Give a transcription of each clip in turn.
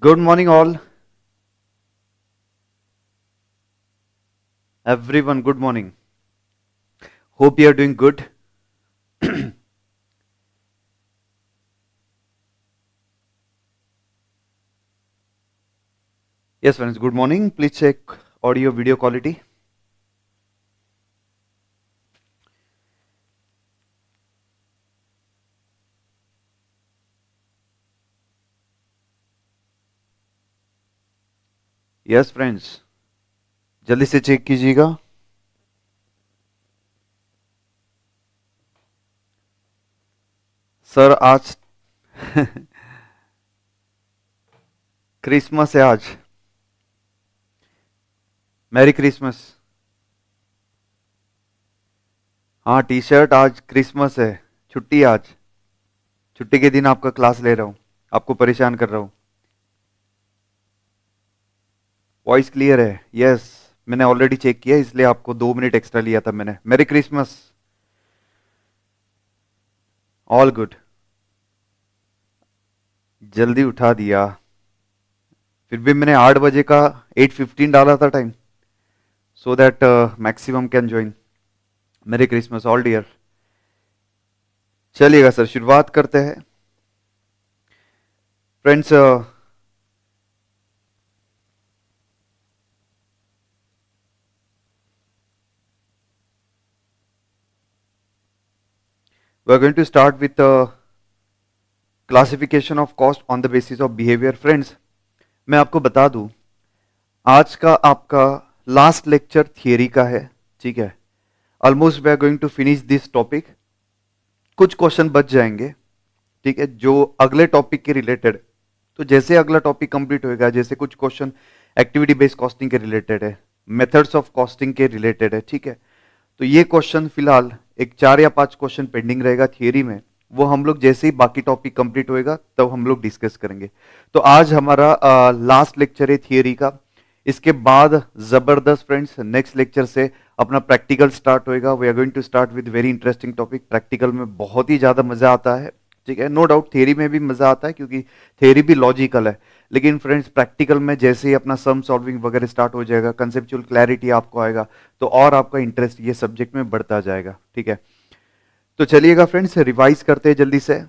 Good morning, all. Everyone, good morning. Hope you are doing good. yes, friends, good morning. Please check audio video quality. Yes friends जल्दी से check कीजिएगा sir आज Christmas है आज merry Christmas हाँ T shirt आज Christmas है छुट्टी आज छुट्टी के दिन आपका क्लास ले रहा हूँ आपको परेशान कर रहा हूँ वॉइस क्लियर है यस yes, मैंने ऑलरेडी चेक किया इसलिए आपको दो मिनट एक्स्ट्रा लिया था मैंने मेरी क्रिसमस ऑल गुड जल्दी उठा दिया फिर भी मैंने आठ बजे का एट फिफ्टीन डाला था time so that maximum can join merry Christmas all dear चलिएगा सर शुरुआत करते हैं friends We are going to start with the classification of cost on the basis of behavior. Friends, मैं आपको बता दूं, आज का आपका लास्ट लेक्चर थियरी का है ठीक है almost we are going to finish this topic कुछ क्वेश्चन बच जाएंगे ठीक है जो अगले टॉपिक के रिलेटेड तो जैसे अगला टॉपिक कंप्लीट होएगा जैसे कुछ क्वेश्चन एक्टिविटी बेस्ड कॉस्टिंग के रिलेटेड है मेथड्स ऑफ कॉस्टिंग के रिलेटेड है ठीक है तो ये क्वेश्चन फिलहाल एक चार या पांच क्वेश्चन पेंडिंग रहेगा थियोरी में वो हम लोग जैसे ही बाकी टॉपिक कंप्लीट होएगा तब तो हम लोग डिस्कस करेंगे तो आज हमारा आ, लास्ट लेक्चर है थियोरी का इसके बाद जबरदस्त फ्रेंड्स नेक्स्ट लेक्चर से अपना प्रैक्टिकल स्टार्ट होएगा we are going to start with very interesting topic practical में बहुत ही ज़्यादा मज़ा आता है ठीक है नो डाउट थियरी में भी मज़ा आता है क्योंकि थियरी भी लॉजिकल है लेकिन फ्रेंड्स प्रैक्टिकल में जैसे ही अपना सम सॉल्विंग वगैरह स्टार्ट हो जाएगा कंसेप्चुअल क्लैरिटी आपको आएगा तो और आपका इंटरेस्ट ये सब्जेक्ट में बढ़ता जाएगा ठीक है तो चलिएगा फ्रेंड्स रिवाइज करते हैं जल्दी से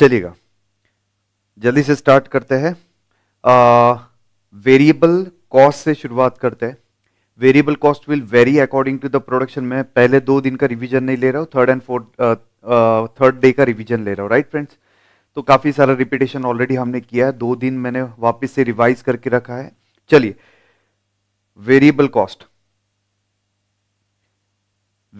चलिएगा जल्दी से स्टार्ट करते हैं वेरिएबल कॉस्ट से शुरुआत करते हैं variable cost will vary according to the production मैं पहले दो दिन का रिविजन नहीं ले रहा हूँ third and fourth third day का रिविजन ले रहा हूँ राइट फ्रेंड्स तो काफी सारा रिपीटेशन ऑलरेडी हमने किया है दो दिन मैंने वापस से रिवाइज करके रखा है चलिए variable cost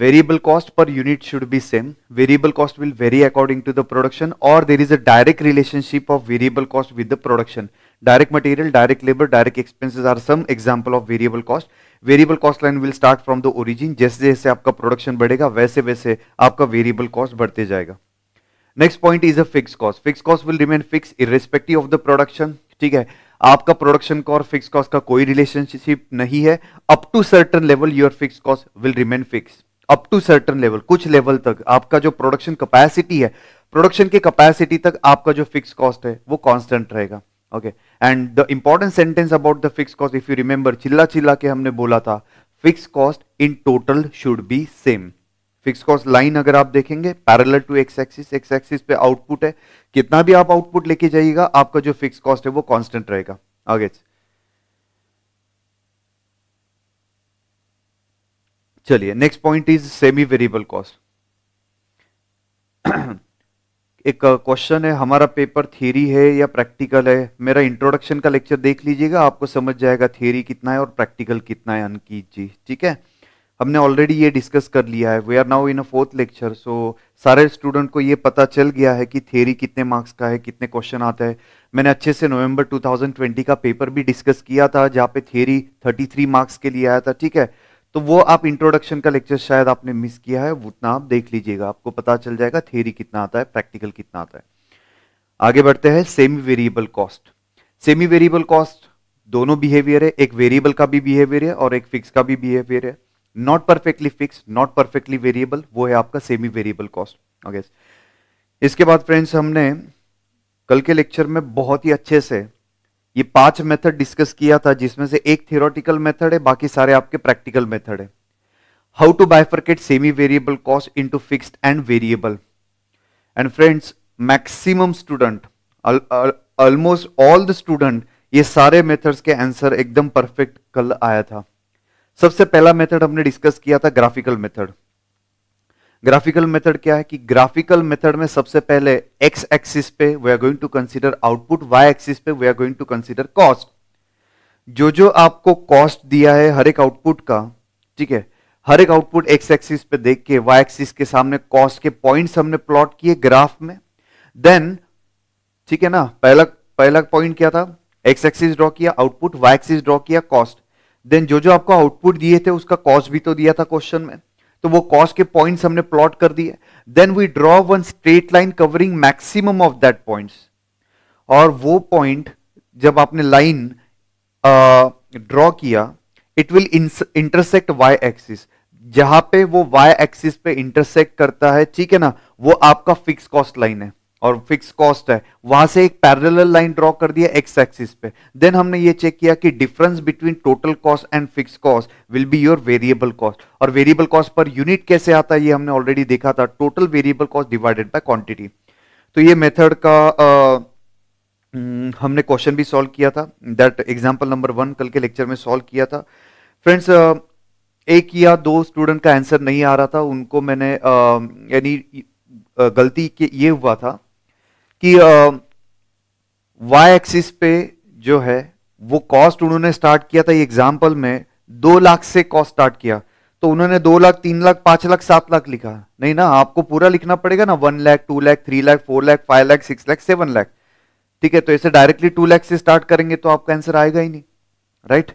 variable cost per unit should be same variable cost will vary according to the production और there is a direct relationship of variable cost with the production Direct material, direct labor, direct expenses are some example of variable cost. Variable cost line will start from the origin जैसे जैसे आपका production बढ़ेगा वैसे वैसे आपका variable cost बढ़ते जाएगा next point is a fix cost fix cost will remain fix irrespective of the production ठीक है आपका प्रोडक्शन का और फिक्स कॉस्ट का कोई रिलेशनशिप नहीं है up to certain level your fix cost will remain fix up to certain level कुछ लेवल तक आपका जो प्रोडक्शन कैपेसिटी है प्रोडक्शन के कैपेसिटी तक आपका जो फिक्स कॉस्ट है वो कांस्टेंट रहेगा okay and the important sentence about the fix cost if you remember चिल्ला चिल्ला के हमने बोला था fix cost in total should be same fix cost line अगर आप देखेंगे parallel to X axis X axis पे आउटपुट है कितना भी आप आउटपुट लेके जाइएगा आपका जो फिक्स कॉस्ट है वो कॉन्स्टेंट रहेगा आगे चलिए next point is semi variable cost एक क्वेश्चन है हमारा पेपर थियरी है या प्रैक्टिकल है मेरा इंट्रोडक्शन का लेक्चर देख लीजिएगा आपको समझ जाएगा थियरी कितना है और प्रैक्टिकल कितना है अंकित जी ठीक है हमने ऑलरेडी ये डिस्कस कर लिया है we are now in a fourth lecture so सारे स्टूडेंट को ये पता चल गया है कि थेरी कितने मार्क्स का है कितने क्वेश्चन आता है मैंने अच्छे से नवंबर 2020 का पेपर भी डिस्कस किया था जहाँ पे थेरी 33 मार्क्स के लिए आया था ठीक है तो वो आप इंट्रोडक्शन का लेक्चर शायद आपने मिस किया है उतना आप देख लीजिएगा आपको पता चल जाएगा थेरी कितना आता है प्रैक्टिकल कितना आता है आगे बढ़ते हैं semi variable cost semi variable cost दोनों बिहेवियर है एक वेरिएबल का भी बिहेवियर है और एक फिक्स का भी बिहेवियर है not perfectly fix not perfectly variable वो है आपका सेमी वेरिएबल कॉस्ट ओके इसके बाद फ्रेंड्स हमने कल के लेक्चर में बहुत ही अच्छे से ये पांच मेथड डिस्कस किया था जिसमें से एक थियोरटिकल मेथड है बाकी सारे आपके प्रैक्टिकल मेथड है how to bifurcate semi variable cost into fixed and variable and friends maximum student almost all the student ये सारे मेथड्स के आंसर एकदम परफेक्ट कल आया था सबसे पहला मेथड हमने डिस्कस किया था ग्राफिकल मेथड ग्राफिकल मेथड क्या है कि ग्राफिकल मेथड में सबसे पहले एक्स एक्सिस पे we are going to consider output Y axis पे we are going to consider cost जो जो आपको कॉस्ट दिया है हर एक आउटपुट का ठीक है हर एक आउटपुट एक्स एक्सिस पे देख के वाई एक्सिस के सामने कॉस्ट के पॉइंट हमने प्लॉट किए ग्राफ में देन ठीक है ना पहला पहला पॉइंट क्या था एक्स एक्सिस ड्रॉ किया आउटपुट वाई एक्सिस ड्रॉ किया कॉस्ट देन जो जो आपको आउटपुट दिए थे उसका कॉस्ट भी तो दिया था क्वेश्चन में तो वो कॉस्ट के पॉइंट्स हमने प्लॉट कर दिए then we draw one straight line covering maximum of that points और वो पॉइंट जब आपने लाइन ड्रॉ किया it will intersect Y axis जहां पे वो वाई एक्सिस पे इंटरसेक्ट करता है ठीक है ना वो आपका फिक्स कॉस्ट लाइन है और फिक्स कॉस्ट है वहां से एक पैरल लाइन ड्रॉ कर दिया एक्स एक्सिस पे देन हमने ये चेक किया कि difference between total cost and fix cost will be your variable cost और वेरिएबल कॉस्ट पर यूनिट कैसे आता है ये हमने ऑलरेडी देखा था total variable cost divided by quantity तो ये मेथड का आ, हम्म, हमने क्वेश्चन भी सॉल्व किया था दैट एग्जाम्पल नंबर वन कल के लेक्चर में सॉल्व किया था फ्रेंड्स एक या दो स्टूडेंट का आंसर नहीं आ रहा था उनको मैंने यानी गलती के ये हुआ था कि वाई एक्सिस पे जो है वो कॉस्ट उन्होंने स्टार्ट किया था एग्जाम्पल में दो लाख से कॉस्ट स्टार्ट किया तो उन्होंने दो लाख तीन लाख पांच लाख सात लाख लिखा नहीं ना आपको पूरा लिखना पड़ेगा ना one lakh two lakh three lakh four lakh five lakh six lakh seven lakh ठीक है तो ऐसे डायरेक्टली टू लाख से स्टार्ट करेंगे तो आपका आंसर आएगा ही नहीं राइट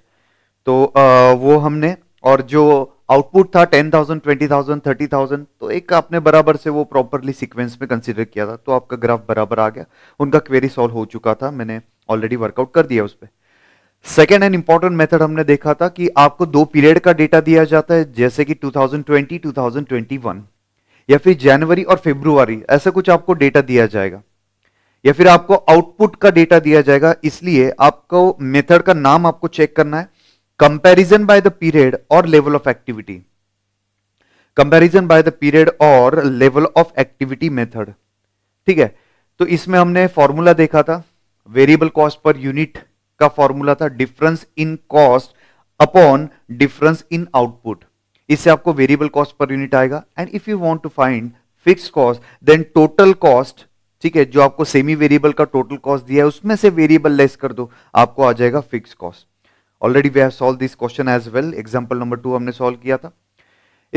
तो आ, वो हमने और जो आउटपुट था ten thousand twenty thousand thirty thousand तो एक आपने बराबर से वो प्रॉपरली सीक्वेंस में कंसिडर किया था तो आपका ग्राफ बराबर आ गया उनका क्वेरी सॉल्व हो चुका था मैंने ऑलरेडी वर्कआउट कर दिया उस पर सेकेंड एंड इंपॉर्टेंट मेथड हमने देखा था कि आपको दो पीरियड का डेटा दिया जाता है जैसे कि 2020 2021 या फिर जनवरी और फेब्रुवरी ऐसा कुछ आपको डेटा दिया जाएगा या फिर आपको आउटपुट का डेटा दिया जाएगा इसलिए आपको मेथड का नाम आपको चेक करना है कंपेरिजन बाय द पीरियड और level of activity comparison by the period और लेवल ऑफ एक्टिविटी मेथड ठीक है तो इसमें हमने फॉर्मूला देखा था वेरिएबल कॉस्ट पर यूनिट का फॉर्मूला था difference in cost upon difference in output इससे आपको वेरिएबल कॉस्ट पर यूनिट आएगा and if you want to find fix cost then total cost ठीक है जो आपको सेमी वेरिएबल का टोटल कॉस्ट दिया है उसमें से वेरिएबल लेस कर दो आपको आ जाएगा fix cost already we have solve this question as well example number two हमने सॉल्व किया था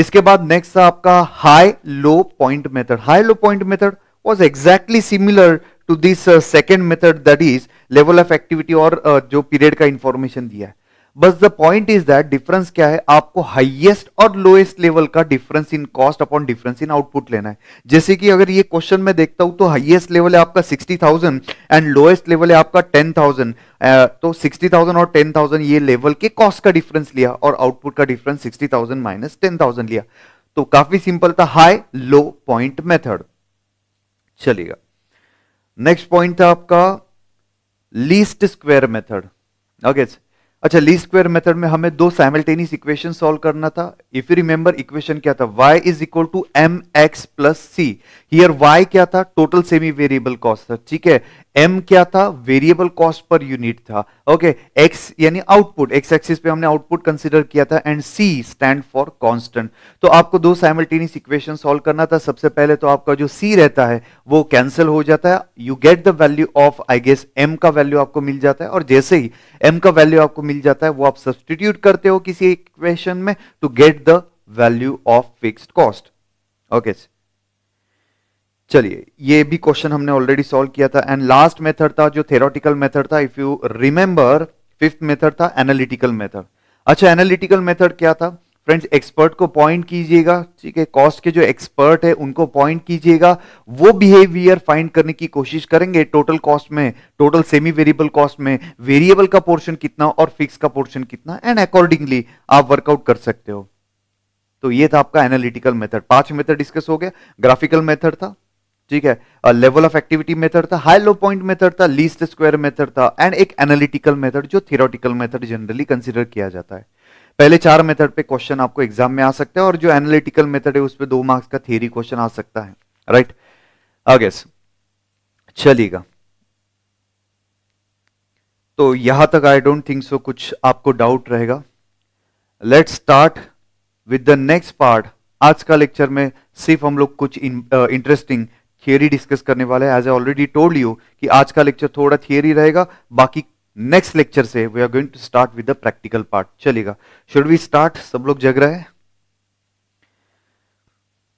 इसके बाद नेक्स्ट था आपका high low point method high low point method was exactly similar to this second method that is level of activity और uh, जो पीरियड का इंफॉर्मेशन दिया है बस the point is that difference क्या है आपको हाईएस्ट और लोएस्ट लेवल का difference in cost upon difference in output लेना है जैसे कि अगर ये क्वेश्चन में देखता हूं तो हाईएस्ट लेवल है आपका 60,000 एंड लोएस्ट लेवल है आपका 10,000 तो 60,000 और 10,000 ये लेवल के कॉस्ट का डिफरेंस लिया और आउटपुट का डिफरेंस 60,000 माइनस लिया तो काफी सिंपल था हाई लो पॉइंट मेथड चलिएगा नेक्स्ट पॉइंट था आपका least square method okay okay, अच्छा लीस्ट स्क्वायर मेथड में हमें दो साइमल्टेनियस इक्वेशन सॉल्व करना था इफ यू रिमेंबर इक्वेशन क्या था Y is equal to M X plus C here Y क्या था टोटल सेमी वेरिएबल कॉस्ट था ठीक है एम क्या था वेरिएबल कॉस्ट पर यूनिट था ओके एक्स यानी आउटपुट एक्स एक्सिस पे हमने आउटपुट कंसिडर किया था and C stand for constant तो आपको दो साइमल्टेनियस इक्वेशन सॉल्व करना था सबसे पहले तो आपका जो सी रहता है वो कैंसिल हो जाता है you get the value of I guess M का वैल्यू आपको मिल जाता है और जैसे ही एम का वैल्यू आपको मिल जाता है वो आप सब्सटीट्यूट करते हो किसी इक्वेशन में to get the value of fixed cost okay okay. चलिए ये भी क्वेश्चन हमने ऑलरेडी सॉल्व किया था एंड लास्ट मेथड था जो थेरोटिकल मेथड था if you remember fifth method था एनालिटिकल मेथड अच्छा एनालिटिकल मेथड क्या था फ्रेंड्स एक्सपर्ट को पॉइंट कीजिएगा ठीक है कॉस्ट के जो एक्सपर्ट है उनको पॉइंट कीजिएगा वो बिहेवियर फाइंड करने की कोशिश करेंगे टोटल कॉस्ट में टोटल सेमी वेरिएबल कॉस्ट में वेरिएबल का पोर्शन कितना और फिक्स का पोर्शन कितना एंड अकॉर्डिंगली आप वर्कआउट कर सकते हो तो ये था आपका एनालिटिकल मेथड पांच मेथड डिस्कस हो गया ग्राफिकल मेथड था ठीक है लेवल ऑफ एक्टिविटी मेथड था हाई लो पॉइंट मेथड था लीस्ट स्क्वायर मेथड था एंड एक एनालिटिकल मेथड जो थियोरटिकल मेथड जनरली कंसिडर किया जाता है पहले चार मेथड पे क्वेश्चन आपको एग्जाम में आ सकता है और जो एनालिटिकल मेथड है उस पर दो मार्क्स का थियरी क्वेश्चन आ सकता है राइट अगेस चलिएगा तो यहां तक आई डोंट थिंक सो कुछ आपको डाउट रहेगा let start with the next part आज का लेक्चर में सिर्फ हम लोग कुछ इंटरेस्टिंग uh, थियोरी डिस्कस करने वाले हैं as a already told you कि आज का लेक्चर थोड़ा थियोरी रहेगा बाकी नेक्स्ट लेक्चर से we are going to start with the practical part चलेगा शुड वी स्टार्ट सब लोग जग रहे हैं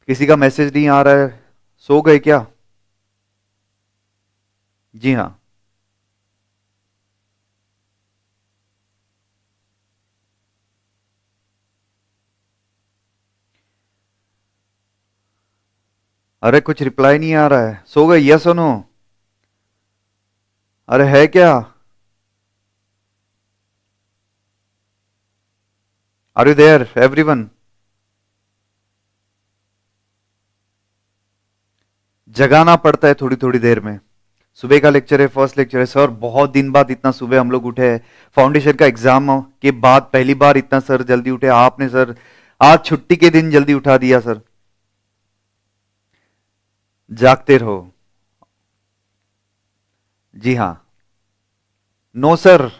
किसी का मैसेज नहीं आ रहा है सो गए क्या जी हाँ अरे कुछ रिप्लाई नहीं आ रहा है सो गए यस सुनो नो अरे है क्या आर यू देयर एवरीवन जगाना पड़ता है थोड़ी थोड़ी देर में सुबह का लेक्चर है फर्स्ट लेक्चर है सर बहुत दिन बाद इतना सुबह हम लोग उठे फाउंडेशन का एग्जाम के बाद पहली बार इतना सर जल्दी उठे आपने सर आज छुट्टी के दिन जल्दी उठा दिया सर जागते रहो जी हाँ नो सर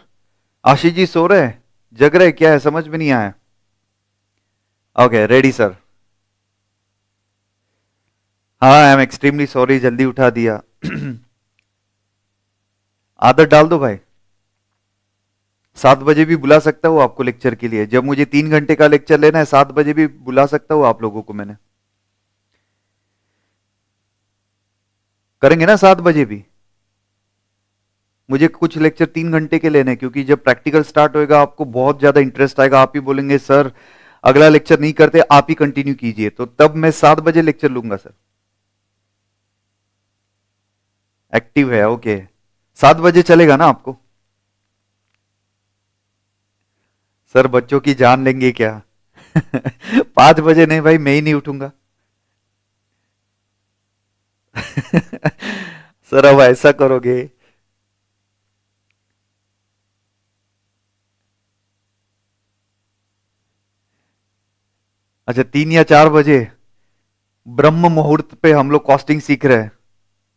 आशीष जी सो रहे जग रहे क्या है समझ में नहीं आया ओके रेडी सर हाँ आई एम एक्सट्रीमली सॉरी जल्दी उठा दिया आदत डाल दो भाई सात बजे भी बुला सकता हूँ आपको लेक्चर के लिए जब मुझे तीन घंटे का लेक्चर लेना है सात बजे भी बुला सकता हूँ आप लोगों को मैंने करेंगे ना सात बजे भी मुझे कुछ लेक्चर तीन घंटे के लेने क्योंकि जब प्रैक्टिकल स्टार्ट होएगा आपको बहुत ज्यादा इंटरेस्ट आएगा आप ही बोलेंगे सर अगला लेक्चर नहीं करते आप ही कंटिन्यू कीजिए तो तब मैं सात बजे लेक्चर लूंगा सर एक्टिव है ओके सात बजे चलेगा ना आपको सर बच्चों की जान लेंगे क्या पांच बजे नहीं भाई मैं ही नहीं उठूंगा सर अब ऐसा करोगे अच्छा तीन या चार बजे ब्रह्म मुहूर्त पे हम लोग कॉस्टिंग सीख रहे हैं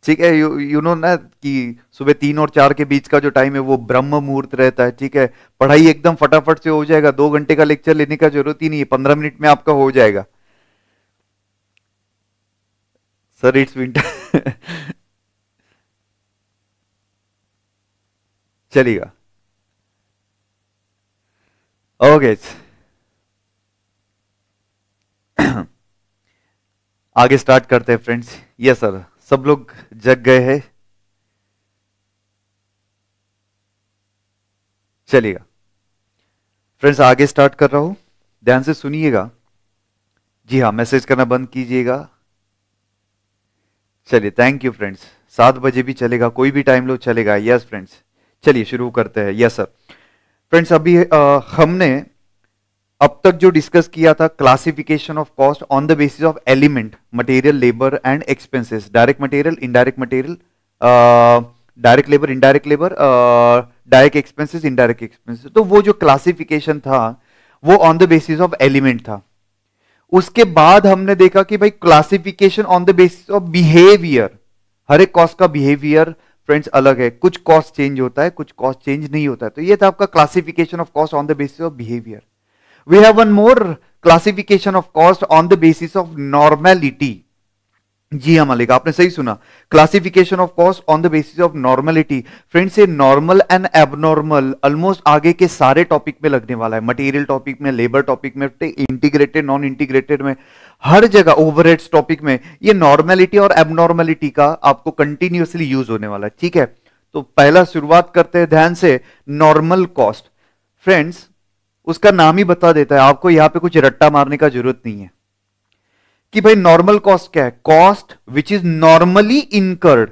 ठीक है यू यू नो ना कि सुबह तीन और चार के बीच का जो टाइम है वो ब्रह्म मुहूर्त रहता है ठीक है पढ़ाई एकदम फटाफट से हो जाएगा दो घंटे का लेक्चर लेने का जरूरत ही नहीं है पंद्रह मिनट में आपका हो जाएगा सर इट्स विंटर चलेगा ओके आगे स्टार्ट करते हैं फ्रेंड्स यस सर सब लोग जग गए हैं चलेगा फ्रेंड्स आगे स्टार्ट कर रहा हूं ध्यान से सुनिएगा जी हाँ मैसेज करना बंद कीजिएगा चलिए थैंक यू फ्रेंड्स सात बजे भी चलेगा कोई भी टाइम लो चलेगा यस फ्रेंड्स चलिए शुरू करते हैं यस सर फ्रेंड्स अभी आ, हमने अब तक जो डिस्कस किया था classification of cost on the basis of element material labour and expenses direct material indirect material direct labour indirect labour direct expenses indirect expenses तो वो जो क्लासिफिकेशन था वो on the basis of element था उसके बाद हमने देखा कि भाई classification on the basis of behaviour हर एक कॉस्ट का बिहेवियर फ्रेंड्स अलग है कुछ कॉस्ट चेंज होता है कुछ कॉस्ट चेंज नहीं होता है तो ये था आपका classification of cost on the basis of behaviour we have one more classification of cost on the basis of normality जी हाँ मालिक आपने सही सुना classification of cost on the basis of normality friends ये नॉर्मल एंड एबनॉर्मल ऑलमोस्ट आगे के सारे टॉपिक में लगने वाला है मटेरियल टॉपिक में लेबर टॉपिक में इंटीग्रेटेड नॉन इंटीग्रेटेड में हर जगह ओवर टॉपिक में ये नॉर्मेलिटी और एबनॉर्मेलिटी का आपको कंटिन्यूसली यूज होने वाला है ठीक है तो पहला शुरुआत करते हैं ध्यान से नॉर्मल कॉस्ट फ्रेंड्स उसका नाम ही बता देता है आपको यहाँ पे कुछ रट्टा मारने का जरूरत नहीं है कि भाई नॉर्मल कॉस्ट क्या है cost which is normally incurred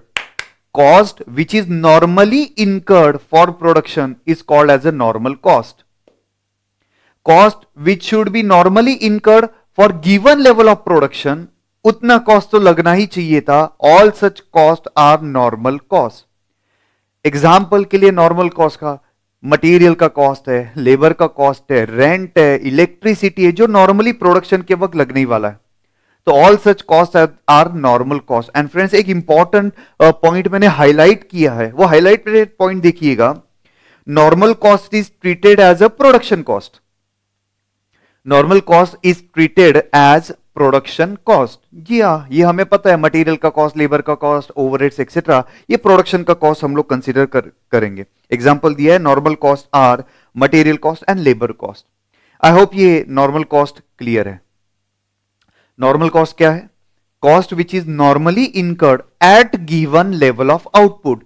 cost which is normally incurred for production is called as a normal cost cost which should be normally incurred for given level of production उतना cost तो लगना ही चाहिए था all such cost are normal cost example के लिए normal cost का material का कॉस्ट है लेबर का कॉस्ट है रेंट है इलेक्ट्रिसिटी है जो नॉर्मली प्रोडक्शन के वक्त लगने वाला है तो all such cost are normal cost and friends one important point uh, मैंने हाईलाइट किया है वो हाईलाइट पॉइंट देखिएगा normal cost is treated as a production cost normal cost is treated as production cost जी हाँ ये हमें पता है मटेरियल का कॉस्ट लेबर का कॉस्ट हेड्स एक्सेट्रा ये प्रोडक्शन का कॉस्ट हम लोग कंसिडर कर, करेंगे एग्जाम्पल दिया है normal cost are material cost and labour cost I hope ये नॉर्मल कॉस्ट क्लियर है नॉर्मल कॉस्ट क्या है cost which is normally incurred at given level of output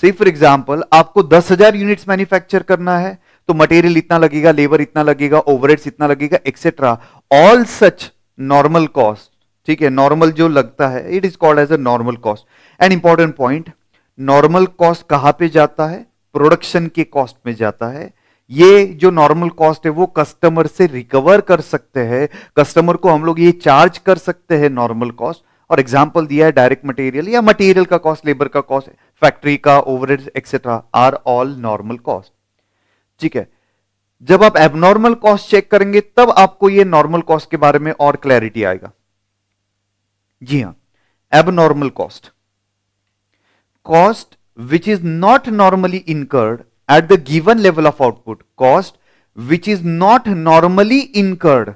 से फॉर एग्जाम्पल आपको दस हजार यूनिट मैन्युफैक्चर करना है तो मटेरियल इतना लगेगा लेबर इतना लगेगा ओवरहेड्स इतना लगेगा etcetera all such normal cost ठीक है नॉर्मल जो लगता है it is called as a normal cost and important point normal cost कहां पे जाता है प्रोडक्शन के कॉस्ट में जाता है ये जो नॉर्मल कॉस्ट है वो कस्टमर से रिकवर कर सकते हैं कस्टमर को हम लोग ये चार्ज कर सकते हैं नॉर्मल कॉस्ट और एग्जाम्पल दिया है डायरेक्ट मटेरियल या मटेरियल का कॉस्ट लेबर का कॉस्ट फैक्ट्री का over etcetera are all normal cost ठीक है जब आप एबनॉर्मल कॉस्ट चेक करेंगे तब आपको ये नॉर्मल कॉस्ट के बारे में और क्लैरिटी आएगा जी हाँ abnormal cost cost which is not normally incurred at the given level of output cost which is not normally incurred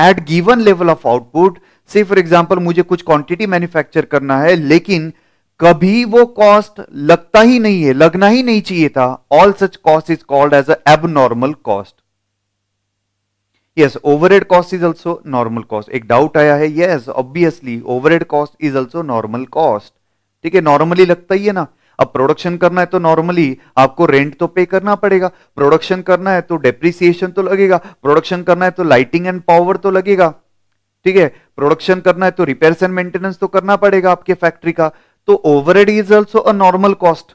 at given level of output से फॉर एग्जाम्पल मुझे कुछ क्वांटिटी मैन्युफैक्चर करना है लेकिन कभी वो कॉस्ट लगता ही नहीं है लगना ही नहीं चाहिए था all such cost is called as normal cost yes overhead cost is also normal cost एक डाउट आया है yes obviously over overhead cost is also normal cost ठीक है नॉर्मली लगता ही है ना अब प्रोडक्शन करना है तो नॉर्मली आपको रेंट तो पे करना पड़ेगा प्रोडक्शन करना है तो डेप्रिसिएशन तो लगेगा प्रोडक्शन करना है तो लाइटिंग एंड पावर तो लगेगा ठीक है प्रोडक्शन करना है तो रिपेयर्स एंड मेंटेनेंस तो करना पड़ेगा आपके फैक्ट्री का तो ad is also a normal cost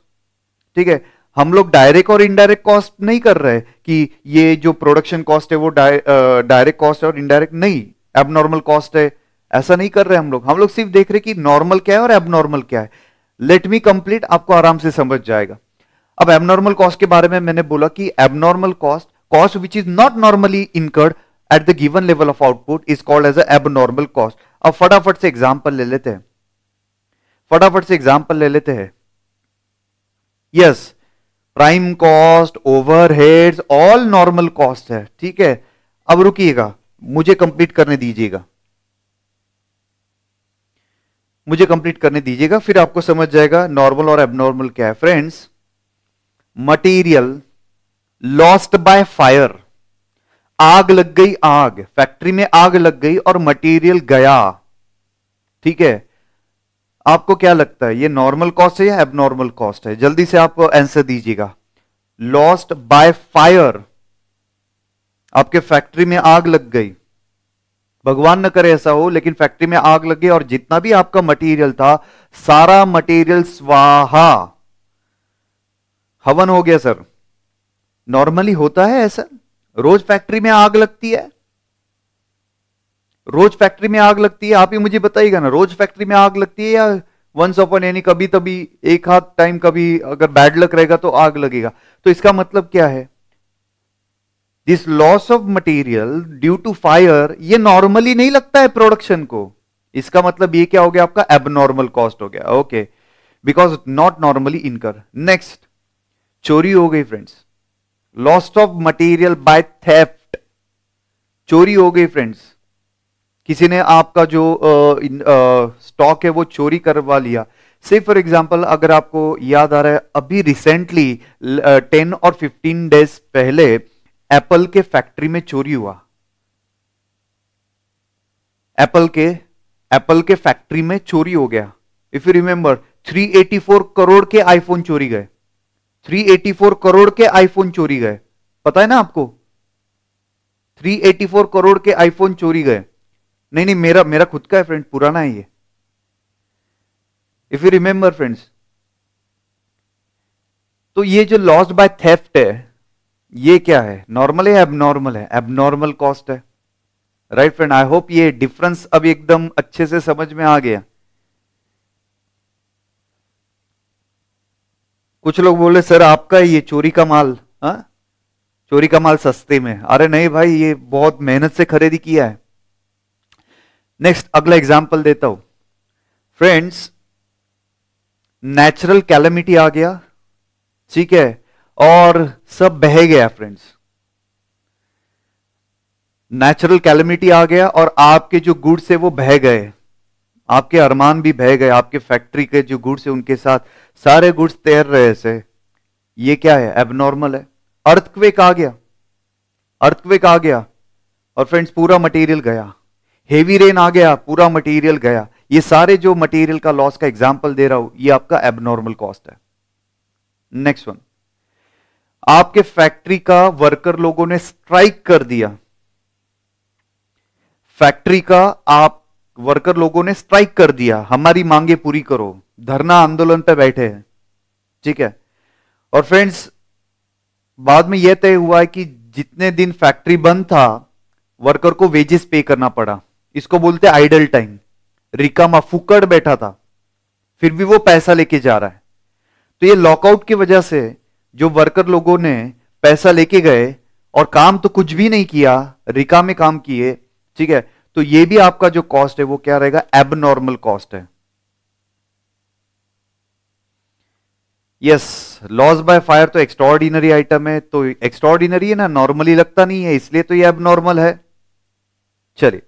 ठीक है हम लोग डायरेक्ट और इनडायरेक्ट कॉस्ट नहीं कर रहे कि ये जो प्रोडक्शन कॉस्ट है वो डायरेक्ट कॉस्ट है और इनडायरेक्ट नहीं एबनॉर्मल कॉस्ट है ऐसा नहीं कर रहे हम लोग हम लोग सिर्फ देख रहे कि नॉर्मल क्या है और एबनॉर्मल क्या है लेट मी कंप्लीट आपको आराम से समझ जाएगा अब एबनॉर्मल कॉस्ट के बारे में मैंने बोला कि abnormal cost cost which is not normally incurred at the given level of output is called as abnormal cost अब फटाफट से एग्जाम्पल ले लेते हैं फटाफट से एग्जाम्पल ले लेते हैं yes prime cost overall normal cost है ठीक है अब रुकिएगा मुझे कंप्लीट करने दीजिएगा मुझे कंप्लीट करने दीजिएगा फिर आपको समझ जाएगा नॉर्मल और एबनॉर्मल क्या है friends material lost by fire आग लग गई आग फैक्ट्री में आग लग गई और मटेरियल गया ठीक है आपको क्या लगता है ये नॉर्मल कॉस्ट है या एबनॉर्मल कॉस्ट है जल्दी से आप आंसर दीजिएगा लॉस्ट बाय फायर आपके फैक्ट्री में आग लग गई भगवान न करे ऐसा हो लेकिन फैक्ट्री में आग लगे और जितना भी आपका मटेरियल था सारा मटेरियल स्वाहा हवन हो गया सर नॉर्मली होता है ऐसा रोज फैक्ट्री में आग लगती है रोज फैक्ट्री में आग लगती है आप ही मुझे बताइएगा ना रोज फैक्ट्री में आग लगती है या वंस अपॉन यानी कभी तभी एक हाथ टाइम कभी अगर बैड लक रहेगा तो आग लगेगा तो इसका मतलब क्या है this loss of material due to fire ये नॉर्मली नहीं लगता है प्रोडक्शन को इसका मतलब ये क्या हो गया आपका एबनॉर्मल कॉस्ट हो गया okay because not normally incur next चोरी हो गई friends lost of material by theft चोरी हो गई फ्रेंड्स किसी ने आपका जो स्टॉक है वो चोरी करवा लिया सिर्फ फॉर एग्जाम्पल अगर आपको याद आ रहा है अभी रिसेंटली टेन और फिफ्टीन डेज पहले एप्पल के फैक्ट्री में चोरी हुआ एप्पल के एप्पल के फैक्ट्री में चोरी हो गया इफ यू रिमेंबर 384 करोड़ के आईफोन चोरी गए 384 करोड़ के आईफोन चोरी गए पता है ना आपको 384 करोड़ के आईफोन चोरी गए नहीं नहीं मेरा मेरा खुद का है फ्रेंड पुराना है ये इफ यू रिमेंबर फ्रेंड्स तो ये जो लॉस्ट बाय थेफ्ट है ये क्या है नॉर्मल है एबनॉर्मल है एबनॉर्मल कॉस्ट है राइट फ्रेंड आई होप ये डिफरेंस अब एकदम अच्छे से समझ में आ गया कुछ लोग बोले सर आपका ये चोरी का माल हा? चोरी का माल सस्ते में अरे नहीं भाई ये बहुत मेहनत से खरीदी किया है नेक्स्ट अगला एग्जाम्पल देता हूं फ्रेंड्स नेचुरल कैलमिटी आ गया ठीक है और सब बह गया फ्रेंड्स नेचुरल कैलमिटी आ गया और आपके जो गुड्स है वो बह गए आपके अरमान भी बह गए आपके फैक्ट्री के जो गुड्स है उनके साथ सारे गुड्स तैर रहे थे ये क्या है एबनॉर्मल है अर्थक्वेक आ गया अर्थक्वेक आ गया और फ्रेंड्स पूरा मटेरियल गया हेवी रेन आ गया पूरा मटेरियल गया ये सारे जो मटेरियल का लॉस का एग्जाम्पल दे रहा हूं ये आपका एबनॉर्मल कॉस्ट है नेक्स्ट वन आपके फैक्ट्री का वर्कर लोगों ने स्ट्राइक कर दिया फैक्ट्री का आप वर्कर लोगों ने स्ट्राइक कर दिया हमारी मांगे पूरी करो धरना आंदोलन पर बैठे हैं ठीक है और फ्रेंड्स बाद में यह तय हुआ है कि जितने दिन फैक्ट्री बंद था वर्कर को वेजेस पे करना पड़ा इसको बोलते आइडल टाइम रिका मफुकड़ बैठा था फिर भी वो पैसा लेके जा रहा है तो ये लॉकआउट की वजह से जो वर्कर लोगों ने पैसा लेके गए और काम तो कुछ भी नहीं किया रिका में काम किए ठीक है तो ये भी आपका जो कॉस्ट है वो क्या रहेगा एबनॉर्मल कॉस्ट है यस लॉस बाय फायर तो एक्स्ट्रॉर्डिनरी आइटम है तो एक्स्ट्रॉर्डिनरी है ना नॉर्मली लगता नहीं है इसलिए तो ये एबनॉर्मल है चलिए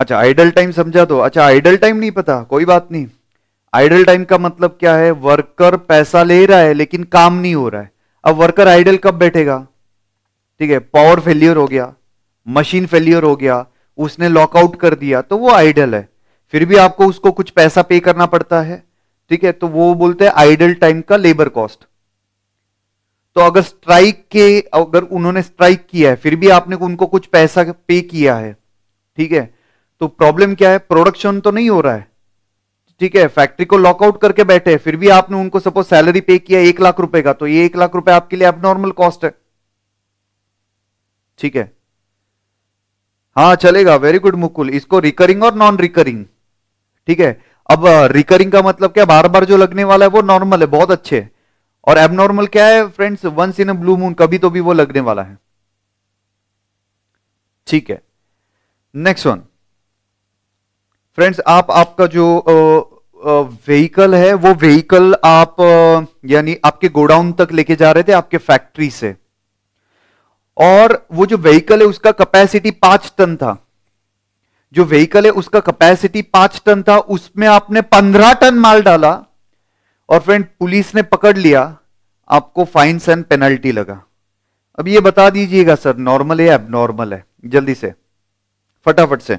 अच्छा आइडल टाइम समझा दो अच्छा आइडल टाइम नहीं पता कोई बात नहीं आइडल टाइम का मतलब क्या है वर्कर पैसा ले रहा है लेकिन काम नहीं हो रहा है अब वर्कर आइडल कब बैठेगा ठीक है पावर फेलियर हो गया मशीन फेलियर हो गया उसने लॉकआउट कर दिया तो वो आइडल है फिर भी आपको उसको कुछ पैसा पे करना पड़ता है ठीक है तो वो बोलते हैं आइडल टाइम का लेबर कॉस्ट तो अगर स्ट्राइक के अगर उन्होंने स्ट्राइक किया है फिर भी आपने उनको कुछ पैसा पे किया है ठीक है तो प्रॉब्लम क्या है प्रोडक्शन तो नहीं हो रहा है ठीक है फैक्ट्री को लॉकआउट करके बैठे फिर भी आपने उनको सपोज सैलरी पे किया एक लाख रुपए का तो ये एक लाख रुपए आपके लिए अब नॉर्मल कॉस्ट है ठीक है हाँ चलेगा वेरी गुड मुकुल इसको रिकरिंग और नॉन रिकरिंग ठीक है अब रिकरिंग का मतलब क्या बार बार जो लगने वाला है वो नॉर्मल है बहुत अच्छे है और एबनॉर्मल क्या है friends once in a blue moon कभी तो भी वो लगने वाला है ठीक है नेक्स्ट वन फ्रेंड्स आप आपका जो व्हीकल है वो व्हीकल आप यानी आपके गोडाउन तक लेके जा रहे थे आपके फैक्ट्री से और वो जो व्हीकल है उसका कैपेसिटी पांच टन था जो व्हीकल है उसका कैपेसिटी पांच टन था उसमें आपने पंद्रह टन माल डाला और फ्रेंड पुलिस ने पकड़ लिया आपको फाइन एंड पेनल्टी लगा अब ये बता दीजिएगा सर नॉर्मल है एबनॉर्मल है जल्दी से फटाफट से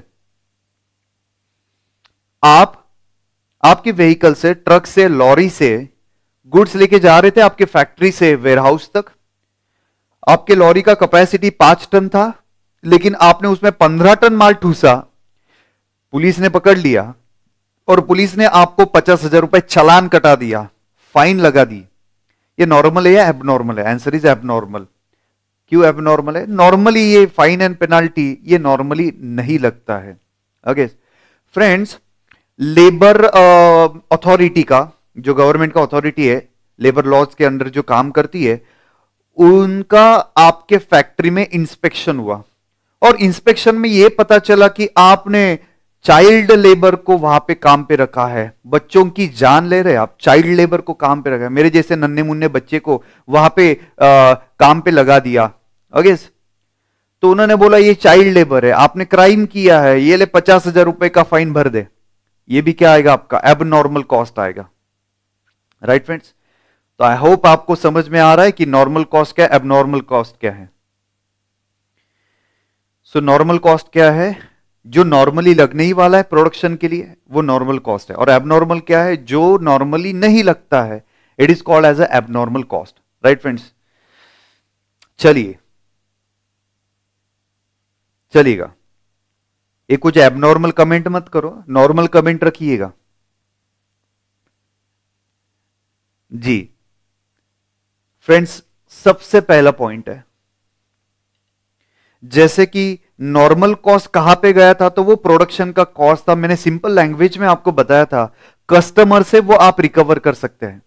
आप आपके व्हीकल से ट्रक से लॉरी से गुड्स लेके जा रहे थे आपके फैक्ट्री से वेयरहाउस तक आपके लॉरी का कैपेसिटी पांच टन था लेकिन आपने उसमें पंद्रह टन माल ठूसा पुलिस ने पकड़ लिया और पुलिस ने आपको पचास हजार रुपए चलान कटा दिया फाइन लगा दी ये नॉर्मल है या एबनॉर्मल है आंसर इज एबनॉर्मल क्यों एबनॉर्मल है नॉर्मली ये फाइन एंड पेनाल्टी ये नॉर्मली नहीं लगता है friends okay. Friends labour authority uh, का जो गवर्नमेंट का अथॉरिटी है लेबर लॉज के अंडर जो काम करती है उनका आपके फैक्ट्री में इंस्पेक्शन हुआ और इंस्पेक्शन में यह पता चला कि आपने चाइल्ड लेबर को वहां पे काम पे रखा है बच्चों की जान ले रहे आप चाइल्ड लेबर को काम पे रखा है मेरे जैसे नन्हे मुन्ने बच्चे को वहां पे आ, काम पे लगा दिया ओके तो उन्होंने बोला ये चाइल्ड लेबर है आपने क्राइम किया है ये ले पचास हजार रुपए का फाइन भर दे ये भी क्या आएगा आपका एबनॉर्मल कॉस्ट आएगा राइट right फ्रेंड्स तो आई होप आपको समझ में आ रहा है कि नॉर्मल कॉस्ट क्या है एबनॉर्मल कॉस्ट क्या है सो नॉर्मल कॉस्ट क्या है जो नॉर्मली लगने ही वाला है प्रोडक्शन के लिए वो नॉर्मल कॉस्ट है और एबनॉर्मल क्या है जो नॉर्मली नहीं लगता है it is called as abnormal cost right friends चलिए चलिएगा ये कुछ एबनॉर्मल कमेंट मत करो नॉर्मल कमेंट रखिएगा जी फ्रेंड्स सबसे पहला पॉइंट है जैसे कि नॉर्मल कॉस्ट कहां पे गया था तो वो प्रोडक्शन का कॉस्ट था मैंने सिंपल लैंग्वेज में आपको बताया था कस्टमर से वो आप रिकवर कर सकते हैं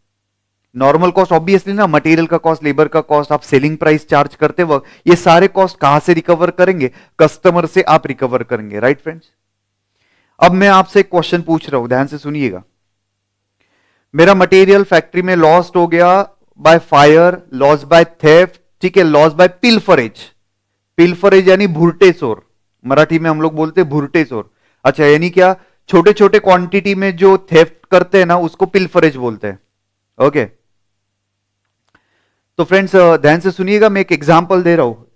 नॉर्मल कॉस्ट ऑब्वियसली ना मटेरियल का कॉस्ट लेबर का कॉस्ट आप सेलिंग प्राइस चार्ज करते वक्त ये सारे कॉस्ट कहां से रिकवर करेंगे कस्टमर से आप रिकवर करेंगे राइट फ्रेंड्स अब मैं आपसे एक क्वेश्चन पूछ रहा हूं ध्यान से सुनिएगा मेरा मटेरियल फैक्ट्री में लॉस्ट हो गया by fire loss by theft ठीक है लॉस बाय पिलफरेज पिलफरेज यानी भुरटे चोर मराठी में हम लोग बोलते हैं भुरटे अच्छा यानी क्या छोटे छोटे क्वांटिटी में जो थेफ्ट करते हैं ना उसको पिल्फरेज बोलते हैं ओके okay. तो फ्रेंड्स ध्यान से सुनिएगा मैं एक एग्जाम्पल दे रहा हूँ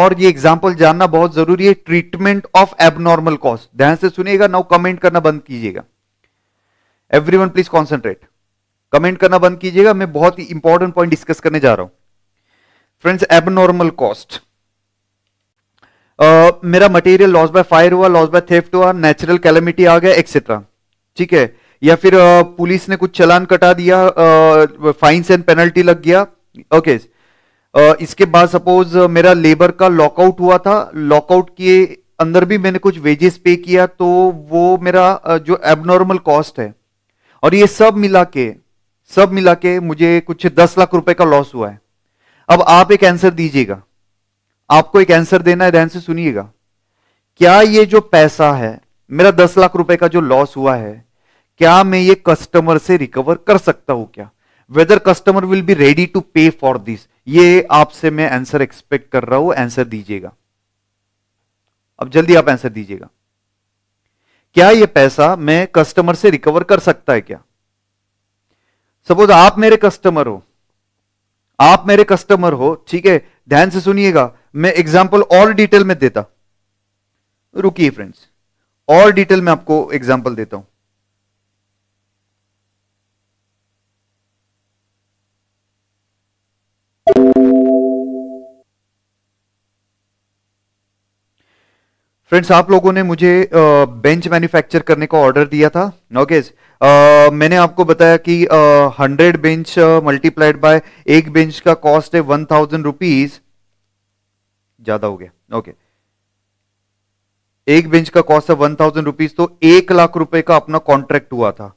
और ये एग्जाम्पल जानना बहुत जरूरी है ट्रीटमेंट ऑफ एबनॉर्मल कॉस्ट ध्यान से सुनिएगा नाउ कमेंट करना बंद कीजिएगा वन प्लीज कॉन्सेंट्रेट कमेंट करना बंद कीजिएगा मैं बहुत ही इंपॉर्टेंट पॉइंट डिस्कस करने जा रहा हूं फ्रेंड्स एबनॉर्मल कॉस्ट मेरा मटेरियल लॉस बाय फायर हुआ लॉस बाय थेफ्ट हुआ नेचुरल कैलमिटी आ गया एक्सेट्रा ठीक है या फिर uh, पुलिस ने कुछ चलान कटा दिया फाइन्स एंड पेनल्टी लग गया ओके uh, इसके बाद सपोज uh, मेरा लेबर का लॉकआउट हुआ था लॉकआउट के अंदर भी मैंने कुछ वेजेस पे किया तो वो मेरा uh, जो एबनॉर्मल कॉस्ट है और ये सब मिला के सब मिला के मुझे कुछ दस लाख रुपए का लॉस हुआ है अब आप एक आंसर दीजिएगा आपको एक आंसर देना है ध्यान से सुनिएगा क्या ये जो पैसा है मेरा दस लाख रुपए का जो लॉस हुआ है क्या मैं ये कस्टमर से रिकवर कर सकता हूं क्या whether customer will be ready to pay for this ये आपसे मैं आंसर एक्सपेक्ट कर रहा हूं आंसर दीजिएगा अब जल्दी आप आंसर दीजिएगा क्या ये पैसा मैं कस्टमर से रिकवर कर सकता है क्या सपोज आप मेरे कस्टमर हो आप मेरे कस्टमर हो ठीक है ध्यान से सुनिएगा मैं एग्जाम्पल और डिटेल में देता रुकिए फ्रेंड्स और डिटेल में आपको एग्जाम्पल देता हूं फ्रेंड्स आप लोगों ने मुझे बेंच uh, मैन्युफैक्चर करने का ऑर्डर दिया था ओके okay, uh, मैंने आपको बताया कि हंड्रेड बेंच मल्टीप्लाइड बाय एक बेंच का कॉस्ट है वन थाउजेंड रुपीज ज्यादा हो गया ओके okay. एक बेंच का कॉस्ट है वन थाउजेंड रुपीज तो एक लाख रुपए का अपना कॉन्ट्रैक्ट हुआ था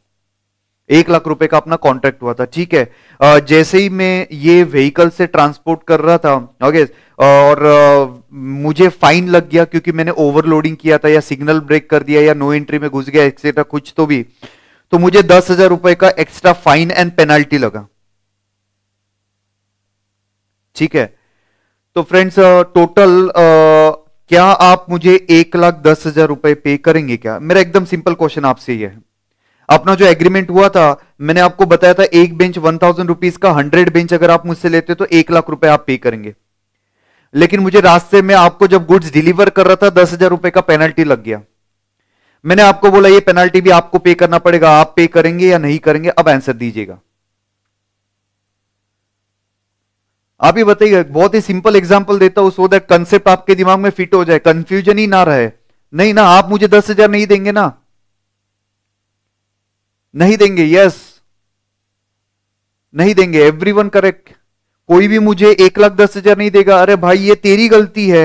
एक लाख रुपए का अपना कॉन्ट्रैक्ट हुआ था ठीक है जैसे ही मैं ये व्हीकल से ट्रांसपोर्ट कर रहा था ओके और मुझे फाइन लग गया क्योंकि मैंने ओवरलोडिंग किया था या सिग्नल ब्रेक कर दिया या नो एंट्री में घुस गया एक्सेट्रा कुछ तो भी तो मुझे दस हजार रुपए का एक्स्ट्रा फाइन एंड पेनाल्टी लगा ठीक है तो फ्रेंड्स टोटल क्या आप मुझे एक लाख दस हजार रुपए पे करेंगे क्या मेरा एकदम सिंपल क्वेश्चन आपसे ही है अपना जो एग्रीमेंट हुआ था मैंने आपको बताया था एक बेंच वन थाउजेंड रुपीज का हंड्रेड बेंच अगर आप मुझसे लेते तो एक लाख रुपए आप पे करेंगे लेकिन मुझे रास्ते में आपको जब गुड्स डिलीवर कर रहा था दस हजार रुपए का पेनल्टी लग गया मैंने आपको बोला ये पेनल्टी भी आपको पे करना पड़ेगा आप पे करेंगे या नहीं करेंगे अब आंसर दीजिएगा आप ही बताइए बहुत ही सिंपल एग्जाम्पल देता हूं सो दैट कंसेप्ट आपके दिमाग में फिट हो जाए कंफ्यूजन ही ना रहे नहीं ना आप मुझे दस हजार नहीं देंगे ना नहीं देंगे यस नहीं देंगे एवरी वन करेक्ट कोई भी मुझे एक लाख दस हजार नहीं देगा अरे भाई ये तेरी गलती है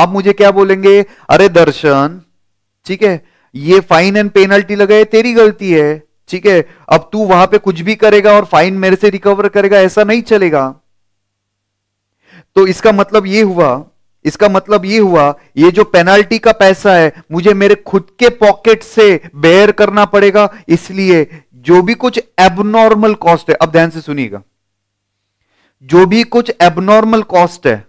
आप मुझे क्या बोलेंगे अरे दर्शन ठीक है ये फाइन एंड पेनल्टी लगाए तेरी गलती है ठीक है अब तू वहां पे कुछ भी करेगा और फाइन मेरे से रिकवर करेगा ऐसा नहीं चलेगा तो इसका मतलब ये हुआ इसका मतलब ये हुआ ये जो पेनाल्टी का पैसा है मुझे मेरे खुद के पॉकेट से बेयर करना पड़ेगा इसलिए जो भी कुछ एबनॉर्मल कॉस्ट है अब ध्यान से सुनिएगा जो भी कुछ एबनॉर्मल कॉस्ट है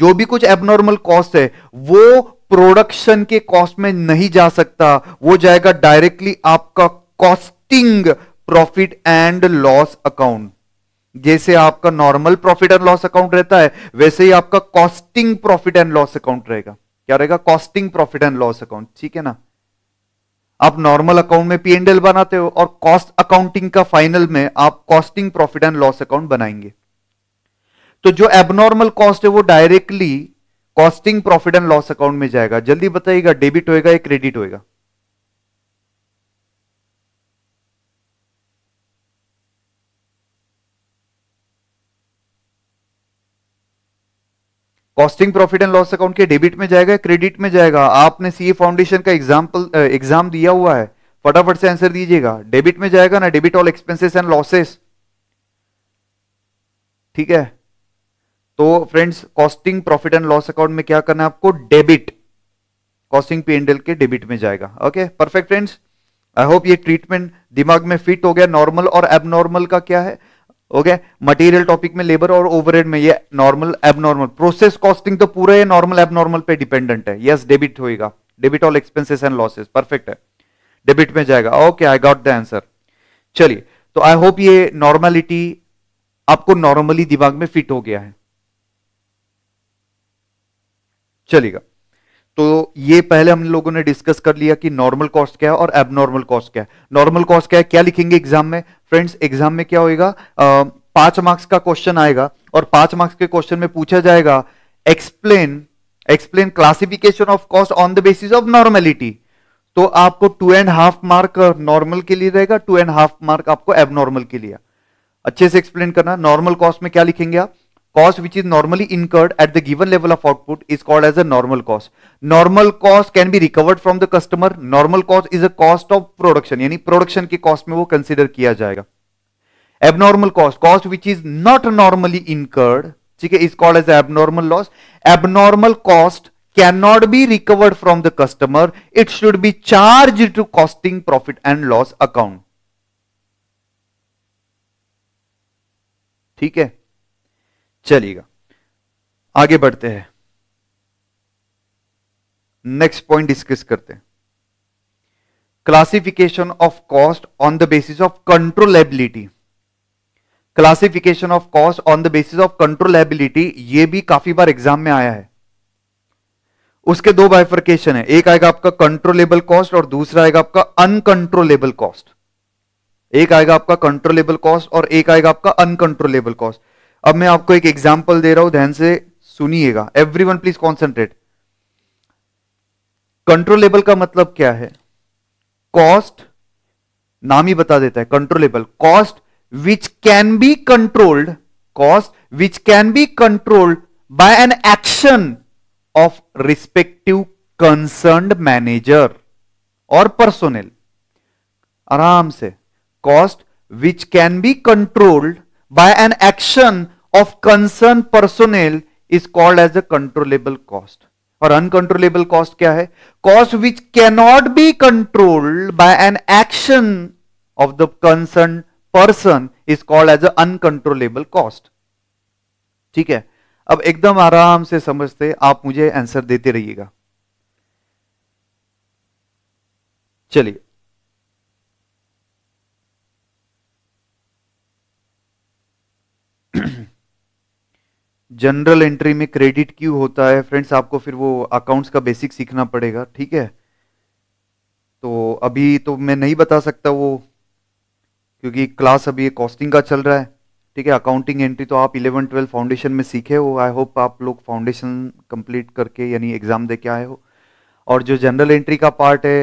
जो भी कुछ एबनॉर्मल कॉस्ट है वो प्रोडक्शन के कॉस्ट में नहीं जा सकता वो जाएगा डायरेक्टली आपका costing profit and loss account जैसे आपका normal profit and loss account रहता है वैसे ही आपका costing profit and loss account रहेगा क्या रहेगा costing profit and loss account ठीक है ना आप नॉर्मल अकाउंट में पी एंडल बनाते हो और कॉस्ट अकाउंटिंग का फाइनल में आप costing profit and loss account बनाएंगे तो जो एबनॉर्मल कॉस्ट है वो directly costing profit and loss account में जाएगा जल्दी बताइएगा डेबिट होएगा या क्रेडिट होएगा costing profit and loss account के डेबिट में जाएगा क्रेडिट में जाएगा आपने सीए फाउंडेशन e का एग्जाम्पल एग्जाम दिया हुआ है फटाफट से आंसर दीजिएगा डेबिट में जाएगा ना debit all expenses and losses ठीक है तो friends costing profit and loss account में क्या करना है आपको डेबिट कॉस्टिंग पी एंडल के डेबिट में जाएगा okay perfect friends I hope ये ट्रीटमेंट दिमाग में फिट हो गया नॉर्मल और एबनॉर्मल का क्या है ओके मटेरियल टॉपिक में लेबर और ओवरहेड में ये नॉर्मल एबनॉर्मल प्रोसेस कॉस्टिंग तो पूरा ये नॉर्मल एबनॉर्मल पे डिपेंडेंट है यस डेबिट होएगा debit all expenses and losses perfect है डेबिट में जाएगा okay I got the answer चलिए तो आई होप ये नॉर्मलिटी आपको नॉर्मली दिमाग में फिट हो गया है चलेगा तो ये पहले हम लोगों ने डिस्कस कर लिया कि नॉर्मल कॉस्ट क्या है और एबनॉर्मल कॉस्ट क्या है नॉर्मल कॉस्ट क्या है क्या लिखेंगे एग्जाम में फ्रेंड्स एग्जाम में क्या होगा पांच मार्क्स का क्वेश्चन आएगा और पांच मार्क्स के क्वेश्चन में पूछा जाएगा explain explain classification of cost on the basis of normality तो आपको two and half mark normal के लिए रहेगा टू एंड हाफ मार्क आपको एबनॉर्मल के लिए अच्छे से एक्सप्लेन करना नॉर्मल कॉस्ट में क्या लिखेंगे आप cost which is normally incurred at the given level of output is called as a normal cost normal cost can be recovered from the customer normal cost is a cost of production यानी production के cost में वो consider किया जाएगा abnormal cost cost which is not normally incurred ठीक है is called as abnormal loss abnormal cost can not be recovered from the customer it should be charge to costing profit and loss account ठीक है चलिएगा आगे बढ़ते हैं next point discuss करते हैं classification of cost on the basis of controllability classification of cost on the basis of controllability ये भी काफी बार एग्जाम में आया है उसके दो बाइफर्केशन है एक आएगा आपका कंट्रोलेबल कॉस्ट और दूसरा आएगा आपका अनकंट्रोलेबल कॉस्ट एक आएगा आपका कंट्रोलेबल कॉस्ट और एक आएगा आपका अनकंट्रोलेबल कॉस्ट अब मैं आपको एक एग्जाम्पल दे रहा हूं ध्यान से सुनिएगा वन प्लीज कॉन्सेंट्रेट कंट्रोलेबल का मतलब क्या है कॉस्ट नाम ही बता देता है controllable cost which can be controlled cost which can be controlled by an action of respective concern manager और पर्सोनल आराम से cost which can be controlled by an action of concern personnel is called as a controllable cost और uncontrollable cost क्या है cost which cannot be controlled by an action of the concern person is called as uncontrollable cost ठीक है अब एकदम आराम से समझते आप मुझे आंसर देते रहिएगा चलिए जनरल एंट्री में क्रेडिट क्यू होता है फ्रेंड्स आपको फिर वो अकाउंट्स का बेसिक सीखना पड़ेगा ठीक है तो अभी तो मैं नहीं बता सकता वो क्योंकि क्लास अभी कॉस्टिंग का चल रहा है ठीक है अकाउंटिंग एंट्री तो आप इलेवन ट्वेल्व फाउंडेशन में सीखे हो आई होप आप लोग फाउंडेशन कंप्लीट करके यानी एग्ज़ाम दे के आए हो और जो जनरल एंट्री का पार्ट है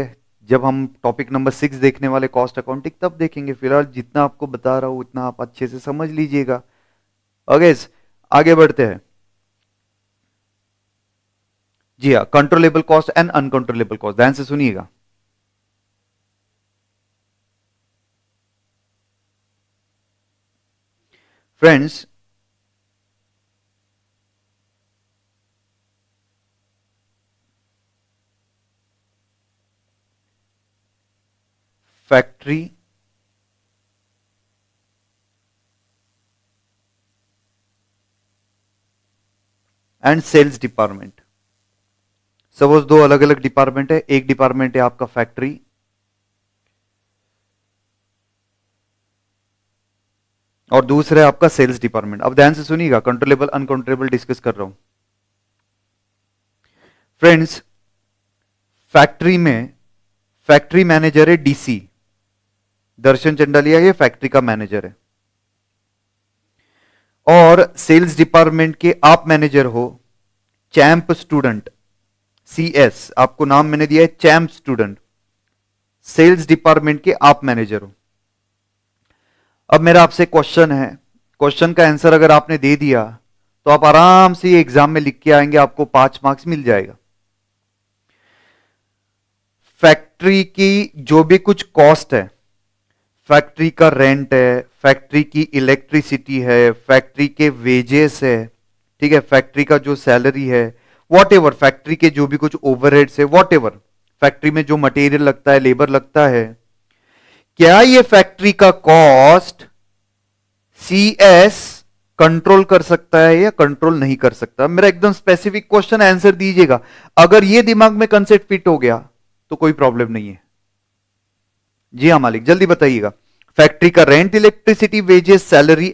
जब हम टॉपिक नंबर सिक्स देखने वाले कॉस्ट अकाउंटिंग तब देखेंगे फिलहाल जितना आपको बता रहा हूँ उतना आप अच्छे से समझ लीजिएगा अगेज आगे बढ़ते हैं जी हाँ controllable cost and uncontrollable cost ध्यान से सुनिएगा friends factory and sales department suppose दो अलग अलग डिपार्टमेंट है एक डिपार्टमेंट है आपका फैक्ट्री और दूसरा है आपका सेल्स डिपार्टमेंट अब ध्यान से सुनिएगा कंट्रोलेबल अनकंट्रोलेबल डिस्कस कर रहा हूं फ्रेंड्स फैक्ट्री में फैक्ट्री मैनेजर है डीसी दर्शन चंडालिया ये फैक्ट्री का मैनेजर है और सेल्स डिपार्टमेंट के आप मैनेजर हो चैम्प स्टूडेंट सी एस आपको नाम मैंने दिया है चैंप स्टूडेंट सेल्स डिपार्टमेंट के आप मैनेजर हो अब मेरा आपसे क्वेश्चन है क्वेश्चन का आंसर अगर आपने दे दिया तो आप आराम से ये एग्जाम में लिख के आएंगे आपको पांच मार्क्स मिल जाएगा फैक्ट्री की जो भी कुछ कॉस्ट है फैक्ट्री का रेंट है फैक्ट्री की इलेक्ट्रिसिटी है फैक्ट्री के वेजेस है ठीक है फैक्ट्री का जो सैलरी है वॉट एवर फैक्ट्री के जो भी कुछ ओवर है वॉट एवर फैक्ट्री में जो मटेरियल लगता है लेबर लगता है क्या ये फैक्ट्री का कॉस्ट सी एस कंट्रोल कर सकता है या कंट्रोल नहीं कर सकता मेरा एकदम स्पेसिफिक क्वेश्चन आंसर दीजिएगा अगर ये दिमाग में कंसेप्ट फिट हो गया तो कोई प्रॉब्लम नहीं है जी हाँ मालिक जल्दी बताइएगा factory factory ka rent electricity wages salary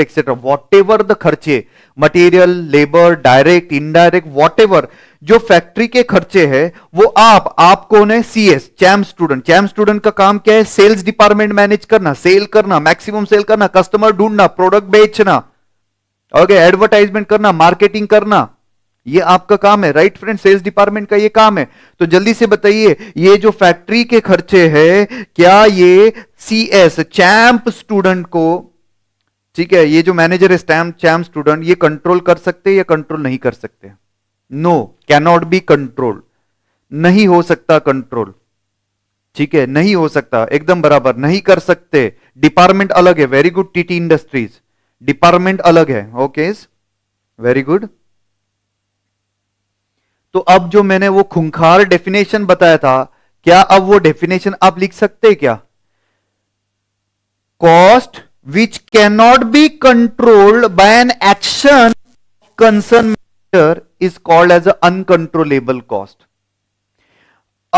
etcetera whatever the खर्चे material labour direct indirect whatever जो फैक्ट्री के खर्चे हैं वो आप आपको उन्हें CS champ student champ student का काम क्या है सेल्स डिपार्टमेंट मैनेज करना सेल करना मैक्सिमम सेल करना कस्टमर ढूंढना प्रोडक्ट बेचना ओके एडवर्टाइजमेंट करना मार्केटिंग करना ये आपका काम है राइट फ्रेंड सेल्स डिपार्टमेंट का ये काम है तो जल्दी से बताइए ये जो फैक्ट्री के खर्चे है क्या ये सी एस चैम्प स्टूडेंट को ठीक है ये जो मैनेजर है स्टैम्प चैम्प स्टूडेंट ये कंट्रोल कर सकते या कंट्रोल नहीं कर सकते नो कैनॉट बी कंट्रोल नहीं हो सकता कंट्रोल ठीक है नहीं हो सकता एकदम बराबर नहीं कर सकते डिपार्टमेंट अलग है very good TT industries department अलग है ओके वेरी गुड तो अब जो मैंने वो खुंखार डेफिनेशन बताया था क्या अब वो डेफिनेशन आप लिख सकते क्या cost which can not be controlled by an action concern matter is called as uncontrollable cost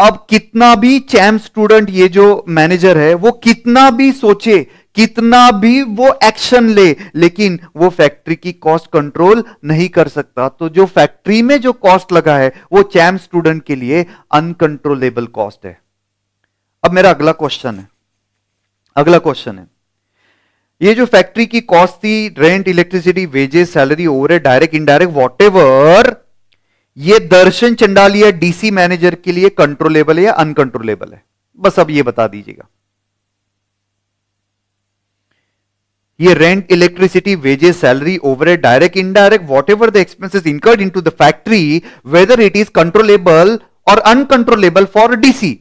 अब कितना भी चैम स्टूडेंट ये जो मैनेजर है वो कितना भी सोचे कितना भी वो एक्शन ले लेकिन वो फैक्ट्री की कॉस्ट कंट्रोल नहीं कर सकता तो जो फैक्ट्री में जो कॉस्ट लगा है वो चैम स्टूडेंट के लिए अनकंट्रोलेबल कॉस्ट है अब मेरा अगला क्वेश्चन है अगला क्वेश्चन है ये जो फैक्ट्री की कॉस्ट थी rent electricity wages salary over है डायरेक्ट इनडायरेक्ट वॉट ये दर्शन चंडालिया डीसी मैनेजर के लिए कंट्रोलेबल है या अनकंट्रोलेबल है बस अब यह बता दीजिएगा ये rent electricity wages salary over direct indirect whatever the expenses incurred into the factory whether it is controllable और uncontrollable for DC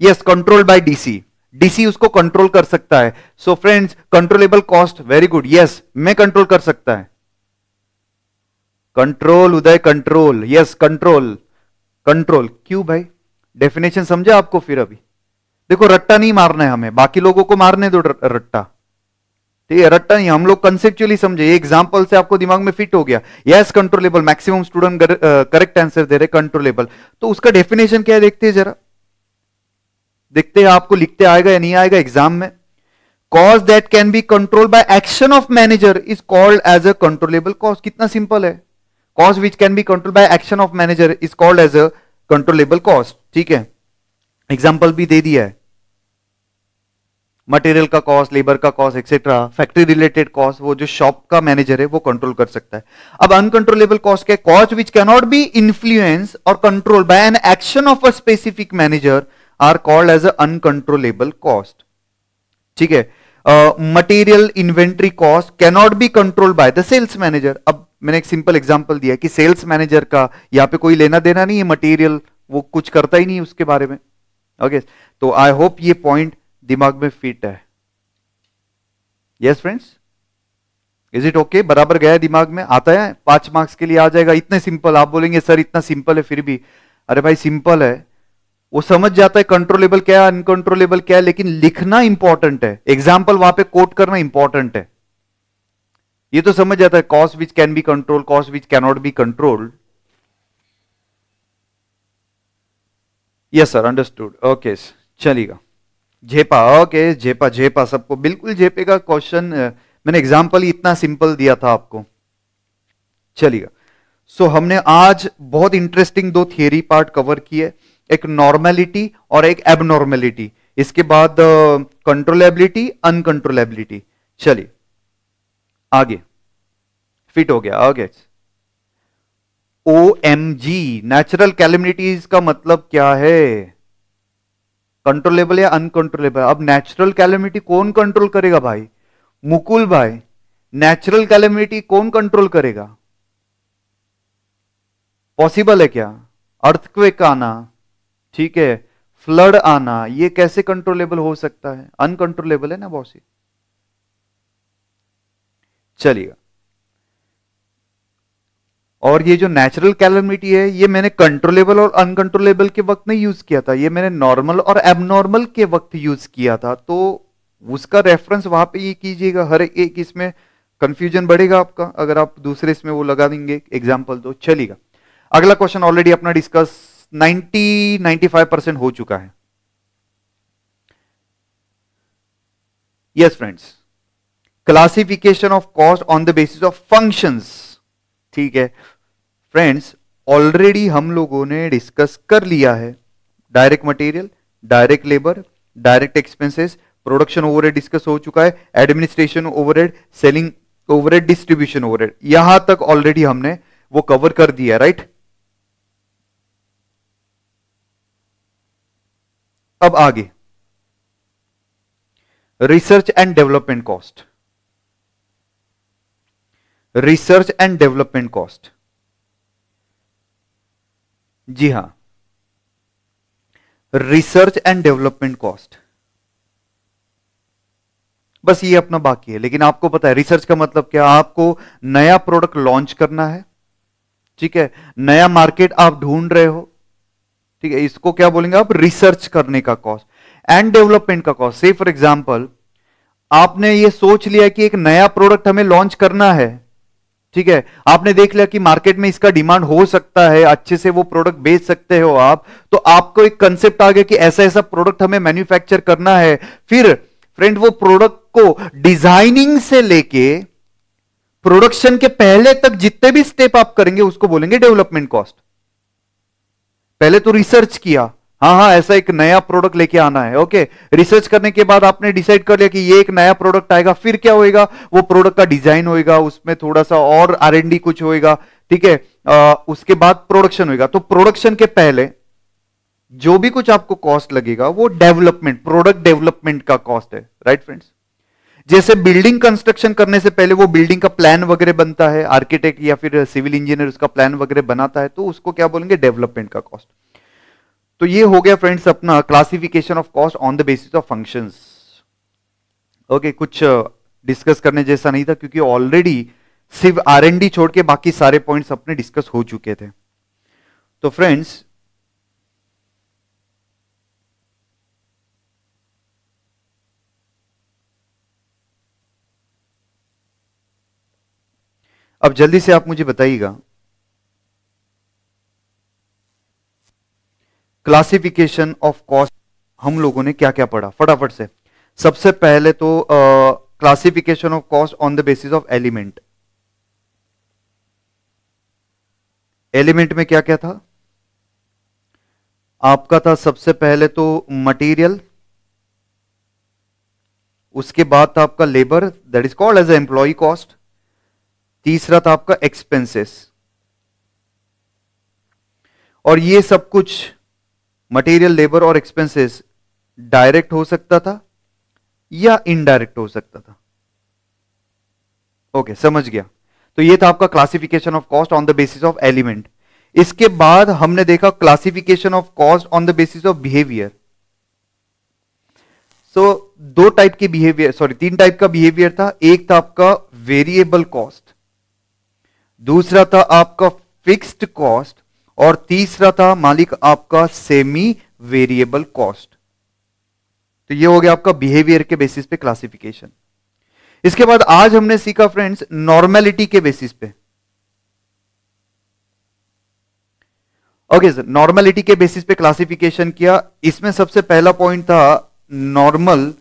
yes control by DC DC उसको कंट्रोल कर सकता है so friends controllable cost very good yes मैं control कर सकता है control Uday control yes control control क्यों भाई डेफिनेशन समझा आपको फिर अभी देखो रट्टा नहीं मारना है हमें बाकी लोगों को मारने दो रट्टा ठीक है रट्टा नहीं हम लोग कंसेप्चुअली समझे एग्जाम्पल से आपको दिमाग में फिट हो गया yes controllable maximum student correct answer दे रहे कंट्रोलेबल तो उसका डेफिनेशन क्या है देखते हैं जरा देखते हैं आपको लिखते आएगा या नहीं आएगा एग्जाम में cost that can be control by action of manager is called as a controllable cost कितना सिंपल है cost which can be control by action of manager is called as a controllable cost ठीक है example भी दे दिया है material का cost labour का cost etcetera factory related cost वो जो शॉप का मैनेजर है वो कंट्रोल कर सकता है अब अनकंट्रोलेबल कॉस्ट के cost which cannot be influence और control by an action of a specific manager are called as uncontrollable cost ठीक है material inventory cost cannot be control by the sales manager अब मैंने एक सिंपल एग्जाम्पल दिया कि sales manager का यहाँ पे कोई लेना देना नहीं है मटेरियल वो कुछ करता ही नहीं उसके बारे में ओके okay, तो आई होप ये पॉइंट दिमाग में फिट है yes friends is it okay बराबर गया दिमाग में आता है पांच मार्क्स के लिए आ जाएगा इतने सिंपल आप बोलेंगे सर इतना सिंपल है फिर भी अरे भाई सिंपल है वो समझ जाता है कंट्रोलेबल क्या है अनकंट्रोलेबल क्या है लेकिन लिखना इंपॉर्टेंट है एग्जाम्पल वहां पे कोट करना इंपॉर्टेंट है ये तो समझ जाता है cost which can be control cost which cannot be controlled yes sir understood okay चलिएगा झेपा ओके झेपा झेपा सबको बिल्कुल झेपे का क्वेश्चन मैंने एग्जाम्पल इतना सिंपल दिया था आपको चलिए सो so, हमने आज बहुत इंटरेस्टिंग दो थियरी पार्ट कवर किए एक नॉर्मेलिटी और एक एबनॉर्मेलिटी इसके बाद कंट्रोलेबिलिटी अनकंट्रोलेबिलिटी चलिए आगे फिट हो गया okay O M G natural calamities का मतलब क्या है कंट्रोलेबल या अनकंट्रोलेबल अब नेचुरल कैलेमिटी कौन कंट्रोल करेगा भाई मुकुल भाई नेचुरल कैलेमिटी कौन कंट्रोल करेगा पॉसिबल है क्या अर्थक्वेक आना ठीक है फ्लड आना ये कैसे कंट्रोलेबल हो सकता है अनकंट्रोलेबल है ना बॉसी चलिएगा और ये जो नेचुरल कैलमिटी है ये मैंने कंट्रोलेबल और अनकंट्रोलेबल के वक्त नहीं यूज किया था ये मैंने नॉर्मल और एबनॉर्मल के वक्त यूज किया था तो उसका रेफरेंस वहां पे ये कीजिएगा हर एक इसमें कंफ्यूजन बढ़ेगा आपका अगर आप दूसरे इसमें वो लगा देंगे एग्जाम्पल तो चलेगा अगला क्वेश्चन ऑलरेडी अपना डिस्कस नाइनटी नाइनटी परसेंट हो चुका है yes friends classification of cost on the basis of functions ठीक है फ्रेंड्स ऑलरेडी हम लोगों ने डिस्कस कर लिया है direct material direct labour direct expenses production overhead discuss हो चुका है administration overhead selling overhead distribution overhead यहां तक ऑलरेडी हमने वो कवर कर दिया राइट अब आगे research and development cost research and development cost जी हां रिसर्च एंड डेवलपमेंट कॉस्ट बस ये अपना बाकी है लेकिन आपको पता है रिसर्च का मतलब क्या आपको नया प्रोडक्ट लॉन्च करना है ठीक है नया मार्केट आप ढूंढ रहे हो ठीक है इसको क्या बोलेंगे आप रिसर्च करने का कॉस्ट एंड डेवलपमेंट का कॉस्ट से फॉर एग्जाम्पल आपने ये सोच लिया कि एक नया प्रोडक्ट हमें लॉन्च करना है ठीक है आपने देख लिया कि मार्केट में इसका डिमांड हो सकता है अच्छे से वो प्रोडक्ट बेच सकते हो आप तो आपको एक कंसेप्ट आ गया कि ऐसा ऐसा प्रोडक्ट हमें मैन्युफैक्चर करना है फिर फ्रेंड वो प्रोडक्ट को डिजाइनिंग से लेके प्रोडक्शन के पहले तक जितने भी स्टेप आप करेंगे उसको बोलेंगे डेवलपमेंट कॉस्ट पहले तो रिसर्च किया हाँ हाँ ऐसा एक नया प्रोडक्ट लेके आना है ओके रिसर्च करने के बाद आपने डिसाइड कर लिया कि ये एक नया प्रोडक्ट आएगा फिर क्या होएगा वो प्रोडक्ट का डिजाइन होएगा उसमें थोड़ा सा और आर कुछ होएगा ठीक है उसके बाद प्रोडक्शन होएगा तो प्रोडक्शन के पहले जो भी कुछ आपको कॉस्ट लगेगा वो डेवलपमेंट प्रोडक्ट डेवलपमेंट का कॉस्ट है राइट फ्रेंड्स जैसे बिल्डिंग कंस्ट्रक्शन करने से पहले वो बिल्डिंग का प्लान वगैरह बनता है आर्किटेक्ट या फिर सिविल इंजीनियर उसका प्लान वगैरह बनाता है तो उसको क्या बोलेंगे डेवलपमेंट का कॉस्ट तो ये हो गया फ्रेंड्स अपना classification of cost on the basis of functions okay कुछ डिस्कस uh, करने जैसा नहीं था क्योंकि ऑलरेडी सिर्फ आर एन डी छोड़ के बाकी सारे पॉइंट्स अपने डिस्कस हो चुके थे तो फ्रेंड्स अब जल्दी से आप मुझे बताइएगा क्लासिफिकेशन ऑफ कॉस्ट हम लोगों ने क्या क्या पढ़ा फटाफट से सबसे पहले तो classification of cost on the basis of element element में क्या क्या था आपका था सबसे पहले तो मटेरियल उसके बाद था आपका labour that is called as employee cost तीसरा था आपका एक्सपेंसेस और ये सब कुछ मटेरियल लेबर और एक्सपेंसेस डायरेक्ट हो सकता था या इनडायरेक्ट हो सकता था ओके okay, समझ गया तो ये था आपका classification of cost on the basis of element इसके बाद हमने देखा classification of cost on the basis of behaviour so दो टाइप के बिहेवियर सॉरी तीन टाइप का बिहेवियर था एक था आपका वेरिएबल कॉस्ट दूसरा था आपका फिक्स्ड कॉस्ट और तीसरा था मालिक आपका सेमी वेरिएबल कॉस्ट तो ये हो गया आपका बिहेवियर के बेसिस पे क्लासिफिकेशन इसके बाद आज हमने सीखा फ्रेंड्स नॉर्मेलिटी के बेसिस पे ओके सर नॉर्मेलिटी के बेसिस पे क्लासिफिकेशन किया इसमें सबसे पहला पॉइंट था नॉर्मल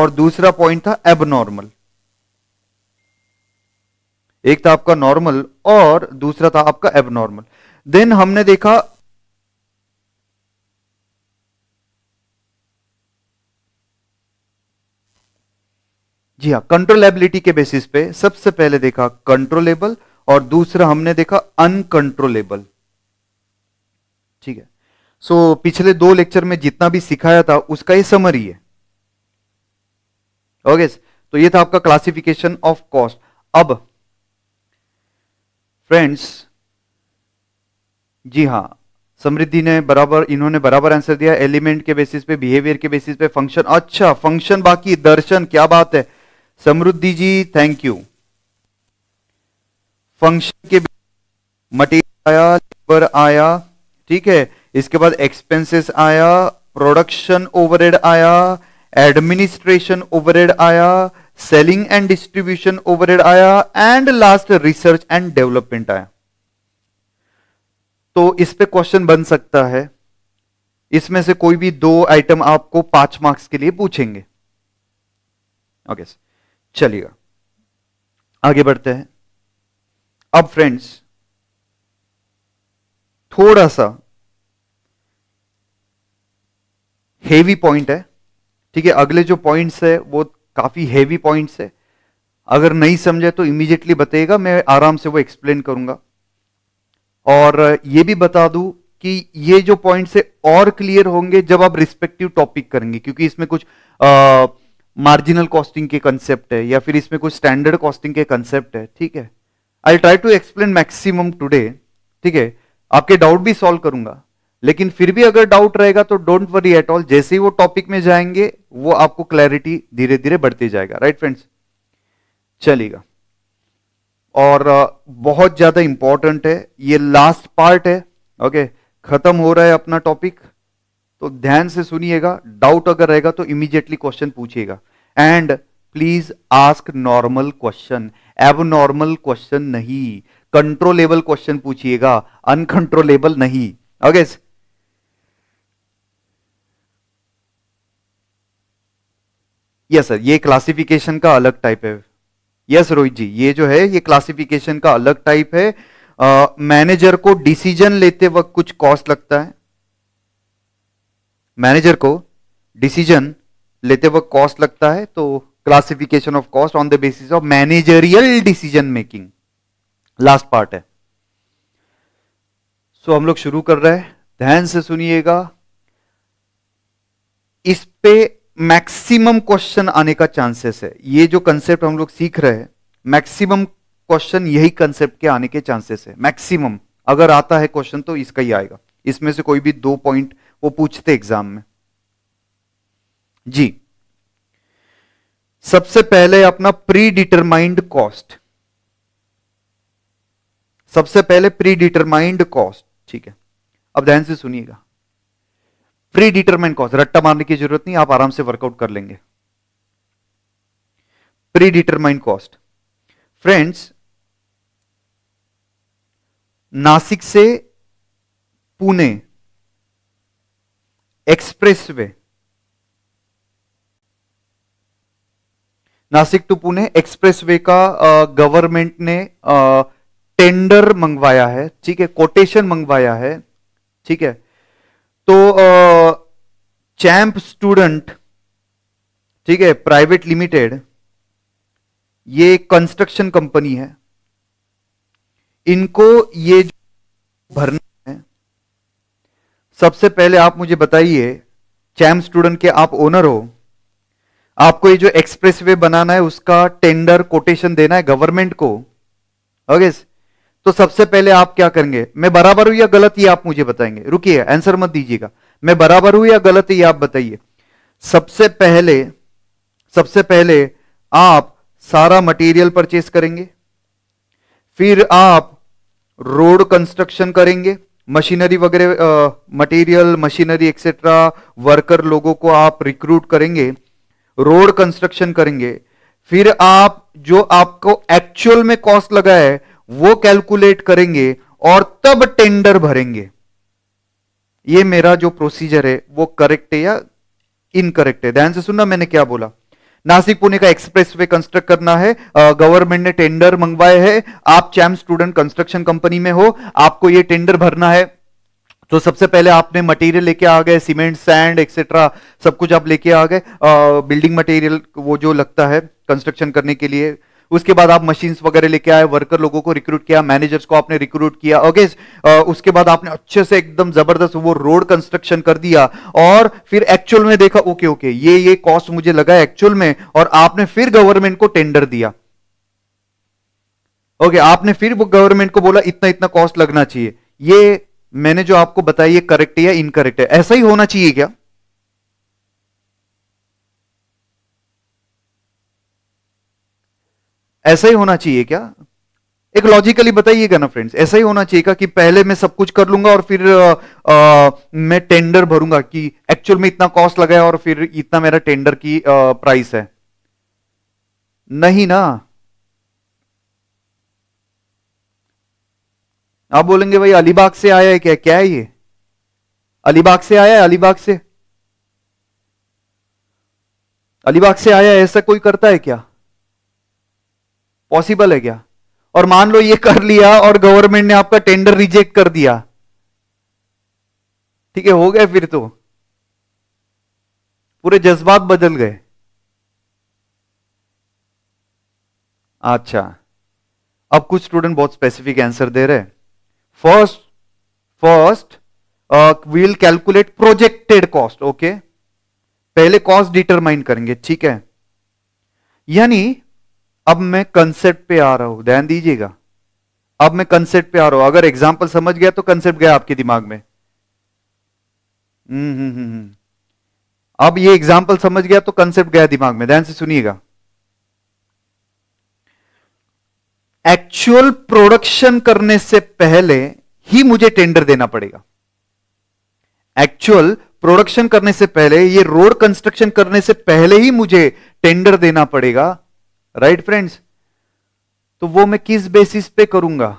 और दूसरा पॉइंट था एबनॉर्मल एक था आपका नॉर्मल और दूसरा था आपका एबनॉर्मल देन हमने देखा जी हाँ कंट्रोलेबिलिटी के बेसिस पे सबसे पहले देखा कंट्रोलेबल और दूसरा हमने देखा अनकंट्रोलेबल ठीक है सो so, पिछले दो लेक्चर में जितना भी सिखाया था उसका ये समरी है ओके okay, तो ये था आपका क्लासिफिकेशन ऑफ कॉस्ट अब फ्रेंड्स जी हाँ समृद्धि ने बराबर इन्होंने बराबर आंसर दिया एलिमेंट के बेसिस पे बिहेवियर के बेसिस पे फंक्शन अच्छा फंक्शन बाकी दर्शन क्या बात है Samriddhi ji thank you function के मटेरियल आया लेबर आया ठीक है इसके बाद एक्सपेंसेस आया प्रोडक्शन ओवरहेड आया एडमिनिस्ट्रेशन ओवरहेड आया सेलिंग एंड डिस्ट्रीब्यूशन ओवरहेड आया and last research and development आया तो इस पे क्वेश्चन बन सकता है इसमें से कोई भी दो आइटम आपको पांच मार्क्स के लिए पूछेंगे ओके चलिएगा आगे बढ़ते हैं अब फ्रेंड्स थोड़ा सा हेवी पॉइंट है ठीक है अगले जो पॉइंट्स है वो काफी हेवी पॉइंट्स है अगर नहीं समझे तो इमीजिएटली बताइएगा मैं आराम से वो एक्सप्लेन करूंगा और ये भी बता दूं कि ये जो पॉइंट से और क्लियर होंगे जब आप रिस्पेक्टिव टॉपिक करेंगे क्योंकि इसमें कुछ मार्जिनल कॉस्टिंग के कंसेप्ट है या फिर इसमें कुछ स्टैंडर्ड कॉस्टिंग के कंसेप्ट है ठीक है I try to explain maximum today ठीक है आपके डाउट भी सॉल्व करूंगा लेकिन फिर भी अगर डाउट रहेगा तो डोंट वरी एट ऑल जैसे ही वो टॉपिक में जाएंगे वो आपको क्लैरिटी धीरे धीरे बढ़ती जाएगा राइट फ्रेंड्स चलेगा और बहुत ज़्यादा इंपॉर्टेंट है ये लास्ट पार्ट है ओके ख़त्म हो रहा है अपना टॉपिक तो ध्यान से सुनिएगा डाउट अगर रहेगा तो इमीडिएटली क्वेश्चन पूछिएगा and please ask normal question normal question नहीं कंट्रोलेबल क्वेश्चन पूछिएगा अनकंट्रोलेबल नहीं ओके यस सर ये क्लासिफिकेशन का अलग टाइप है यस रोहित जी ये जो है ये क्लासिफिकेशन का अलग टाइप है मैनेजर को डिसीजन लेते वक्त कुछ कॉस्ट लगता है मैनेजर को डिसीजन लेते वक्त कॉस्ट लगता है तो classification of cost on the basis of managerial decision making last part है सो so, हम लोग शुरू कर रहे हैं ध्यान से सुनिएगा इस पे मैक्सिमम क्वेश्चन आने का चांसेस है ये जो कंसेप्ट हम लोग सीख रहे हैं मैक्सिमम क्वेश्चन यही कंसेप्ट के आने के चांसेस है मैक्सिमम अगर आता है क्वेश्चन तो इसका ही आएगा इसमें से कोई भी दो पॉइंट वो पूछते एग्जाम में जी सबसे पहले अपना प्री डिटरमाइंड कॉस्ट सबसे पहले प्री डिटरमाइंड कॉस्ट ठीक है अब ध्यान से सुनिएगा प्री डिटरमेंट कॉज रट्टा मारने की जरूरत नहीं आप आराम से वर्कआउट कर लेंगे predetermined cost friends Nashik से Pune expressway Nashik to Pune expressway का गवर्नमेंट ने आ, टेंडर मंगवाया है ठीक है कोटेशन मंगवाया है ठीक है तो चैम्प स्टूडेंट ठीक है प्राइवेट लिमिटेड ये कंस्ट्रक्शन कंपनी है इनको ये भरना है सबसे पहले आप मुझे बताइए चैम्प स्टूडेंट के आप ओनर हो आपको ये जो एक्सप्रेसवे बनाना है उसका टेंडर कोटेशन देना है गवर्नमेंट को ओके okay, तो सबसे पहले आप क्या करेंगे मैं बराबर हूं या गलत ये आप मुझे बताएंगे रुकिए आंसर मत दीजिएगा मैं बराबर हूं या गलत ये आप बताइए सबसे पहले सबसे पहले आप सारा मटेरियल परचेस करेंगे फिर आप रोड कंस्ट्रक्शन करेंगे मशीनरी वगैरह मटेरियल मशीनरी एक्सेट्रा वर्कर लोगों को आप रिक्रूट करेंगे रोड कंस्ट्रक्शन करेंगे फिर आप जो आपको एक्चुअल में कॉस्ट लगा है वो कैलकुलेट करेंगे और तब टेंडर भरेंगे ये मेरा जो प्रोसीजर है वो करेक्ट है या इनकरेक्ट है ध्यान से सुनना मैंने क्या बोला नासिक पुणे का एक्सप्रेस वे कंस्ट्रक्ट करना है गवर्नमेंट ने टेंडर मंगवाए हैं आप चैम स्टूडेंट कंस्ट्रक्शन कंपनी में हो आपको ये टेंडर भरना है तो सबसे पहले आपने मटेरियल लेके आ गए सीमेंट सैंड एक्सेट्रा सब कुछ आप लेके आ गए बिल्डिंग मटेरियल वो जो लगता है कंस्ट्रक्शन करने के लिए उसके बाद आप मशीन्स वगैरह लेके आए वर्कर लोगों को रिक्रूट किया मैनेजर्स को आपने रिक्रूट किया ओके उसके बाद आपने अच्छे से एकदम जबरदस्त वो रोड कंस्ट्रक्शन कर दिया और फिर एक्चुअल में देखा ओके ओके ये ये कॉस्ट मुझे लगा एक्चुअल में और आपने फिर गवर्नमेंट को टेंडर दिया ओके आपने फिर गवर्नमेंट को बोला इतना इतना कॉस्ट लगना चाहिए ये मैंने जो आपको बताया ये करेक्ट है या इनकरेक्ट है ऐसा ही होना चाहिए क्या ऐसा ही होना चाहिए क्या एक लॉजिकली बताइएगा ना फ्रेंड्स ऐसा ही होना चाहिए कि पहले मैं सब कुछ कर लूंगा और फिर आ, आ, मैं टेंडर भरूंगा कि एक्चुअल में इतना कॉस्ट लगा है और फिर इतना मेरा टेंडर की आ, प्राइस है नहीं ना आप बोलेंगे भाई अलीबाग से आया है क्या क्या है ये अलीबाग से आया है अलीबाग से अलीबाग से आया है ऐसा कोई करता है क्या पॉसिबल है क्या और मान लो ये कर लिया और गवर्नमेंट ने आपका टेंडर रिजेक्ट कर दिया ठीक है हो गया फिर तो पूरे जज्बात बदल गए अच्छा अब कुछ स्टूडेंट बहुत स्पेसिफिक आंसर दे रहे first first we'll calculate projected cost okay पहले कॉस्ट डिटरमाइन करेंगे ठीक है यानी अब मैं कंसेप्ट पे आ रहा हूं ध्यान दीजिएगा अब मैं कंसेप्ट पे आ रहा हूं अगर एग्जाम्पल समझ गया तो कंसेप्ट गया आपके दिमाग में हम्म हम्म हम्म, हम्म। अब ये एग्जाम्पल समझ गया तो कंसेप्ट गया दिमाग में ध्यान से सुनिएगा एक्चुअल प्रोडक्शन करने से पहले ही मुझे टेंडर देना पड़ेगा एक्चुअल प्रोडक्शन करने से पहले ये रोड कंस्ट्रक्शन करने से पहले ही मुझे टेंडर देना पड़ेगा राइट फ्रेंड्स तो वो मैं किस बेसिस पे करूंगा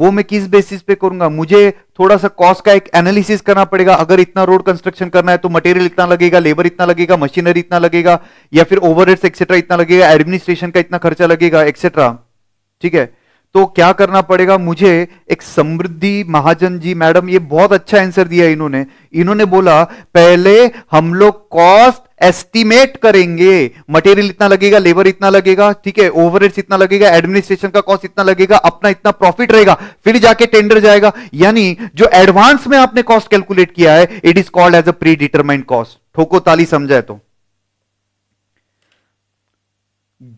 वो मैं किस बेसिस पे करूंगा मुझे थोड़ा सा कॉस्ट का एक एनालिसिस करना पड़ेगा अगर इतना रोड कंस्ट्रक्शन करना है तो मटेरियल इतना लगेगा लेबर इतना लगेगा मशीनरी इतना लगेगा या फिर हेड्स एक्सेट्रा इतना लगेगा एडमिनिस्ट्रेशन का इतना खर्चा लगेगा एक्सेट्रा ठीक है तो क्या करना पड़ेगा मुझे एक समृद्धि महाजन जी मैडम ये बहुत अच्छा आंसर दिया इन्होंने इन्होंने बोला पहले हम लोग कॉस्ट एस्टिमेट करेंगे मटेरियल इतना लगेगा लेबर इतना लगेगा ठीक है ओवरहेड्स इतना लगेगा एडमिनिस्ट्रेशन का कॉस्ट इतना लगेगा अपना इतना प्रॉफिट रहेगा फिर जाके टेंडर जाएगा यानी जो एडवांस में आपने कॉस्ट कैलकुलेट किया है it is called as a predetermined cost ठोको ताली समझाए तो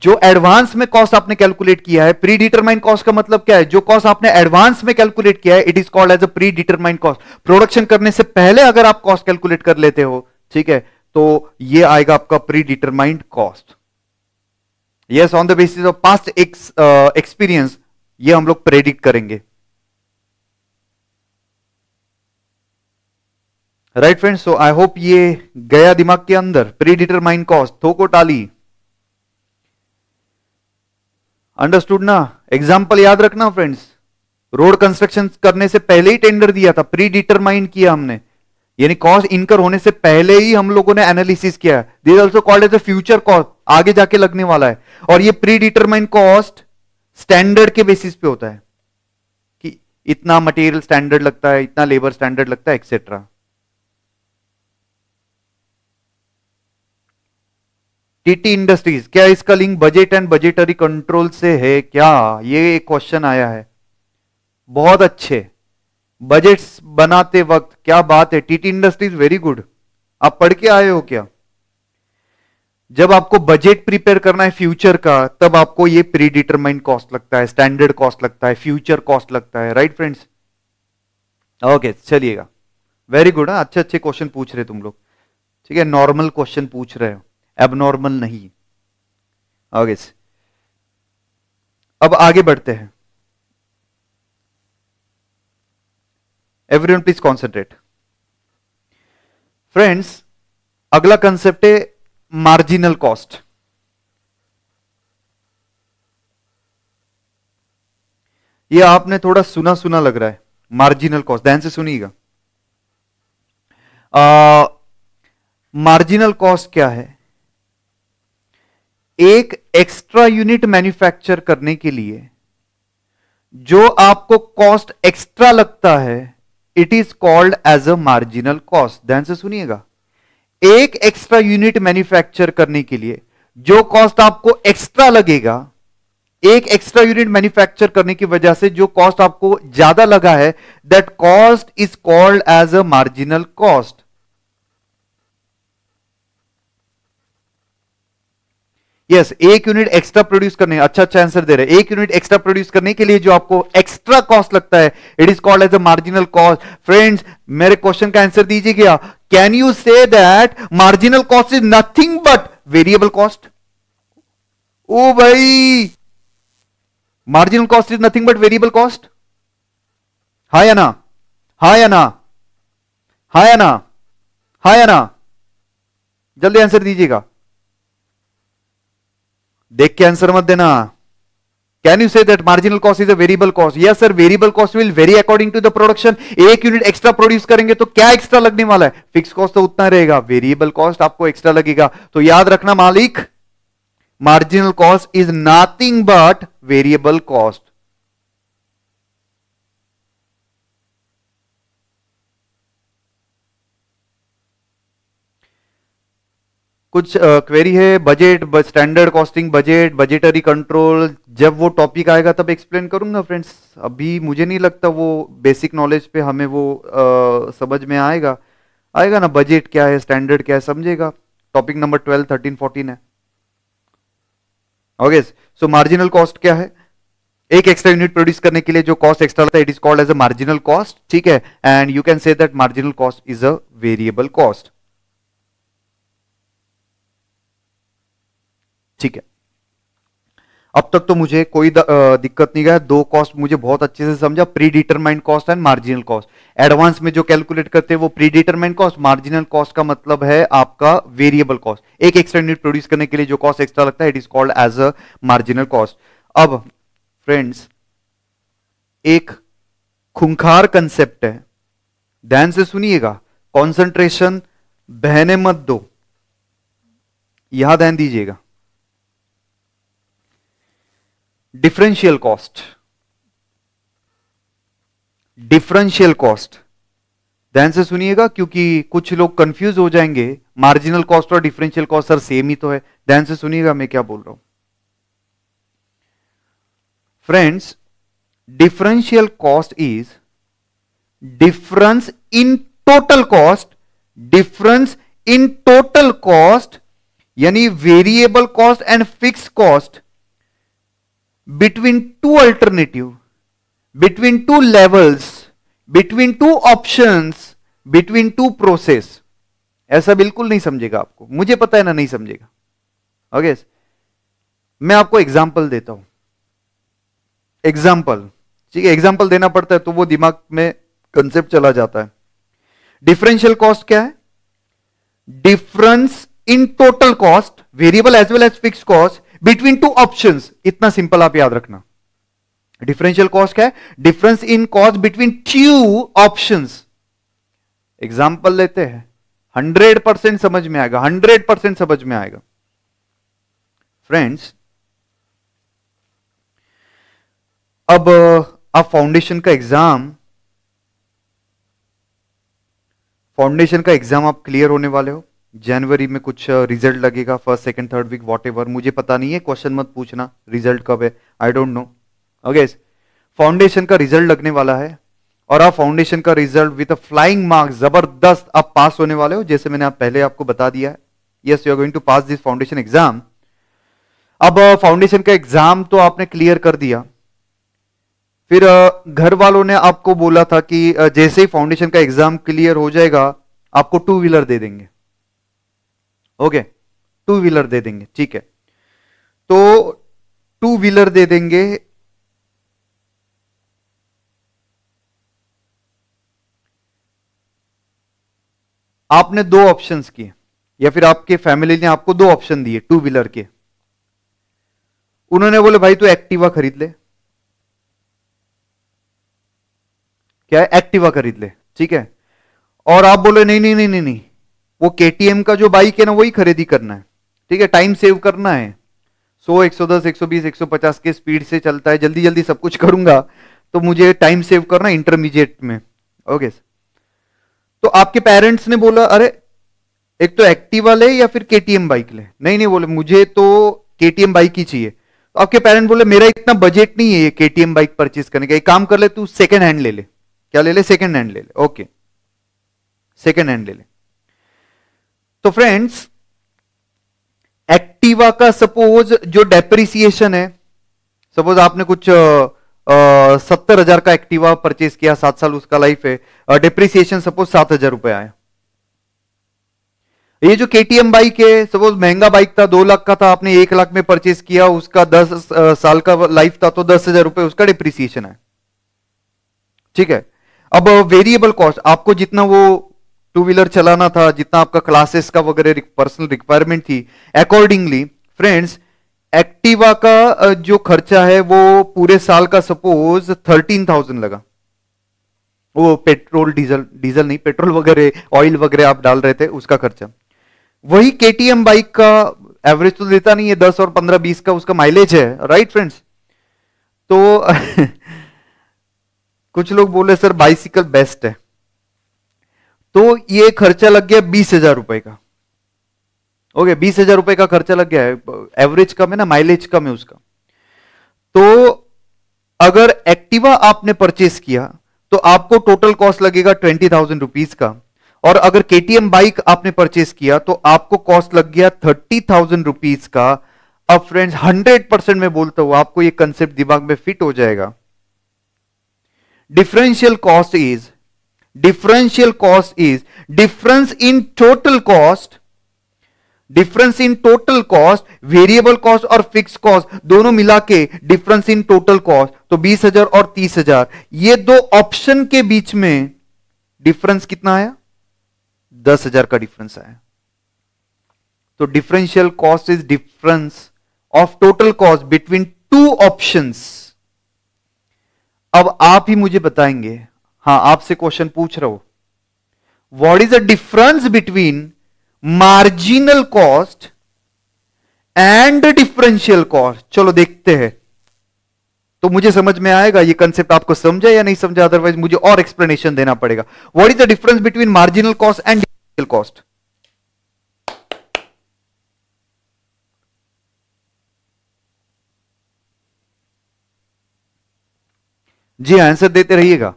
जो एडवांस में कॉस्ट आपने कैलकुलेट किया है प्री डिटरमाइंड कॉस्ट का मतलब क्या है जो कॉस्ट आपने एडवांस में कैलकुलेट किया है it is called as a predetermined cost production करने से पहले अगर आप कॉस्ट कैलकुलेट कर लेते हो ठीक है तो ये आएगा आपका predetermined cost yes on the basis of past experience ये हम लोग प्रेडिक्ट करेंगे right friends so I hope ये गया दिमाग के अंदर प्री डिटरमाइंड कॉस्ट को टाली अंडरस्टूड ना एग्जाम्पल याद रखना फ्रेंड्स रोड कंस्ट्रक्शन करने से पहले ही टेंडर दिया था प्री डिटरमाइंड किया हमने यानी कॉस्ट इनकर होने से पहले ही हम लोगों ने एनालिसिस किया this also called as a future cost आगे जाके लगने वाला है और ये प्री डिटरमाइन कॉस्ट स्टैंडर्ड के बेसिस पे होता है कि इतना मटेरियल स्टैंडर्ड लगता है इतना लेबर स्टैंडर्ड लगता है एक्सेट्रा टीटी इंडस्ट्रीज क्या इसका link budget and budgetary control से है क्या ये एक क्वेश्चन आया है बहुत अच्छे बजट्स बनाते वक्त क्या बात है TT industry is very good आप पढ़ के आए हो क्या जब आपको बजट प्रिपेयर करना है फ्यूचर का तब आपको ये प्री कॉस्ट लगता है स्टैंडर्ड कॉस्ट लगता है फ्यूचर कॉस्ट लगता है राइट फ्रेंड्स ओके चलिएगा वेरी गुड हाँ, अच्छे अच्छे क्वेश्चन पूछ रहे तुम लोग ठीक है नॉर्मल क्वेश्चन पूछ रहे हो एबनॉर्मल नहीं ओके अब आगे बढ़ते हैं एवरीवन प्लीज कॉन्सेंट्रेट फ्रेंड्स अगला कंसेप्ट है मार्जिनल कॉस्ट ये आपने थोड़ा सुना सुना लग रहा है मार्जिनल कॉस्ट ध्यान से सुनिएगा मार्जिनल कॉस्ट क्या है एक एक्स्ट्रा यूनिट मैन्युफैक्चर करने के लिए जो आपको कॉस्ट एक्स्ट्रा लगता है it is called as a marginal cost ध्यान से सुनिएगा एक एक्स्ट्रा यूनिट मैन्युफैक्चर करने के लिए जो कॉस्ट आपको एक्स्ट्रा लगेगा एक एक्स्ट्रा यूनिट मैन्युफैक्चर करने की वजह से जो कॉस्ट आपको ज्यादा लगा है that cost is called as a marginal cost yes एक यूनिट एक्स्ट्रा प्रोड्यूस करने अच्छा अच्छा आंसर दे रहे एक यूनिट एक्स्ट्रा प्रोड्यूस करने के लिए जो आपको एक्स्ट्रा कॉस्ट लगता है it is called as a marginal cost friends मेरे क्वेश्चन का आंसर दीजिए क्या can you say that marginal cost is nothing but variable cost ओ भाई marginal cost is nothing but variable cost हा या ना हा या ना हा या ना हा या ना जल्दी आंसर दीजिएगा देख के आंसर मत देना can you say that marginal cost is a variable cost yes sir variable cost will vary according to the production एक यूनिट एक्स्ट्रा प्रोड्यूस करेंगे तो क्या एक्स्ट्रा लगने वाला है फिक्स कॉस्ट तो उतना रहेगा वेरिएबल कॉस्ट आपको एक्स्ट्रा लगेगा तो याद रखना मालिक marginal cost is nothing but variable cost कुछ क्वेरी है budget standard costing budget budgetary control जब वो टॉपिक आएगा तब एक्सप्लेन करूंगा फ्रेंड्स अभी मुझे नहीं लगता वो बेसिक नॉलेज पे हमें वो uh, समझ में आएगा आएगा ना बजट क्या है स्टैंडर्ड क्या है समझेगा topic number twelve thirteen fourteen है ओके सो मार्जिनल कॉस्ट क्या है एक एक्स्ट्रा यूनिट प्रोड्यूस करने के लिए जो कॉस्ट एक्स्ट्रा लगता है it is called as a marginal cost ठीक है and you can say that marginal cost is a variable cost ठीक है अब तक तो मुझे कोई दिक्कत नहीं गया दो कॉस्ट मुझे बहुत अच्छे से समझा predetermined cost and marginal cost advance में जो कैलकुलेट करते हैं वो predetermined cost marginal cost का मतलब है आपका वेरिएबल कॉस्ट एक एक्स्ट्रा यूनिट प्रोड्यूस करने के लिए जो कॉस्ट एक्स्ट्रा लगता है it is called as a marginal cost अब फ्रेंड्स एक खुंखार कंसेप्ट है ध्यान से सुनिएगा कॉन्सेंट्रेशन बहने मत दो यहां ध्यान दीजिएगा डिफरेंशियल कॉस्ट डिफरेंशियल कॉस्ट ध्यान से सुनिएगा क्योंकि कुछ लोग कंफ्यूज हो जाएंगे मार्जिनल कॉस्ट और डिफरेंशियल कॉस्ट सर सेम ही तो है ध्यान से सुनिएगा मैं क्या बोल रहा हूं friends differential cost is difference in total cost difference in total cost यानी variable cost and fix cost between two alternative, between two levels, between two options, between two process. ऐसा बिल्कुल नहीं समझेगा आपको मुझे पता है ना नहीं समझेगा ओके okay? मैं आपको एग्जाम्पल देता हूं एग्जाम्पल ठीक है एग्जाम्पल देना पड़ता है तो वो दिमाग में कंसेप्ट चला जाता है डिफरेंशियल कॉस्ट क्या है difference in total cost variable as well as fix cost between two option इतना सिंपल आप याद रखना डिफरेंशियल कॉस्ट क्या है difference in cost between two option example लेते हैं हंड्रेड परसेंट समझ में आएगा हंड्रेड परसेंट समझ में आएगा फ्रेंड्स अब uh, आप फाउंडेशन का एग्जाम फाउंडेशन का एग्जाम आप क्लियर होने वाले हो जनवरी में कुछ रिजल्ट लगेगा first second third week whatever मुझे पता नहीं है क्वेश्चन मत पूछना रिजल्ट कब है I don't know okay foundation का रिजल्ट लगने वाला है और आप फाउंडेशन का result with a flying marks जबरदस्त आप पास होने वाले हो जैसे मैंने आप पहले आपको बता दिया है yes you are going to pass this foundation exam अब फाउंडेशन का एग्जाम तो आपने क्लियर कर दिया फिर घर वालों ने आपको बोला था कि जैसे ही फाउंडेशन का एग्जाम क्लियर हो जाएगा आपको टू व्हीलर दे देंगे ओके टू व्हीलर दे देंगे ठीक है तो टू व्हीलर दे देंगे आपने दो ऑप्शंस किए या फिर आपके फैमिली ने आपको दो ऑप्शन दिए टू व्हीलर के उन्होंने बोले भाई तू एक्टिवा खरीद ले क्या है एक्टिवा खरीद ले ठीक है और आप बोले नहीं नहीं नहीं नहीं नहीं वो के का जो बाइक है ना वही खरीदी करना है ठीक है टाइम सेव करना है 100 110 120 150 के स्पीड से चलता है जल्दी जल्दी सब कुछ करूंगा तो मुझे टाइम सेव करना इंटरमीडिएट में ओके तो आपके पेरेंट्स ने बोला अरे एक तो एक्टिवा ले या फिर केटीएम बाइक ले नहीं नहीं बोले मुझे तो केटीएम बाइक ही चाहिए तो आपके पेरेंट बोले मेरा इतना बजट नहीं है ये केटीएम बाइक परचेज करने का एक काम कर ले तू सेकेंड हैंड ले ले क्या ले ले सेकेंड हैंड ले ले ओके सेकेंड हैंड ले ले तो फ्रेंड्स एक्टिवा का सपोज जो डेप्रिसिएशन है सपोज आपने कुछ सत्तर हजार का एक्टिवा परचेज किया सात साल उसका लाइफ है डेप्रिसिएशन सपोज सात हजार रुपए आया ये जो केटीएम बाइक है सपोज महंगा बाइक था दो लाख का था आपने एक लाख में परचेज किया उसका दस साल का लाइफ था तो दस हजार रुपए उसका डिप्रिसिएशन है ठीक है अब वेरिएबल कॉस्ट आपको जितना वो टू व्हीलर चलाना था जितना आपका क्लासेस का वगैरह पर्सनल रिक्वायरमेंट थी अकॉर्डिंगली फ्रेंड्स एक्टिवा का जो खर्चा है वो पूरे साल का सपोज थर्टीन थाउजेंड लगा वो पेट्रोल डीजल डीजल नहीं पेट्रोल वगैरह ऑयल वगैरह आप डाल रहे थे उसका खर्चा वही केटीएम बाइक का एवरेज तो देता नहीं है दस और पंद्रह बीस का उसका माइलेज है राइट फ्रेंड्स तो कुछ लोग बोले सर बाइसिकल बेस्ट है तो ये खर्चा लग गया बीस हजार रुपए का ओके बीस हजार रुपए का खर्चा लग गया है एवरेज कम है ना माइलेज कम है उसका तो अगर एक्टिवा आपने परचेस किया तो आपको टोटल कॉस्ट लगेगा ट्वेंटी थाउजेंड रुपीज का और अगर केटीएम बाइक आपने परचेस किया तो आपको कॉस्ट लग गया थर्टी थाउजेंड रुपीज का अब फ्रेंड्स हंड्रेड परसेंट में बोलता हूं आपको ये कंसेप्ट दिमाग में फिट हो जाएगा differential cost is differential cost is difference in total cost difference in total cost variable cost और फिक्स कॉस्ट दोनों मिला के डिफरेंस इन टोटल कॉस्ट तो बीस हजार और तीस हजार ये दो ऑप्शन के बीच में डिफरेंस कितना आया दस हजार का डिफरेंस आया तो differential cost is difference of total cost between two option अब आप ही मुझे बताएंगे हाँ आपसे क्वेश्चन पूछ रहा हो what is a difference between marginal cost and differential cost चलो देखते हैं तो मुझे समझ में आएगा ये कंसेप्ट आपको समझा या नहीं समझा अदरवाइज मुझे और एक्सप्लेनेशन देना पड़ेगा what is the difference between marginal cost and differential cost जी आंसर देते रहिएगा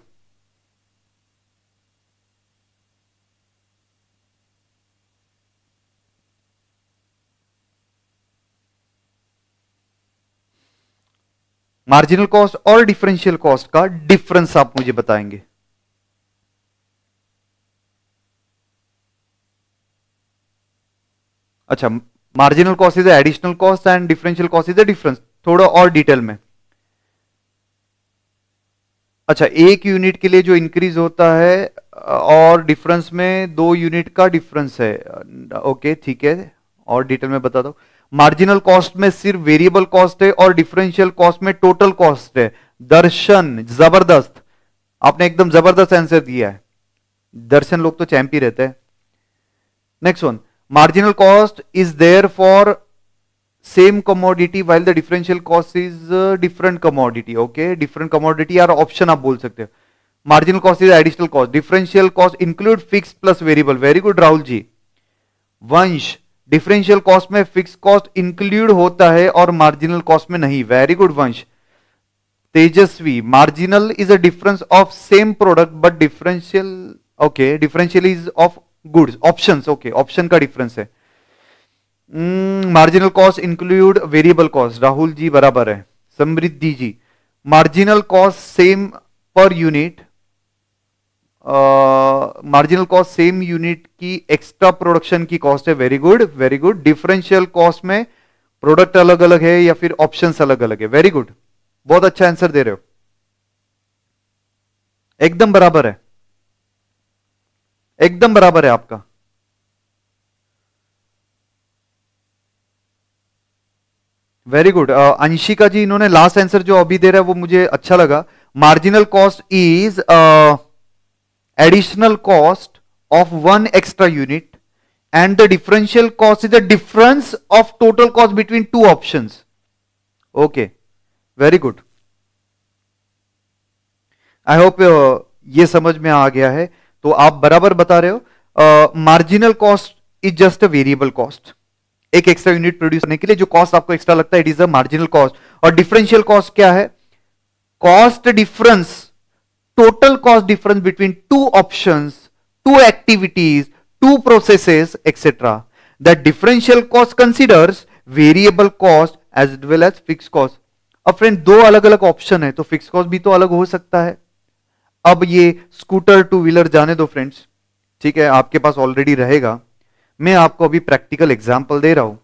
मार्जिनल कॉस्ट और डिफरेंशियल कॉस्ट का डिफरेंस आप मुझे बताएंगे अच्छा marginal cost is additional cost and differential cost is a difference थोड़ा और डिटेल में अच्छा एक यूनिट के लिए जो इंक्रीज होता है और डिफरेंस में दो यूनिट का डिफरेंस है ओके ठीक है और डिटेल में बता दो मार्जिनल कॉस्ट में सिर्फ वेरिएबल कॉस्ट है और डिफरेंशियल कॉस्ट में टोटल कॉस्ट है दर्शन जबरदस्त आपने एकदम जबरदस्त आंसर दिया है दर्शन लोग तो चैंपी रहते हैं next one marginal cost is there for same commodity while the differential cost is different commodity okay different commodity or option आप बोल सकते हो marginal cost is additional cost differential cost include fix plus variable very good Rahul ji Vansh differential cost में fix cost include होता है और marginal cost में नहीं very good Vansh Tejaswi marginal is a difference of same product but differential okay differential is of goods options okay option का difference है marginal cost include variable cost Rahul ji बराबर है Samriddhi ji marginal cost same पर unit marginal cost same unit की extra production की cost है very good very good differential cost में product अलग अलग है या फिर ऑप्शन अलग अलग है वेरी गुड बहुत अच्छा आंसर दे रहे हो एकदम बराबर है एकदम बराबर है आपका वेरी गुड अंशिका जी इन्होंने लास्ट आंसर जो अभी दे रहा है वो मुझे अच्छा लगा marginal cost is additional cost of one extra unit and the differential cost is the difference of total cost between two options. Okay, very good. I hope uh, ये समझ में आ गया है तो आप बराबर बता रहे हो marginal cost is just a variable cost एक एक्स्ट्रा यूनिट प्रोड्यूस करने के लिए जो कॉस्ट आपको एक्स्ट्रा लगता है it is a marginal cost और डिफरेंशियल कॉस्ट क्या है cost difference total cost difference between two option two activities two process etcetera the differential cost considers variable cost as well as fix cost अब friend दो अलग अलग option है तो fix cost भी तो अलग हो सकता है अब ये स्कूटर टू व्हीलर जाने दो फ्रेंड्स ठीक है आपके पास ऑलरेडी रहेगा मैं आपको अभी प्रैक्टिकल एग्जाम्पल दे रहा हूं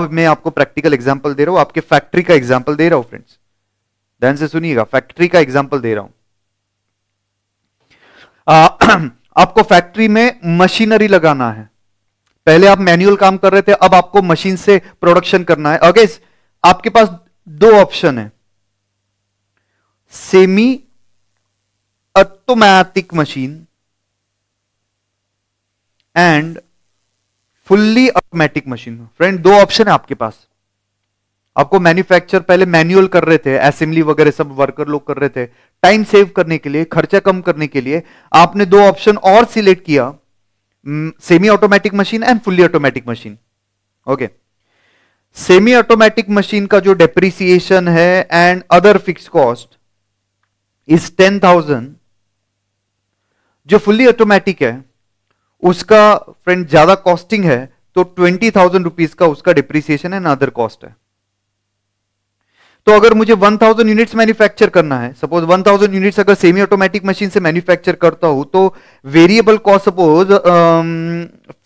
अब मैं आपको प्रैक्टिकल एग्जाम्पल दे रहा हूं आपके फैक्ट्री का एग्जाम्पल दे रहा हूं फ्रेंड्स ध्यान से सुनिएगा फैक्ट्री का एग्जाम्पल दे रहा हूं आ, आपको फैक्ट्री में मशीनरी लगाना है पहले आप मैनुअल काम कर रहे थे अब आपको मशीन से प्रोडक्शन करना है अगेज आपके पास दो ऑप्शन है semi automatic machine and fully automatic machine friend दो ऑप्शन है आपके पास आपको मैन्युफैक्चर पहले मैनुअल कर रहे थे असेंबली वगैरह सब वर्कर लोग कर रहे थे टाइम सेव करने के लिए खर्चा कम करने के लिए आपने दो ऑप्शन और सिलेक्ट किया semi automatic machine and fully automatic machine okay semi automatic machine का जो डेप्रिसिएशन है and other fix cost is ten thousand जो फुल्ली ऑटोमेटिक है उसका फ्रेंड ज्यादा कॉस्टिंग है तो ट्वेंटी थाउजेंड रुपीज का उसका डिप्रिसिएशन एंड अदर कॉस्ट है तो अगर मुझे 1000 थाउजेंड यूनिट्स मैन्युफैक्चर करना है सपोज 1000 थाउजेंड यूनिट्स अगर सेमी ऑटोमेटिक मशीन से मैन्युफैक्चर करता हूं तो variable cost suppose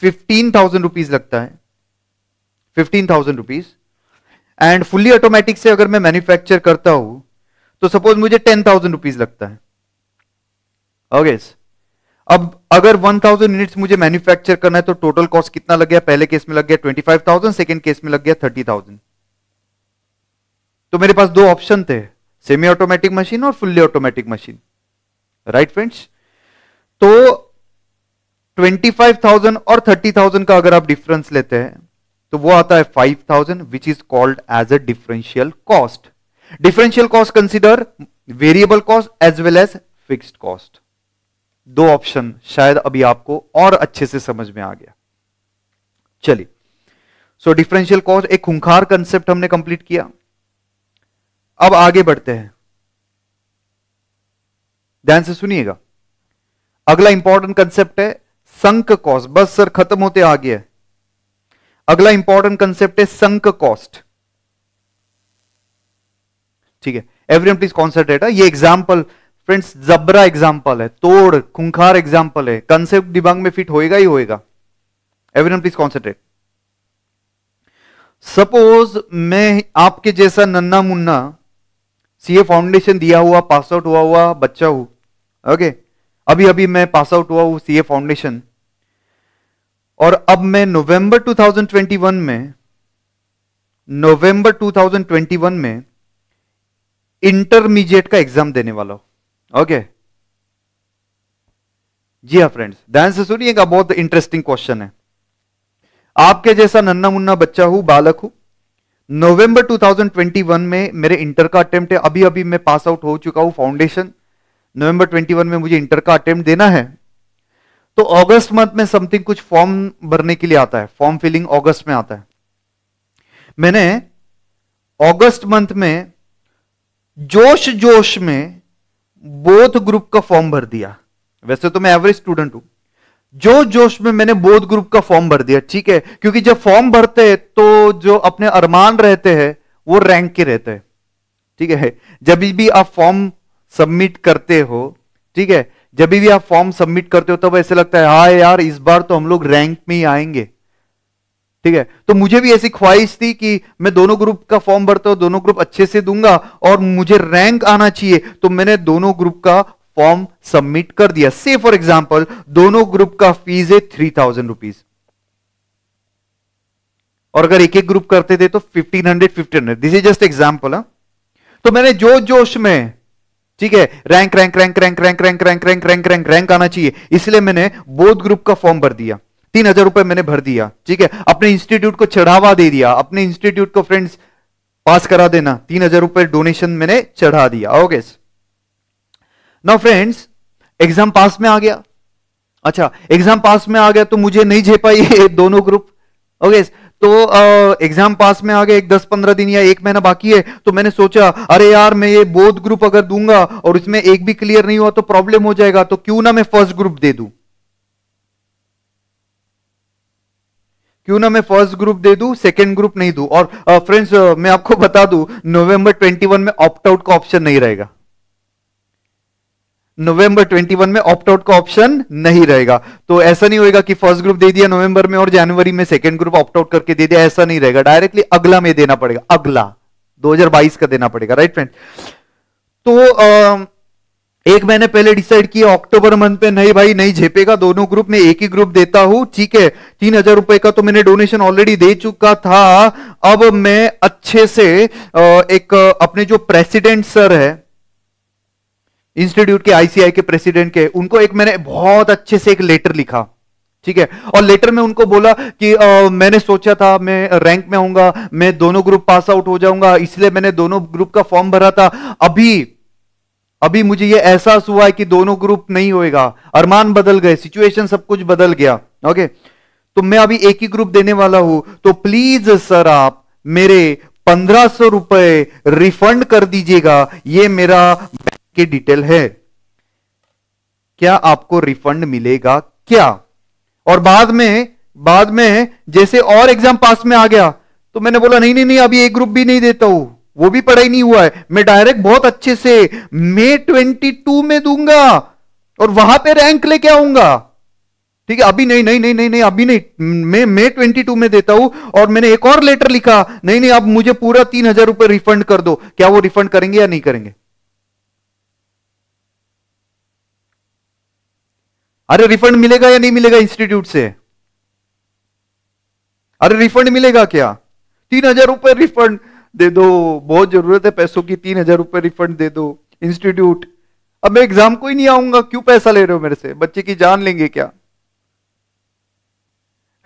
fifteen thousand rupees लगता है fifteen thousand rupees and fully automatic से अगर मैं मैन्युफैक्चर करता हूं तो सपोज मुझे टेन थाउजेंड रुपीज लगता है ओके okay. अब अगर 1000 थाउजेंड यूनिट्स मुझे मैन्युफैक्चर करना है तो टोटल कॉस्ट कितना लग गया पहले केस में लग गया 25000 सेकंड केस में लग गया 30000 तो मेरे पास दो ऑप्शन थे सेमी ऑटोमेटिक मशीन और fully automatic machine right friends तो 25,000 और 30,000 का अगर आप डिफरेंस लेते हैं तो वो आता है 5,000 which is called as a differential cost differential cost consider variable cost as well as fixed cost दो ऑप्शन शायद अभी आपको और अच्छे से समझ में आ गया चलिए सो डिफरेंशियल कॉस्ट एक खुंखार कंसेप्ट हमने कंप्लीट किया अब आगे बढ़ते हैं ध्यान से सुनिएगा अगला इंपॉर्टेंट कंसेप्ट है संक कॉस्ट बस सर खत्म होते आगे है अगला इंपॉर्टेंट कंसेप्ट है संक कॉस्ट ठीक है एवरीवन प्लीज कॉन्सेंट्रेट ये एग्जाम्पल फ्रेंड्स जबरा एग्जाम्पल है तोड़ खुंखार एग्जाम्पल है कंसेप्ट दिमाग में फिट होएगा ही होएगा एवरीवन प्लीज कॉन्सेंट्रेट सपोज मैं आपके जैसा नन्ना मुन्ना सीए फाउंडेशन दिया हुआ पास आउट हुआ हुआ बच्चा हूँ ओके अभी अभी मैं पास आउट हुआ हूँ सीए फाउंडेशन और अब मैं नवंबर 2021 में नवंबर 2021 में इंटरमीडिएट का एग्जाम देने वाला हूं ओके जी हाँ फ्रेंड्स ध्यान से सुनिएगा बहुत इंटरेस्टिंग क्वेश्चन है आपके जैसा नन्ना मुन्ना बच्चा हूं बालक हूं नवंबर 2021 में मेरे इंटर का अटेम्प्ट है अभी अभी मैं पास आउट हो चुका हूं फाउंडेशन नवंबर 21 में मुझे इंटर का अटेम्प्ट देना है तो अगस्त मंथ में समथिंग कुछ फॉर्म भरने के लिए आता है फॉर्म फिलिंग अगस्त में आता है मैंने अगस्त मंथ में जोश जोश में बोध ग्रुप का फॉर्म भर दिया वैसे तो मैं एवरेज स्टूडेंट हूं जो जोश में मैंने बोध ग्रुप का फॉर्म भर दिया ठीक है क्योंकि जब फॉर्म भरते हैं तो जो अपने अरमान रहते हैं वो रैंक के रहते हैं ठीक है जब भी आप फॉर्म सबमिट करते हो ठीक है जब भी आप फॉर्म सबमिट करते हो तब तो ऐसे लगता है हाँ यार इस बार तो हम लोग रैंक में ही आएंगे ठीक है तो मुझे भी ऐसी ख्वाहिश थी कि मैं दोनों ग्रुप का फॉर्म भरता हूं दोनों ग्रुप अच्छे से दूंगा और मुझे रैंक आना चाहिए तो मैंने दोनों ग्रुप का फॉर्म सबमिट कर दिया से फॉर एग्जाम्पल दोनों ग्रुप का फीस है थ्री थाउजेंड रुपीज और अगर एक एक ग्रुप करते थे तो fifteen hundred fifteen hundred this is just example तो मैंने जो जोश में ठीक है rank rank rank rank rank rank rank rank rank rank rank आना चाहिए इसलिए मैंने बोध ग्रुप का फॉर्म भर दिया तीन हजार रुपए मैंने भर दिया ठीक है अपने इंस्टीट्यूट को चढ़ावा दे दिया अपने इंस्टीट्यूट को फ्रेंड्स पास करा देना तीन हजार रुपए डोनेशन मैंने चढ़ा दिया ओके okay. ना फ्रेंड्स एग्जाम पास में आ गया अच्छा एग्जाम पास में आ गया तो मुझे नहीं झे पाई दोनों ग्रुप ओके तो एग्जाम पास में आ गए एक दस पंद्रह दिन या एक महीना बाकी है तो मैंने सोचा अरे यार मैं ये बोध ग्रुप अगर दूंगा और इसमें एक भी क्लियर नहीं हुआ तो प्रॉब्लम हो जाएगा तो क्यों ना मैं फर्स्ट ग्रुप दे दू क्यों ना मैं फर्स्ट ग्रुप दे दू सेकेंड ग्रुप नहीं दू और फ्रेंड्स मैं आपको बता दू नवंबर ट्वेंटी में ऑप्ट आउट का ऑप्शन नहीं रहेगा नवंबर 21 में ऑप्ट आउट का ऑप्शन नहीं रहेगा तो ऐसा नहीं होएगा कि फर्स्ट ग्रुप दे दिया नवंबर में और जनवरी में सेकंड ग्रुप ऑप्ट आउट करके दे दिया ऐसा नहीं रहेगा डायरेक्टली अगला में देना पड़ेगा अगला 2022 का देना पड़ेगा राइट फ्रेंड तो आ, एक मैंने पहले डिसाइड किया अक्टूबर मंथ पे नहीं भाई नहीं झेपेगा दोनों ग्रुप में एक ही ग्रुप देता हूं ठीक है तीन हजार रुपए का तो मैंने डोनेशन ऑलरेडी दे चुका था अब मैं अच्छे से एक अपने जो प्रेसिडेंट सर है इंस्टीट्यूट के आईसीआई के प्रेसिडेंट के उनको एक मैंने बहुत अच्छे से एक लेटर लिखा ठीक है और लेटर में उनको बोला कि आ, मैंने सोचा था मैं रैंक में होऊंगा मैं दोनों ग्रुप पास आउट हो जाऊंगा इसलिए मैंने दोनों ग्रुप का फॉर्म भरा था अभी अभी मुझे यह एहसास हुआ है कि दोनों ग्रुप नहीं होएगा अरमान बदल गए सिचुएशन सब कुछ बदल गया ओके तो मैं अभी एक ही ग्रुप देने वाला हूं तो प्लीज सर आप मेरे पंद्रह सौ रुपए रिफंड कर दीजिएगा ये मेरा की डिटेल है क्या आपको रिफंड मिलेगा क्या और बाद में बाद में जैसे और एग्जाम पास में आ गया तो मैंने बोला नहीं नहीं नहीं अभी एक ग्रुप भी नहीं देता हूं वो भी पढ़ाई नहीं हुआ है मैं डायरेक्ट बहुत अच्छे से मे 22 में दूंगा और वहां पे रैंक लेके आऊंगा ठीक है अभी नहीं नहीं नहीं नहीं नहीं अभी नहीं मैं मे टू में देता हूं और मैंने एक और लेटर लिखा नहीं नहीं अब मुझे पूरा तीन हजार रुपए रिफंड कर दो क्या वो रिफंड करेंगे या नहीं करेंगे अरे रिफंड मिलेगा या नहीं मिलेगा इंस्टीट्यूट से अरे रिफंड मिलेगा क्या तीन हजार रुपए रिफंड दे दो बहुत जरूरत है पैसों की तीन हजार रुपए रिफंड दे दो इंस्टीट्यूट अब मैं एग्जाम को ही नहीं आऊंगा क्यों पैसा ले रहे हो मेरे से बच्चे की जान लेंगे क्या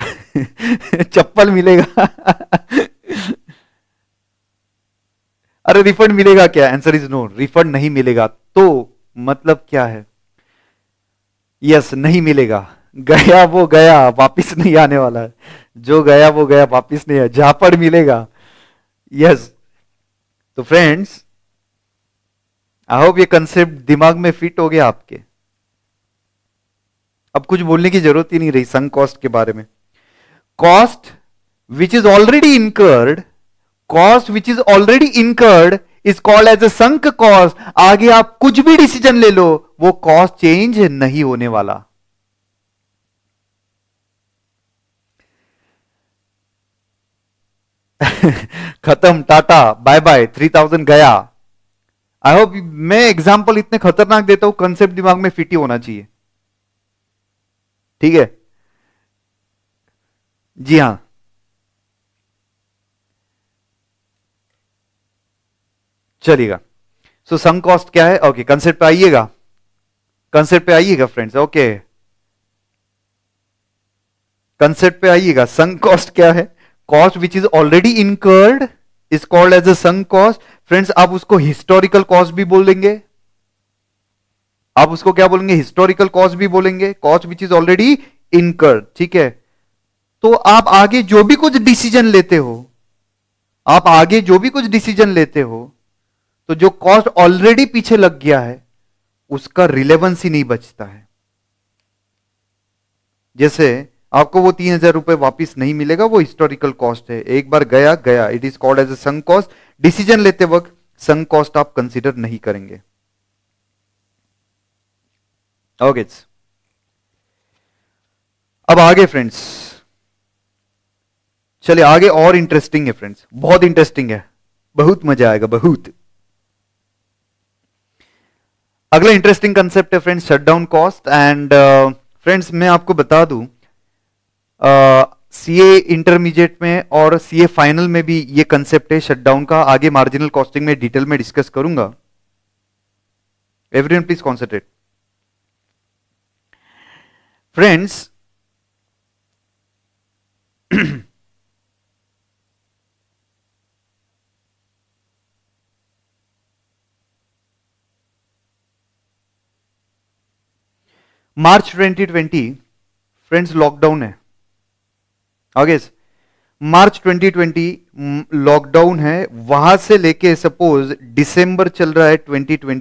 चप्पल मिलेगा अरे रिफंड मिलेगा क्या आंसर इज नो रिफंड नहीं मिलेगा तो मतलब क्या है यस नहीं मिलेगा गया वो गया वापिस नहीं आने वाला है जो गया वो गया वापिस नहीं है झापड़ मिलेगा यस तो फ्रेंड्स आई होप ये कंसेप्ट दिमाग में फिट हो गया आपके अब कुछ बोलने की जरूरत ही नहीं रही संग कॉस्ट के बारे में cost which is already incurred cost which is already incurred is called as a sunk cause आगे आप कुछ भी डिसीजन ले लो वो कॉज चेंज नहीं होने वाला खत्म tata bye bye three thousand गया आई होप मैं एग्जाम्पल इतने खतरनाक देता हूं कंसेप्ट दिमाग में फिट ही होना चाहिए ठीक है जी हां चलिएगा सो सम कॉस्ट क्या है ओके कंसेप्ट पे आइएगा कंसेप्ट पे आइएगा फ्रेंड्स ओके कंसेप्ट पे आइएगा सम कॉस्ट क्या है cost which is already incurred is called as a sunk cost friends आप उसको हिस्टोरिकल कॉस्ट भी बोल देंगे आप उसको क्या बोलेंगे हिस्टोरिकल कॉस्ट भी बोलेंगे cost which is already incurred ठीक है तो आप आगे जो भी कुछ डिसीजन लेते हो आप आगे जो भी कुछ डिसीजन लेते हो तो जो कॉस्ट ऑलरेडी पीछे लग गया है उसका रिलेवेंस ही नहीं बचता है जैसे आपको वो तीन हजार रुपए वापिस नहीं मिलेगा वो हिस्टोरिकल कॉस्ट है एक बार गया गया it is called as a sunk cost decision लेते वक्त संग कॉस्ट आप कंसिडर नहीं करेंगे ओके अब आगे फ्रेंड्स चलिए आगे और इंटरेस्टिंग है फ्रेंड्स बहुत इंटरेस्टिंग है बहुत मजा आएगा बहुत अगला इंटरेस्टिंग कंसेप्ट है friends shutdown cost and friends मैं आपको बता दू सी ए इंटरमीडिएट में और सी ए फाइनल में भी ये कंसेप्ट है शटडाउन का आगे मार्जिनल कॉस्टिंग में डिटेल में डिस्कस करूंगा वन प्लीज कॉन्सेंट्रेट फ्रेंड्स मार्च 2020 फ्रेंड्स लॉकडाउन है आगे मार्च 2020 लॉकडाउन है वहां से लेके सपोज दिसंबर चल रहा है 2020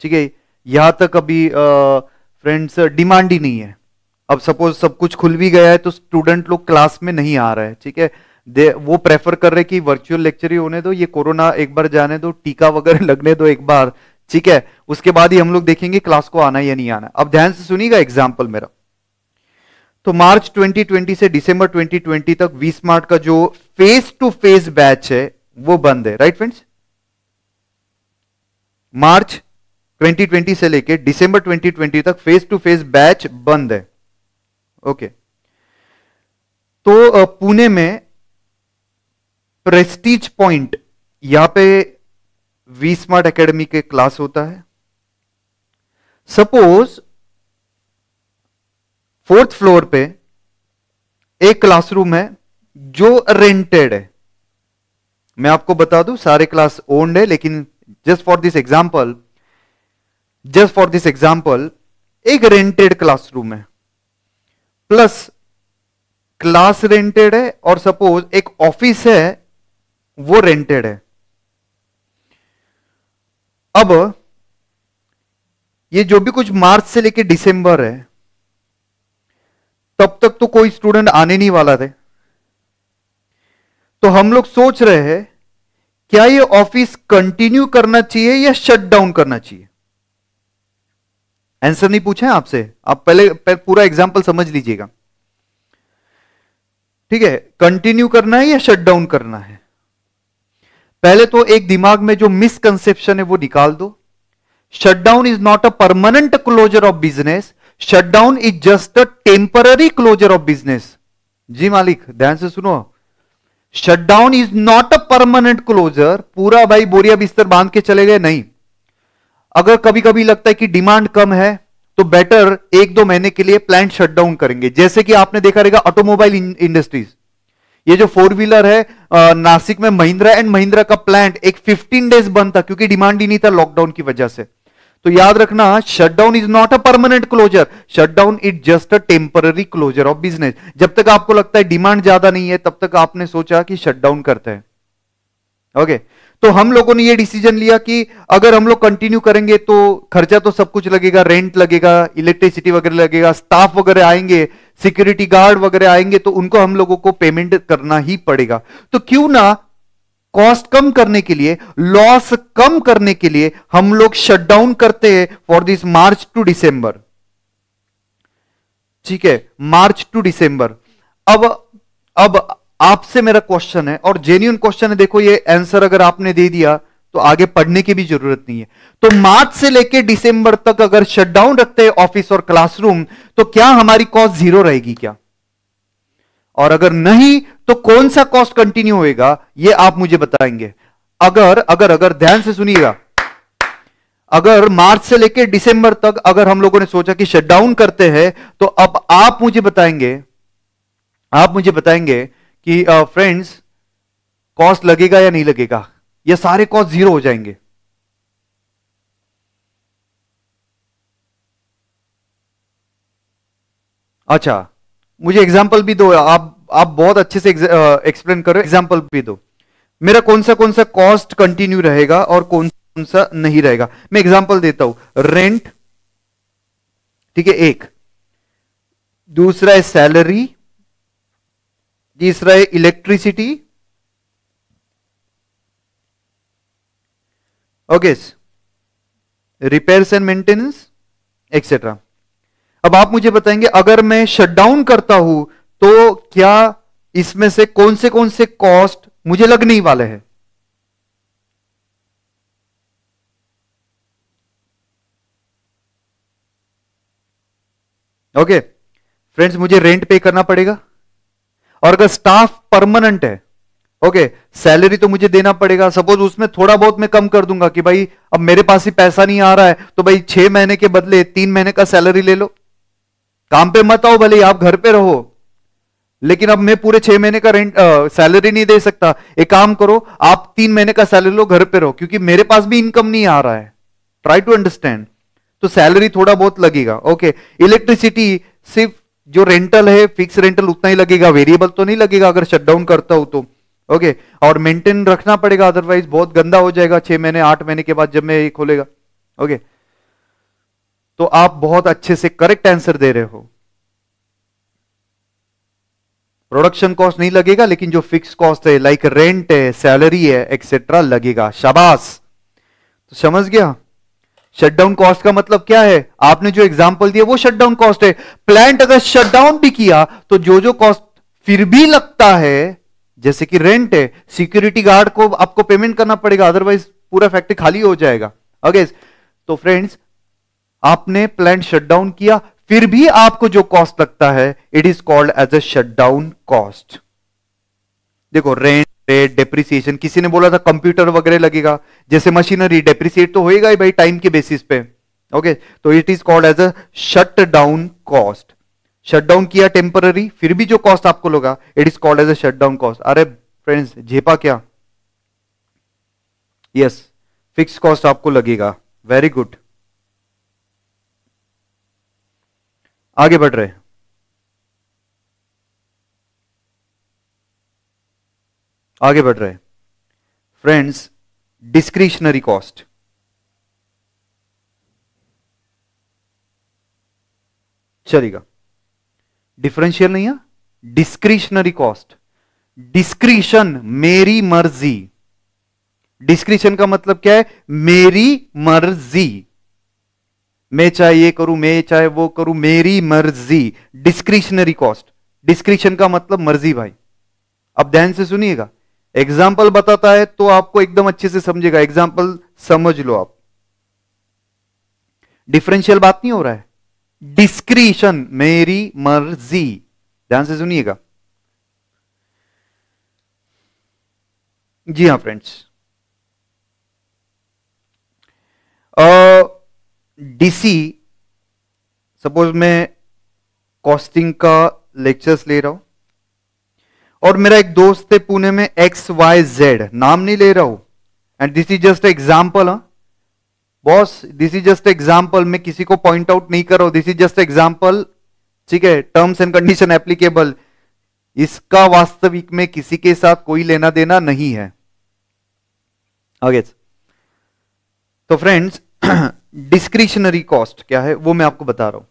ठीक है यहां तक अभी फ्रेंड्स डिमांड ही नहीं है अब सपोज सब कुछ खुल भी गया है तो स्टूडेंट लोग क्लास में नहीं आ रहे हैं ठीक है दे वो प्रेफर कर रहे कि वर्चुअल लेक्चर ही होने दो ये कोरोना एक बार जाने दो टीका वगैरह लगने दो एक बार ठीक है उसके बाद ही हम लोग देखेंगे क्लास को आना या नहीं आना अब ध्यान से सुनिएगा एग्जाम्पल मेरा तो मार्च 2020 से दिसंबर 2020 तक वी स्मार्ट का जो फेस टू फेस बैच है वो बंद है राइट फ्रेंड्स मार्च 2020 से लेके दिसंबर 2020 तक फेस टू फेस बैच बंद है ओके तो पुणे में प्रेस्टीज पॉइंट यहां पे वी स्मार्ट अकेडमी के क्लास होता है सपोज फोर्थ फ्लोर पे एक क्लासरूम है जो रेंटेड है मैं आपको बता दूं सारे क्लास ओन्ड है लेकिन just for this example just for this example एक रेंटेड क्लासरूम है प्लस क्लास रेंटेड है और सपोज एक ऑफिस है वो रेंटेड है अब ये जो भी कुछ मार्च से लेके दिसंबर है तब तक तो कोई स्टूडेंट आने नहीं वाला थे तो हम लोग सोच रहे हैं क्या ये ऑफिस कंटिन्यू करना चाहिए या शट डाउन करना चाहिए आंसर नहीं पूछा है आपसे आप पहले, पहले पूरा एग्जाम्पल समझ लीजिएगा ठीक है कंटिन्यू करना है या शट डाउन करना है पहले तो एक दिमाग में जो मिसकंसेप्शन है वो निकाल दो shutdown is not a permanent closure of business shutdown is just a temporary closure of business जी मालिक ध्यान से सुनो shutdown is not a permanent closure पूरा भाई बोरिया बिस्तर बांध के चले गए नहीं अगर कभी कभी लगता है कि डिमांड कम है तो बेटर एक दो महीने के लिए प्लांट शटडाउन करेंगे जैसे कि आपने देखा रहेगा ऑटोमोबाइल इंडस्ट्रीज ये जो फोर व्हीलर है नासिक में महिंद्रा एंड महिंद्रा का प्लांट एक फिफ्टीन डेज बंद था क्योंकि डिमांड ही नहीं था लॉकडाउन की वजह से तो याद रखना shutdown is not a permanent closure shutdown is just a temporary closure of business जब तक आपको लगता है डिमांड ज्यादा नहीं है तब तक आपने सोचा कि शटडाउन करते हैं ओके okay. तो हम लोगों ने ये डिसीजन लिया कि अगर हम लोग कंटिन्यू करेंगे तो खर्चा तो सब कुछ लगेगा रेंट लगेगा इलेक्ट्रिसिटी वगैरह लगेगा स्टाफ वगैरह आएंगे सिक्योरिटी गार्ड वगैरह आएंगे तो उनको हम लोगों को पेमेंट करना ही पड़ेगा तो क्यों ना कॉस्ट कम करने के लिए लॉस कम करने के लिए हम लोग शटडाउन करते हैं for this March to December ठीक है मार्च टू डिसंबर अब अब आपसे मेरा क्वेश्चन है और जेन्यून क्वेश्चन है देखो ये आंसर अगर आपने दे दिया तो आगे पढ़ने की भी जरूरत नहीं है तो मार्च से लेकर दिसंबर तक अगर शटडाउन रखते हैं ऑफिस और क्लासरूम तो क्या हमारी कॉस्ट जीरो रहेगी क्या और अगर नहीं तो कौन सा कॉस्ट कंटिन्यू होएगा ये आप मुझे बताएंगे अगर अगर अगर ध्यान से सुनिएगा अगर मार्च से लेकर दिसंबर तक अगर हम लोगों ने सोचा कि शटडाउन करते हैं तो अब आप मुझे बताएंगे आप मुझे बताएंगे कि फ्रेंड्स कॉस्ट लगेगा या नहीं लगेगा ये सारे कॉस्ट जीरो हो जाएंगे अच्छा मुझे एग्जाम्पल भी दो आप आप बहुत अच्छे से एक्सप्लेन करो एग्जाम्पल भी दो मेरा कौन सा कौन सा कॉस्ट कंटिन्यू रहेगा और कौन कौन सा नहीं रहेगा मैं एग्जाम्पल देता हूं रेंट ठीक है एक दूसरा है सैलरी तीसरा है electricity okay repairs and maintenance etcetera अब आप मुझे बताएंगे अगर मैं शटडाउन करता हूं तो क्या इसमें से कौन से कौन से कॉस्ट मुझे लगने ही वाले हैं ओके okay. फ्रेंड्स मुझे रेंट पे करना पड़ेगा और अगर स्टाफ परमानेंट है ओके okay, सैलरी तो मुझे देना पड़ेगा सपोज उसमें थोड़ा बहुत मैं कम कर दूंगा कि भाई अब मेरे पास ही पैसा नहीं आ रहा है तो भाई छह महीने के बदले तीन महीने का सैलरी ले लो काम पे मत आओ भले आप घर पे रहो लेकिन अब मैं पूरे छह महीने का रेंट सैलरी नहीं दे सकता एक काम करो आप तीन महीने का सैलरी लो घर पे रहो क्योंकि मेरे पास भी इनकम नहीं आ रहा है ट्राई टू अंडरस्टैंड तो सैलरी थोड़ा बहुत लगेगा ओके इलेक्ट्रिसिटी सिर्फ जो रेंटल है फिक्स रेंटल उतना ही लगेगा वेरिएबल तो नहीं लगेगा अगर शटडाउन करता हो तो ओके okay, और मेंटेन रखना पड़ेगा अदरवाइज बहुत गंदा हो जाएगा छह महीने आठ महीने के बाद जब मैं ये खोलेगा ओके okay, तो आप बहुत अच्छे से करेक्ट आंसर दे रहे हो प्रोडक्शन कॉस्ट नहीं लगेगा लेकिन जो फिक्स कॉस्ट है लाइक रेंट है सैलरी है एक्सेट्रा लगेगा शाबाश तो समझ गया शटडाउन कॉस्ट का मतलब क्या है आपने जो एग्जांपल दिया वो शटडाउन कॉस्ट है प्लांट अगर शटडाउन भी किया तो जो जो कॉस्ट फिर भी लगता है जैसे कि रेंट है सिक्योरिटी गार्ड को आपको पेमेंट करना पड़ेगा अदरवाइज पूरा फैक्ट्री खाली हो जाएगा ओके तो फ्रेंड्स आपने प्लांट शटडाउन किया फिर भी आपको जो कॉस्ट लगता है it is called as a shutdown cost देखो रेंट रेट डेप्रिसिएशन किसी ने बोला था कंप्यूटर वगैरह लगेगा जैसे मशीनरी डेप्रिसिएट तो होएगा ही भाई टाइम के बेसिस पे ओके तो it is called as a shut down cost shutdown किया टेम्पररी फिर भी जो कॉस्ट आपको लगा it is called as a shutdown cost अरे फ्रेंड्स झेपा क्या यस फिक्स कॉस्ट आपको लगेगा वेरी गुड आगे बढ़ रहे हैं आगे बढ़ रहे फ्रेंड्स डिस्क्रिशनरी कॉस्ट चलेगा डिफरेंशियल नहीं है डिस्क्रिशनरी कॉस्ट डिस्क्रिशन मेरी मर्जी डिस्क्रिशन का मतलब क्या है मेरी मर्जी मैं चाहे ये करूं मैं चाहे वो करूं मेरी मर्जी डिस्क्रिशनरी कॉस्ट डिस्क्रिशन का मतलब मर्जी भाई अब ध्यान से सुनिएगा एग्जाम्पल बताता है तो आपको एकदम अच्छे से समझेगा एग्जाम्पल समझ लो आप डिफरेंशियल बात नहीं हो रहा है डिस्क्रीशन मेरी मर्जी ध्यान से सुनिएगा जी हां फ्रेंड्स डीसी सपोज मैं कॉस्टिंग का लेक्चर्स ले रहा हूं और मेरा एक दोस्त है पुणे में एक्स वाई जेड नाम नहीं ले रहा हूं and this is just example हाँ boss this is just example मैं किसी को पॉइंट आउट नहीं कर रहा हूं दिस इज जस्ट एग्जाम्पल ठीक है टर्म्स एंड कंडीशन एप्लीकेबल इसका वास्तविक में किसी के साथ कोई लेना देना नहीं है आगे तो फ्रेंड्स डिस्क्रिशनरी कॉस्ट क्या है वो मैं आपको बता रहा हूं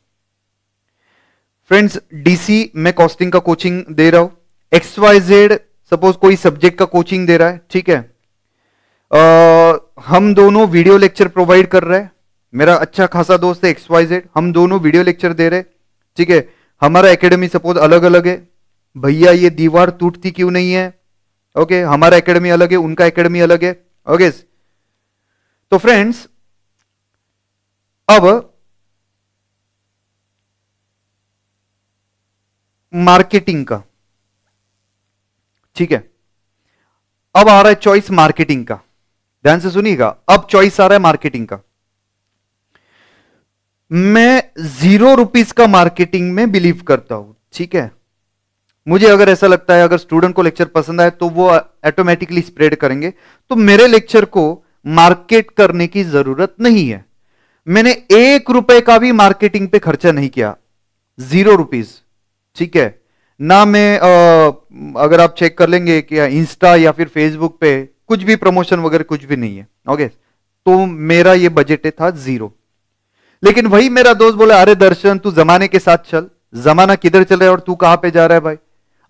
फ्रेंड्स डीसी मैं कॉस्टिंग का कोचिंग दे रहा हूं एक्स वाई जेड सपोज कोई सब्जेक्ट का कोचिंग दे रहा है ठीक है आ, हम दोनों वीडियो लेक्चर प्रोवाइड कर रहे हैं मेरा अच्छा खासा दोस्त है एक्सवाइजेड हम दोनों वीडियो लेक्चर दे रहे ठीक है हमारा एकेडमी सपोज अलग अलग है भैया ये दीवार टूटती क्यों नहीं है ओके हमारा एकेडमी अलग है उनका एकेडमी अलग है ओके तो फ्रेंड्स अब मार्केटिंग का ठीक है अब आ रहा है चॉइस मार्केटिंग का ध्यान से सुनिएगा अब चॉइस आ रहा है मार्केटिंग का मैं जीरो रुपीज का मार्केटिंग में बिलीव करता हूं ठीक है मुझे अगर ऐसा लगता है अगर स्टूडेंट को लेक्चर पसंद आए तो वो ऑटोमेटिकली स्प्रेड करेंगे तो मेरे लेक्चर को मार्केट करने की जरूरत नहीं है मैंने एक रुपए का भी मार्केटिंग पे खर्चा नहीं किया जीरो रुपीज ठीक है ना मैं अगर आप चेक कर लेंगे कि इंस्टा या फिर फेसबुक पे कुछ भी प्रमोशन वगैरह कुछ भी नहीं है ओके तो मेरा ये बजट था जीरो लेकिन वही मेरा दोस्त बोला अरे दर्शन तू जमाने के साथ चल जमाना किधर चल रहा है और तू कहां पे जा रहा है भाई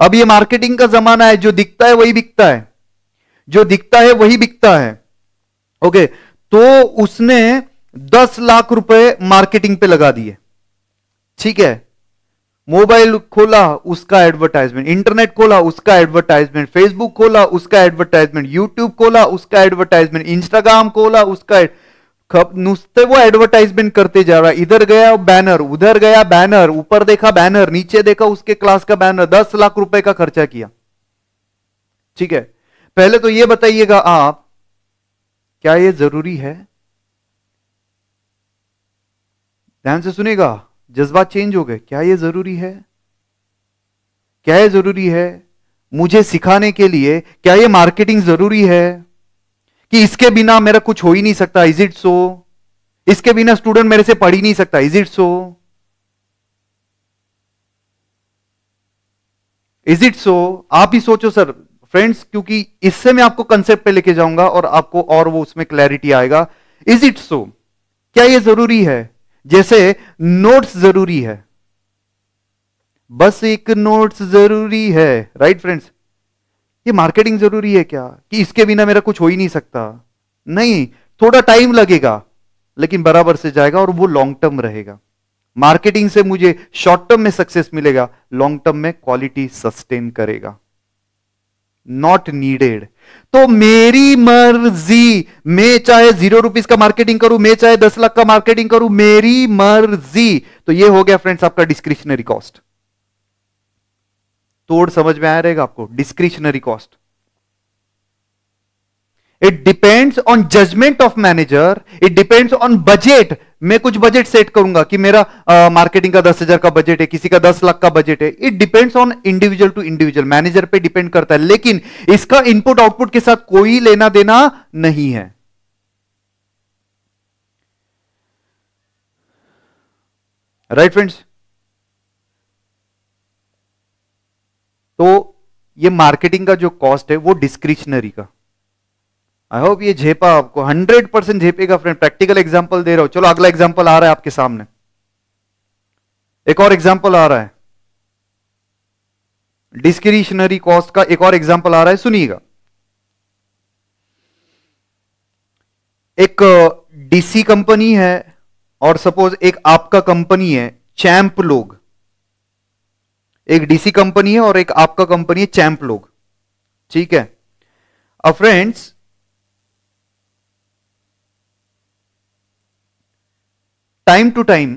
अब ये मार्केटिंग का जमाना है जो दिखता है वही बिकता है जो दिखता है वही बिकता है ओके तो उसने दस लाख रुपए मार्केटिंग पे लगा दिए ठीक है मोबाइल खोला उसका एडवर्टाइजमेंट इंटरनेट खोला उसका एडवर्टाइजमेंट फेसबुक खोला उसका एडवर्टाइजमेंट यूट्यूब खोला उसका एडवर्टाइजमेंट इंस्टाग्राम खोला उसका खब नुस्ते वो एडवर्टाइजमेंट करते जा रहा है इधर गया बैनर उधर गया बैनर ऊपर देखा बैनर नीचे देखा उसके क्लास का बैनर दस लाख रुपए का खर्चा किया ठीक है पहले तो ये बताइएगा आप क्या ये जरूरी है ध्यान से सुनेगा जज्बात चेंज हो गए क्या यह ज़रूरी है क्या यह ज़रूरी है मुझे सिखाने के लिए क्या यह मार्केटिंग ज़रूरी है कि इसके बिना मेरा कुछ हो ही नहीं सकता इज इट सो इसके बिना स्टूडेंट मेरे से पढ़ ही नहीं सकता is it so is it so आप ही सोचो सर फ्रेंड्स क्योंकि इससे मैं आपको कंसेप्ट पे लेके जाऊंगा और आपको और वो उसमें क्लैरिटी आएगा इज इट सो क्या ये जरूरी है जैसे नोट्स जरूरी है बस एक नोट्स जरूरी है राइट फ्रेंड्स ये मार्केटिंग जरूरी है क्या कि इसके बिना मेरा कुछ हो ही नहीं सकता नहीं थोड़ा टाइम लगेगा लेकिन बराबर से जाएगा और वो लॉन्ग टर्म रहेगा मार्केटिंग से मुझे शॉर्ट टर्म में सक्सेस मिलेगा लॉन्ग टर्म में क्वालिटी सस्टेन करेगा नॉट नीडेड तो मेरी मर्जी मैं चाहे जीरो रुपीज का मार्केटिंग करूं मैं चाहे दस लाख का मार्केटिंग करूं मेरी मर्जी तो ये हो गया फ्रेंड्स आपका डिस्क्रिशनरी कॉस्ट तोड़ समझ में आ रहेगा आपको discretionary cost it depends on judgement of manager it depends on budget मैं कुछ बजट सेट करूंगा कि मेरा मार्केटिंग uh, का दस हजार का बजट है किसी का दस लाख का बजट है it depends on individual to individual manager पे डिपेंड करता है लेकिन इसका इनपुट आउटपुट के साथ कोई लेना देना नहीं है राइट right, फ्रेंड्स तो ये मार्केटिंग का जो कॉस्ट है वो डिस्क्रिशनरी का आई होप ये झेपा आपको हंड्रेड परसेंट झेपेगा फ्रेंड प्रैक्टिकल एग्जाम्पल दे रहा हूं चलो अगला एग्जाम्पल आ रहा है आपके सामने एक और एग्जाम्पल आ रहा है डिस्क्रिशनरी कॉस्ट का एक और एग्जाम्पल आ रहा है सुनिएगा एक डीसी कंपनी है और सपोज एक आपका कंपनी है चैंप लोग एक डीसी कंपनी है और एक आपका कंपनी है चैंप लोग ठीक है अब friends time to time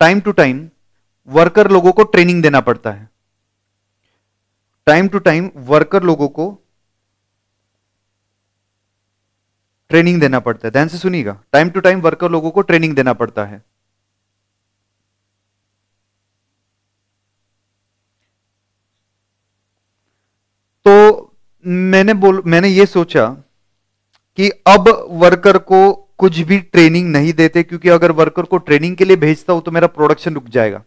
time to time worker लोगों को ट्रेनिंग देना पड़ता है टाइम टू टाइम वर्कर लोगों को ट्रेनिंग देना पड़ता है ध्यान से सुनिएगा टाइम टू टाइम वर्कर लोगों को ट्रेनिंग देना पड़ता है तो मैंने बोल मैंने ये सोचा कि अब वर्कर को कुछ भी ट्रेनिंग नहीं देते क्योंकि अगर वर्कर को ट्रेनिंग के लिए भेजता हूं तो मेरा प्रोडक्शन रुक जाएगा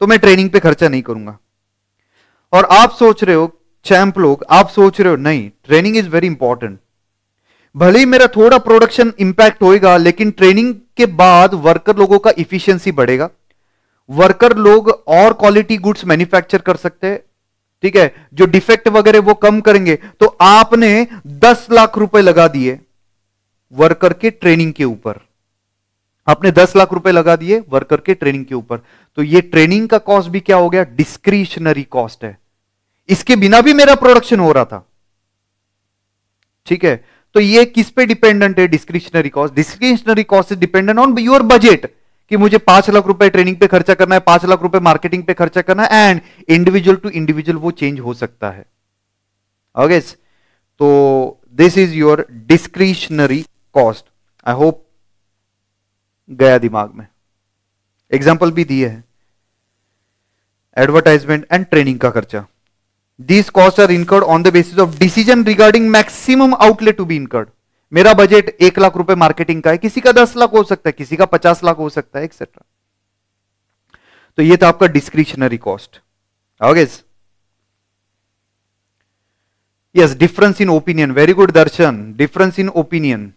तो मैं ट्रेनिंग पे खर्चा नहीं करूंगा और आप सोच रहे हो चैंप लोग आप सोच रहे हो नहीं ट्रेनिंग इज वेरी इंपॉर्टेंट भले ही मेरा थोड़ा प्रोडक्शन इंपैक्ट होएगा लेकिन ट्रेनिंग के बाद वर्कर लोगों का इफिशियंसी बढ़ेगा वर्कर लोग और क्वालिटी गुड्स मैन्युफैक्चर कर सकते हैं ठीक है जो डिफेक्ट वगैरह वो कम करेंगे तो आपने दस लाख रुपए लगा दिए वर्कर के ट्रेनिंग के ऊपर आपने दस लाख रुपए लगा दिए वर्कर के ट्रेनिंग के ऊपर तो ये ट्रेनिंग का कॉस्ट भी क्या हो गया डिस्क्रिशनरी कॉस्ट है इसके बिना भी मेरा प्रोडक्शन हो रहा था ठीक है तो ये किस पे डिपेंडेंट है discretionary cost discretionary cost is dependent on your budget कि मुझे पांच लाख रुपए ट्रेनिंग पे खर्चा करना है पांच लाख रुपए मार्केटिंग पे खर्चा करना है एंड इंडिविजुअल टू इंडिविजुअल वो चेंज हो सकता है ओके तो this is your discretionary cost I hope गया दिमाग में एग्जाम्पल भी दिए है एडवर्टाइजमेंट एंड ट्रेनिंग का खर्चा these cost are incurred on the basis of decision regarding maximum outlet to be incurred मेरा बजट एक लाख रुपए मार्केटिंग का है किसी का दस लाख हो सकता है किसी का पचास लाख हो सकता है एक्सेट्रा तो ये था आपका डिस्क्रिशनरी कॉस्ट ओगेज yes difference in opinion very good Darshan difference in opinion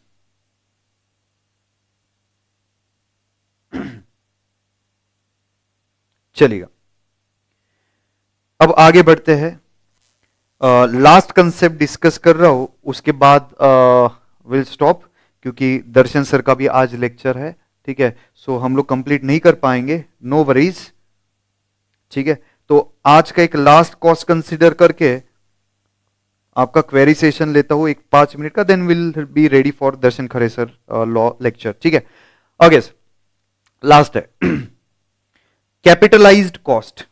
चलेगा अब आगे बढ़ते हैं लास्ट कंसेप्ट डिस्कस कर रहा हूं उसके बाद विल uh, स्टॉप we'll क्योंकि दर्शन सर का भी आज लेक्चर है ठीक है सो so, हम लोग कंप्लीट नहीं कर पाएंगे नो वरीज ठीक है तो आज का एक लास्ट कॉस्ट कंसिडर करके आपका क्वेरी सेशन लेता हूं एक पांच मिनट का then will be ready for Darshan Khare sir law lecture ठीक है ओके सर लास्ट है capitalise cost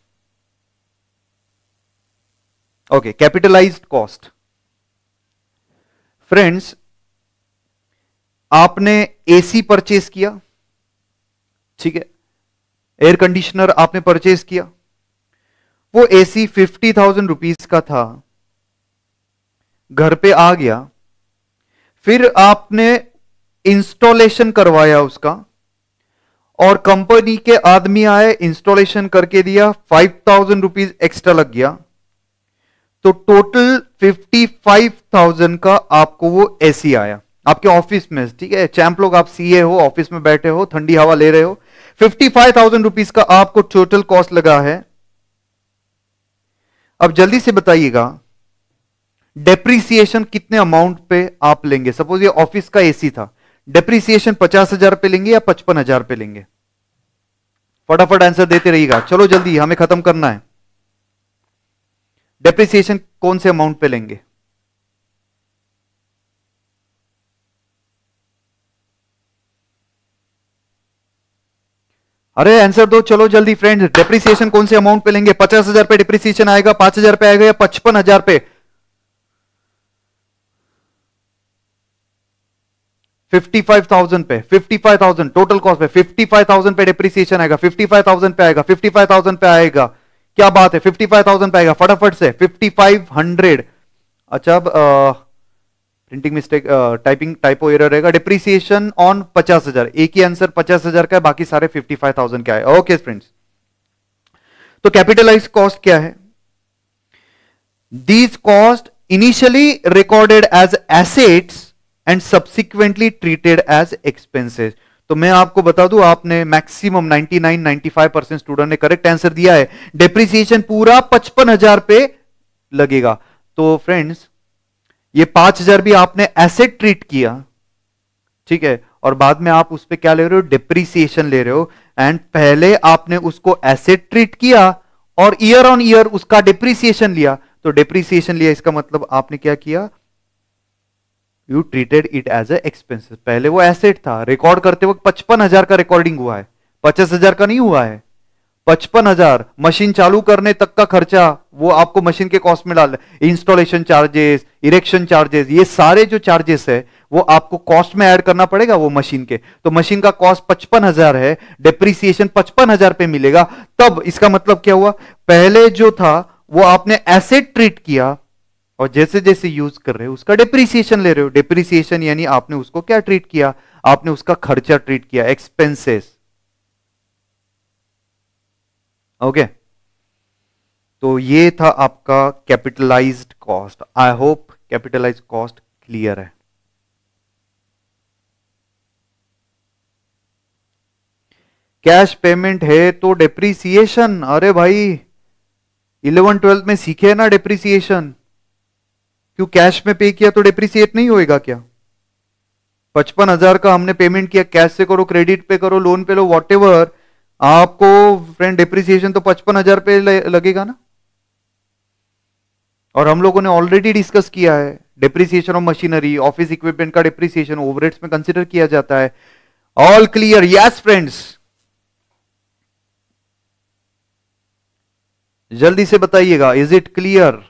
okay capitalise cost friends आपने एसी परचेस किया ठीक है एयर कंडीशनर आपने परचेस किया वो एसी फिफ्टी थाउजेंड रुपीज का था घर पे आ गया फिर आपने इंस्टॉलेशन करवाया उसका और कंपनी के आदमी आए इंस्टॉलेशन करके दिया फाइव थाउजेंड रुपीज एक्स्ट्रा लग गया तो टोटल फिफ्टी फाइव थाउजेंड का आपको वो एसी आया आपके ऑफिस में ठीक है चैंप लोग आप सीए हो ऑफिस में बैठे हो ठंडी हवा ले रहे हो फिफ्टी फाइव थाउजेंड रुपीज का आपको टोटल कॉस्ट लगा है अब जल्दी से बताइएगा डेप्रिसिएशन कितने अमाउंट पे आप लेंगे सपोज ये ऑफिस का एसी था डेप्रिसिएशन पचास हजार पे लेंगे या पचपन हजार पे लेंगे फटाफट आंसर देते रहिएगा चलो जल्दी हमें खत्म करना है डेप्रिसिएशन कौन से अमाउंट पे लेंगे अरे आंसर दो चलो जल्दी फ्रेंड्स डेप्रिसिएशन कौन से अमाउंट पे लेंगे पचास हजार पे डिप्रिसिएशन आएगा पांच हजार पे आएगा या पचपन हजार पे 55,000 पे 55,000 टोटल कॉस्ट पे 55,000 पे डिप्रिसिएशन आएगा 55,000 पे आएगा 55,000 पे आएगा क्या बात है 55,000 पे आएगा फटाफट से 5,500 अच्छा अब printing mistake typing typo error रहेगा डिप्रिसिएशन ऑन 50,000 एक ही आंसर 50,000 का है बाकी सारे 55,000 तो क्या है ओके फ्रेंड्स तो कैपिटलाइज कॉस्ट क्या है these cost initially recorded as assets and subsequently treated as expenses तो मैं आपको बता दूं आपने मैक्सिमम 99 95 परसेंट स्टूडेंट ने करेक्ट आंसर दिया है डेप्रिसिएशन पूरा पचपन हजार पे लगेगा तो फ्रेंड्स ये पांच हजार भी आपने एसेट ट्रीट किया ठीक है और बाद में आप उस पर क्या ले रहे हो डिप्रिसिएशन ले रहे हो एंड पहले आपने उसको एसेट ट्रीट किया और ईयर ऑन ईयर उसका डिप्रिसिएशन लिया तो डिप्रिसिएशन लिया इसका मतलब आपने क्या किया you treated it as a expenses पहले वो एसेट था रिकॉर्ड करते वक्त पचपन हजार का रिकॉर्डिंग हुआ है पचास हजार का नहीं हुआ है पचपन हजार मशीन चालू करने तक का खर्चा वो आपको मशीन के कॉस्ट में डाल इंस्टॉलेशन चार्जेस इरेक्शन चार्जेस ये सारे जो चार्जेस है वो आपको कॉस्ट में ऐड करना पड़ेगा वो मशीन के तो मशीन का कॉस्ट पचपन हजार है डेप्रिसिएशन पचपन हजार पे मिलेगा तब इसका मतलब क्या हुआ पहले जो था वो आपने एसेट ट्रीट किया और जैसे जैसे यूज कर रहे हो उसका डिप्रिसिएशन ले रहे हो डिप्रिसिएशन यानी आपने उसको क्या ट्रीट किया आपने उसका खर्चा ट्रीट किया एक्सपेंसेस ओके तो ये था आपका capitalised cost I hope capitalise cost clear है कैश पेमेंट है तो डिप्रिसिएशन अरे भाई इलेवन ट्वेल्थ में सीखे ना डिप्रिसिएशन क्यों कैश में पे किया तो डिप्रिसिएट नहीं होएगा क्या पचपन हजार का हमने पेमेंट किया कैश से करो क्रेडिट पे करो लोन पे लो वॉट आपको फ्रेंड डिप्रिसिएशन तो पचपन हजार पे लगेगा ना और हम लोगों ने ऑलरेडी डिस्कस किया है depreciation of machinery office equipment का डिप्रिसिएशन ओवरहेड्स में कंसिडर किया जाता है ऑल क्लियर यस फ्रेंड्स जल्दी से बताइएगा is it clear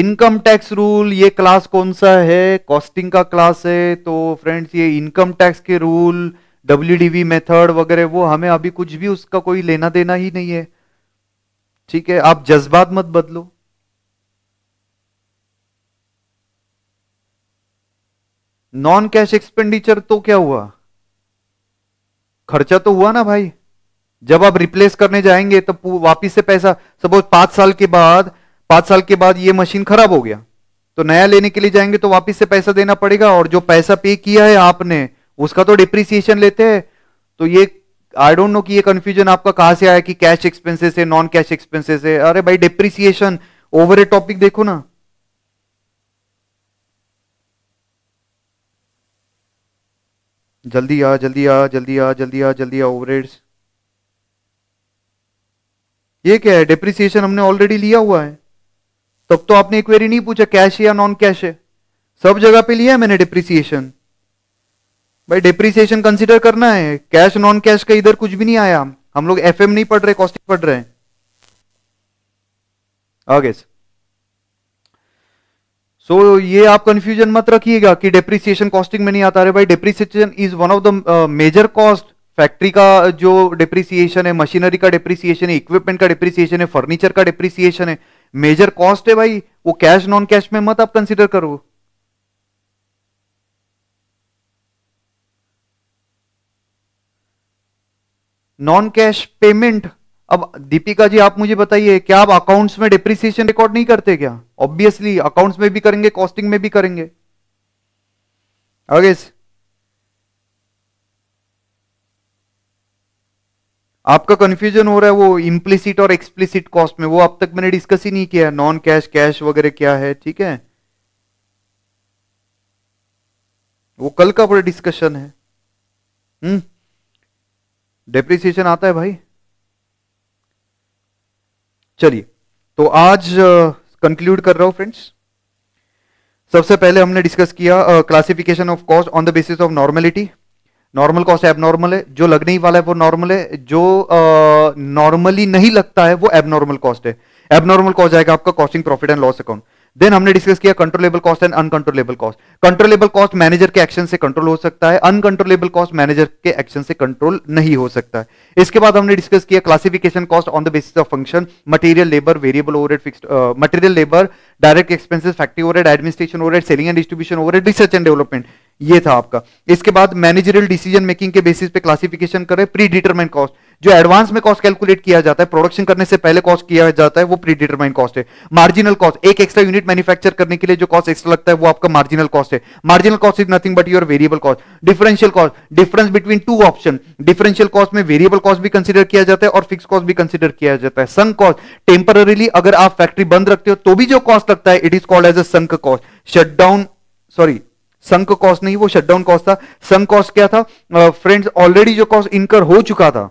income tax rule ये क्लास कौन सा है कॉस्टिंग का क्लास है तो फ्रेंड्स ये इनकम टैक्स के रूल डब्ल्यू मेथड वगैरह वो हमें अभी कुछ भी उसका कोई लेना देना ही नहीं है ठीक है आप जज्बात मत बदलो नॉन कैश एक्सपेंडिचर तो क्या हुआ खर्चा तो हुआ ना भाई जब आप रिप्लेस करने जाएंगे तो वापिस से पैसा सपोज पांच साल के बाद पांच साल के बाद ये मशीन खराब हो गया तो नया लेने के लिए जाएंगे तो वापिस से पैसा देना पड़ेगा और जो पैसा पे किया है आपने उसका तो डिप्रिसिएशन लेते हैं तो ये आई डोंट नो कि ये कंफ्यूजन आपका कहां से आया कि कैश एक्सपेंसेस है नॉन कैश एक्सपेंसेस है अरे भाई डिप्रिसिएशन ओवर ए टॉपिक देखो ना जल्दी आ जल्दी आ जल्दी आ जल्दी आ जल्दी आ ओवरहेड्स ये क्या है डिप्रिसिएशन हमने ऑलरेडी लिया हुआ है तब तो, तो आपने क्वेरी नहीं पूछा कैश है या नॉन कैश है सब जगह पे लिया है मैंने डिप्रिसिएशन भाई डिप्रिसिएशन कंसिडर करना है कैश नॉन कैश का इधर कुछ भी नहीं आया हम लोग एफ नहीं पढ़ रहे कॉस्टिंग पढ़ रहे हैं सो so, ये आप कंफ्यूजन मत रखिएगा कि डिप्रिसिएशन कॉस्टिंग में नहीं आता रहे भाई depreciation is one of the major cost factory का जो डिप्रिसिएशन है मशीनरी का डिप्रिसिएशन है इक्विपमेंट का डिप्रिसिएशन है फर्नीचर का डिप्रिसिएशन है मेजर कॉस्ट है भाई वो कैश नॉन कैश में मत आप कंसिडर करो नॉन कैश पेमेंट अब दीपिका जी आप मुझे बताइए क्या आप अकाउंट्स में डिप्रिसिएशन रिकॉर्ड नहीं करते क्या ऑब्वियसली अकाउंट्स में भी करेंगे कॉस्टिंग में भी करेंगे अगेस आपका कंफ्यूजन हो रहा है वो इम्प्लिसिट और एक्सप्लिसिट कॉस्ट में वो अब तक मैंने डिस्कस ही नहीं किया नॉन कैश कैश वगैरह क्या है ठीक है वो कल का पूरा डिस्कशन है हम्म डेप्रिसिएशन आता है भाई चलिए तो आज कंक्लूड uh, कर रहा हूं फ्रेंड्स सबसे पहले हमने डिस्कस किया classification of cost on the basis of normality normal cost abnormal है जो लगने ही वाला है वो नॉर्मल है जो नॉर्मली नहीं लगता है वो एबनॉर्मल कॉस्ट है एबनॉर्मल कॉस्ट जाएगा आपका costing profit and loss account then हमने डिस्कस किया controllable cost and uncontrollable cost controllable cost manager के एक्शन से कंट्रोल हो सकता है अनकंट्रोलेबल कॉस्ट मैनेजर के एक्शन से कंट्रोल नहीं हो सकता है इसके बाद हमने डिस्कस किया classification cost on the basis of function material labour variable overhead fixed material labour direct expenses factory overhead administration overhead selling and distribution overhead research and development ये था आपका इसके बाद मैनेजरियल डिसीजन मेकिंग के basis पे classification करें pre determine cost जो advance में कॉस्ट कैलकुलेट किया जाता है प्रोडक्शन करने से पहले कॉस्ट किया जाता है वो प्री डिटरमाइन कॉस्ट है मार्जिनल कॉस्ट एक एक्स्ट्रा यूनिट मैन्युफैक्चर करने के लिए जो कॉस्ट एक्स्ट्रा लगता है वो आपका मार्जिनल कॉस्ट है marginal cost is nothing but your variable cost differential cost difference between two option differential cost में वेरिएबल कॉस्ट भी कंसिडर किया जाता है और फिक्स कॉस्ट भी कंसिडर किया जाता है संक कॉस्ट टेम्पररीली अगर आप फैक्ट्री बंद रखते हो तो भी जो कॉस्ट लगता है it is called as a sunk cost shutdown sorry sunk cost नहीं वो शटडाउन कॉस्ट था संक कॉस्ट क्या था फ्रेंड्स uh, ऑलरेडी जो कॉस्ट इनकर हो चुका था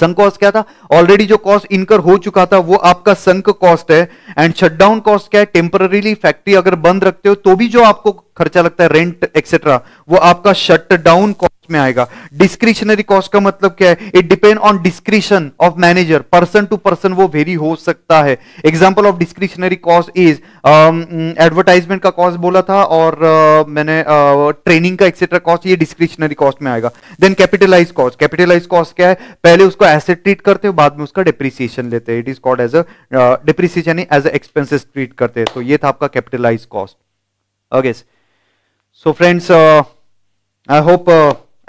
संक कॉस्ट क्या था ऑलरेडी जो कॉस्ट इनकर हो चुका था वो आपका संक कॉस्ट है एंड शटडाउन कॉस्ट क्या है टेम्पररीली फैक्ट्री अगर बंद रखते हो तो भी जो आपको खर्चा लगता है रेंट एक्सेट्रा वो आपका शटडाउन कॉस्ट में आएगा डिस्क्रिशनरी कॉस्ट का मतलब क्या है it depend on discretion of manager person to person वो वेरी हो सकता है example of discretionary cost is advertisement का कॉस्ट बोला था और uh, मैंने ट्रेनिंग uh, का एक्सेट्रा कॉस्ट ये डिस्क्रिशनरी कॉस्ट में आएगा then capitalise cost capitalise cost क्या है पहले उसको एसेट ट्रीट करते हैं बाद में उसका डिप्रिसिएशन लेते हैं it is called as a depreciation as a expenses treat करते हैं तो ये था आपका capitalise cost okay so friends I hope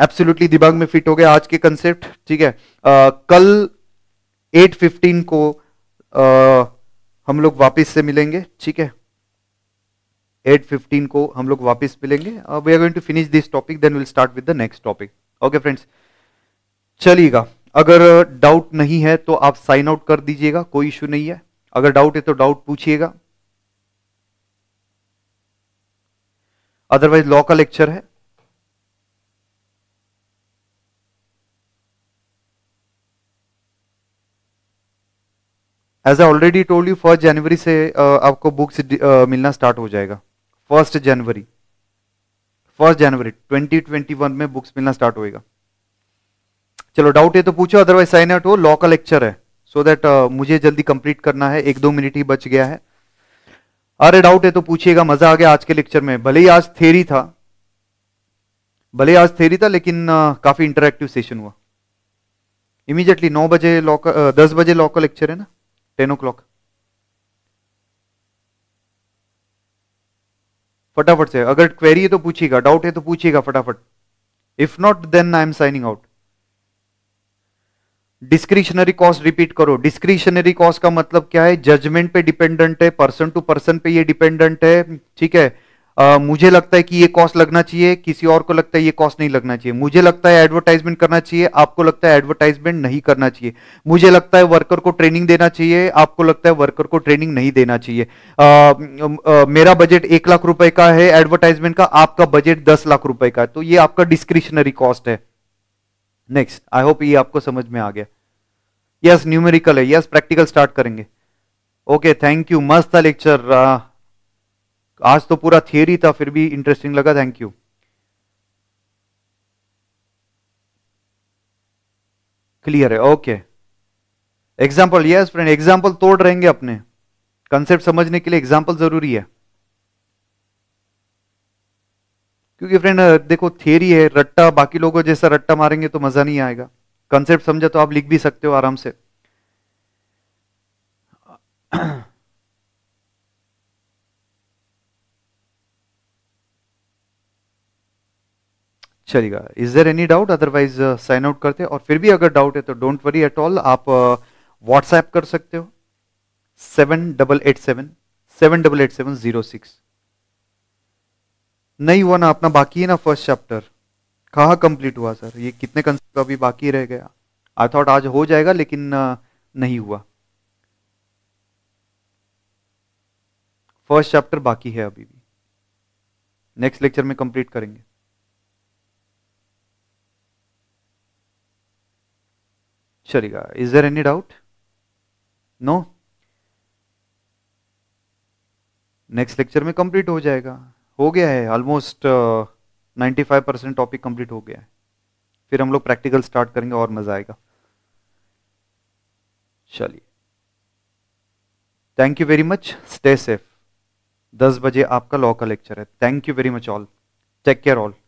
absolutely दिमाग में फिट हो गया आज के कंसेप्ट ठीक है आ, कल 8:15 को आ, हम लोग वापस से मिलेंगे ठीक है 8:15 को हम लोग वापस मिलेंगे we are going to finish this topic then will start with the next topic okay friends चलिएगा अगर डाउट नहीं है तो आप साइन आउट कर दीजिएगा कोई इशू नहीं है अगर डाउट है तो डाउट पूछिएगा अदरवाइज लॉ का लेक्चर है as I already told you first जनवरी से uh, आपको बुक्स uh, मिलना स्टार्ट हो जाएगा फर्स्ट जनवरी फर्स्ट जनवरी 2021 में बुक्स मिलना स्टार्ट होएगा चलो डाउट है तो पूछो अदरवाइज साइन आउट हो लॉ का लेक्चर है सो so दैट uh, मुझे जल्दी कंप्लीट करना है एक दो मिनट ही बच गया है अरे डाउट है तो पूछिएगा मजा आ गया आज के लेक्चर में भले ही आज थेरी था भले आज थेरी था लेकिन uh, काफी इंटरेक्टिव सेशन हुआ इमीजिएटली नौ बजे लॉ का uh, दस बजे लॉ का लेक्चर है ना टेन ओ क्लॉक फटाफट से अगर क्वेरी है तो पूछिएगा डाउट है तो पूछिएगा फटाफट if not then I am signing out discretionary cost repeat करो डिस्क्रिशनरी कॉस्ट का मतलब क्या है जजमेंट पे डिपेंडेंट है पर्सन टू पर्सन पे ये डिपेंडेंट है ठीक है मुझे लगता है कि ये कॉस्ट लगना चाहिए किसी और को लगता है ये कॉस्ट नहीं लगना चाहिए मुझे लगता है एडवर्टाइजमेंट करना चाहिए आपको लगता है एडवर्टाइजमेंट नहीं करना चाहिए मुझे लगता है वर्कर को ट्रेनिंग देना चाहिए आपको लगता है वर्कर को ट्रेनिंग नहीं देना चाहिए मेरा बजट एक लाख रुपए का है एडवर्टाइजमेंट का आपका बजट दस लाख रुपए का है तो ये आपका डिस्क्रिप्शनरी कॉस्ट है नेक्स्ट आई होप ये आपको समझ में आ गया यस yes, न्यूमेरिकल है यस प्रैक्टिकल स्टार्ट करेंगे ओके थैंक यू मस्त था लेक्चर आज तो पूरा थियोरी था फिर भी इंटरेस्टिंग लगा थैंक यू क्लियर है okay example yes friend example तोड़ रहेंगे अपने कंसेप्ट समझने के लिए एग्जाम्पल जरूरी है क्योंकि फ्रेंड देखो थियरी है रट्टा बाकी लोगों जैसा रट्टा मारेंगे तो मजा नहीं आएगा कंसेप्ट समझा तो आप लिख भी सकते हो आराम से चलेगा is there any doubt otherwise sign out करते और फिर भी अगर डाउट है तो डोंट वरी एट ऑल आप व्हाट्सएप uh, कर सकते हो seven double eight seven seven double eight seven zero six नहीं हुआ ना अपना बाकी है ना फर्स्ट चैप्टर कहाँ कंप्लीट हुआ सर ये कितने कंसेप्ट तो अभी बाकी रह गया आई थॉट आज हो जाएगा लेकिन uh, नहीं हुआ फर्स्ट चैप्टर बाकी है अभी भी नेक्स्ट लेक्चर में कंप्लीट करेंगे चलेगा is there any doubt no next lecture में कंप्लीट हो जाएगा हो गया है almost ninety five percent topic complete हो गया है फिर हम लोग प्रैक्टिकल स्टार्ट करेंगे और मज़ा आएगा चलिए thank you very much stay safe दस बजे आपका लॉ का लेक्चर है thank you very much all take care all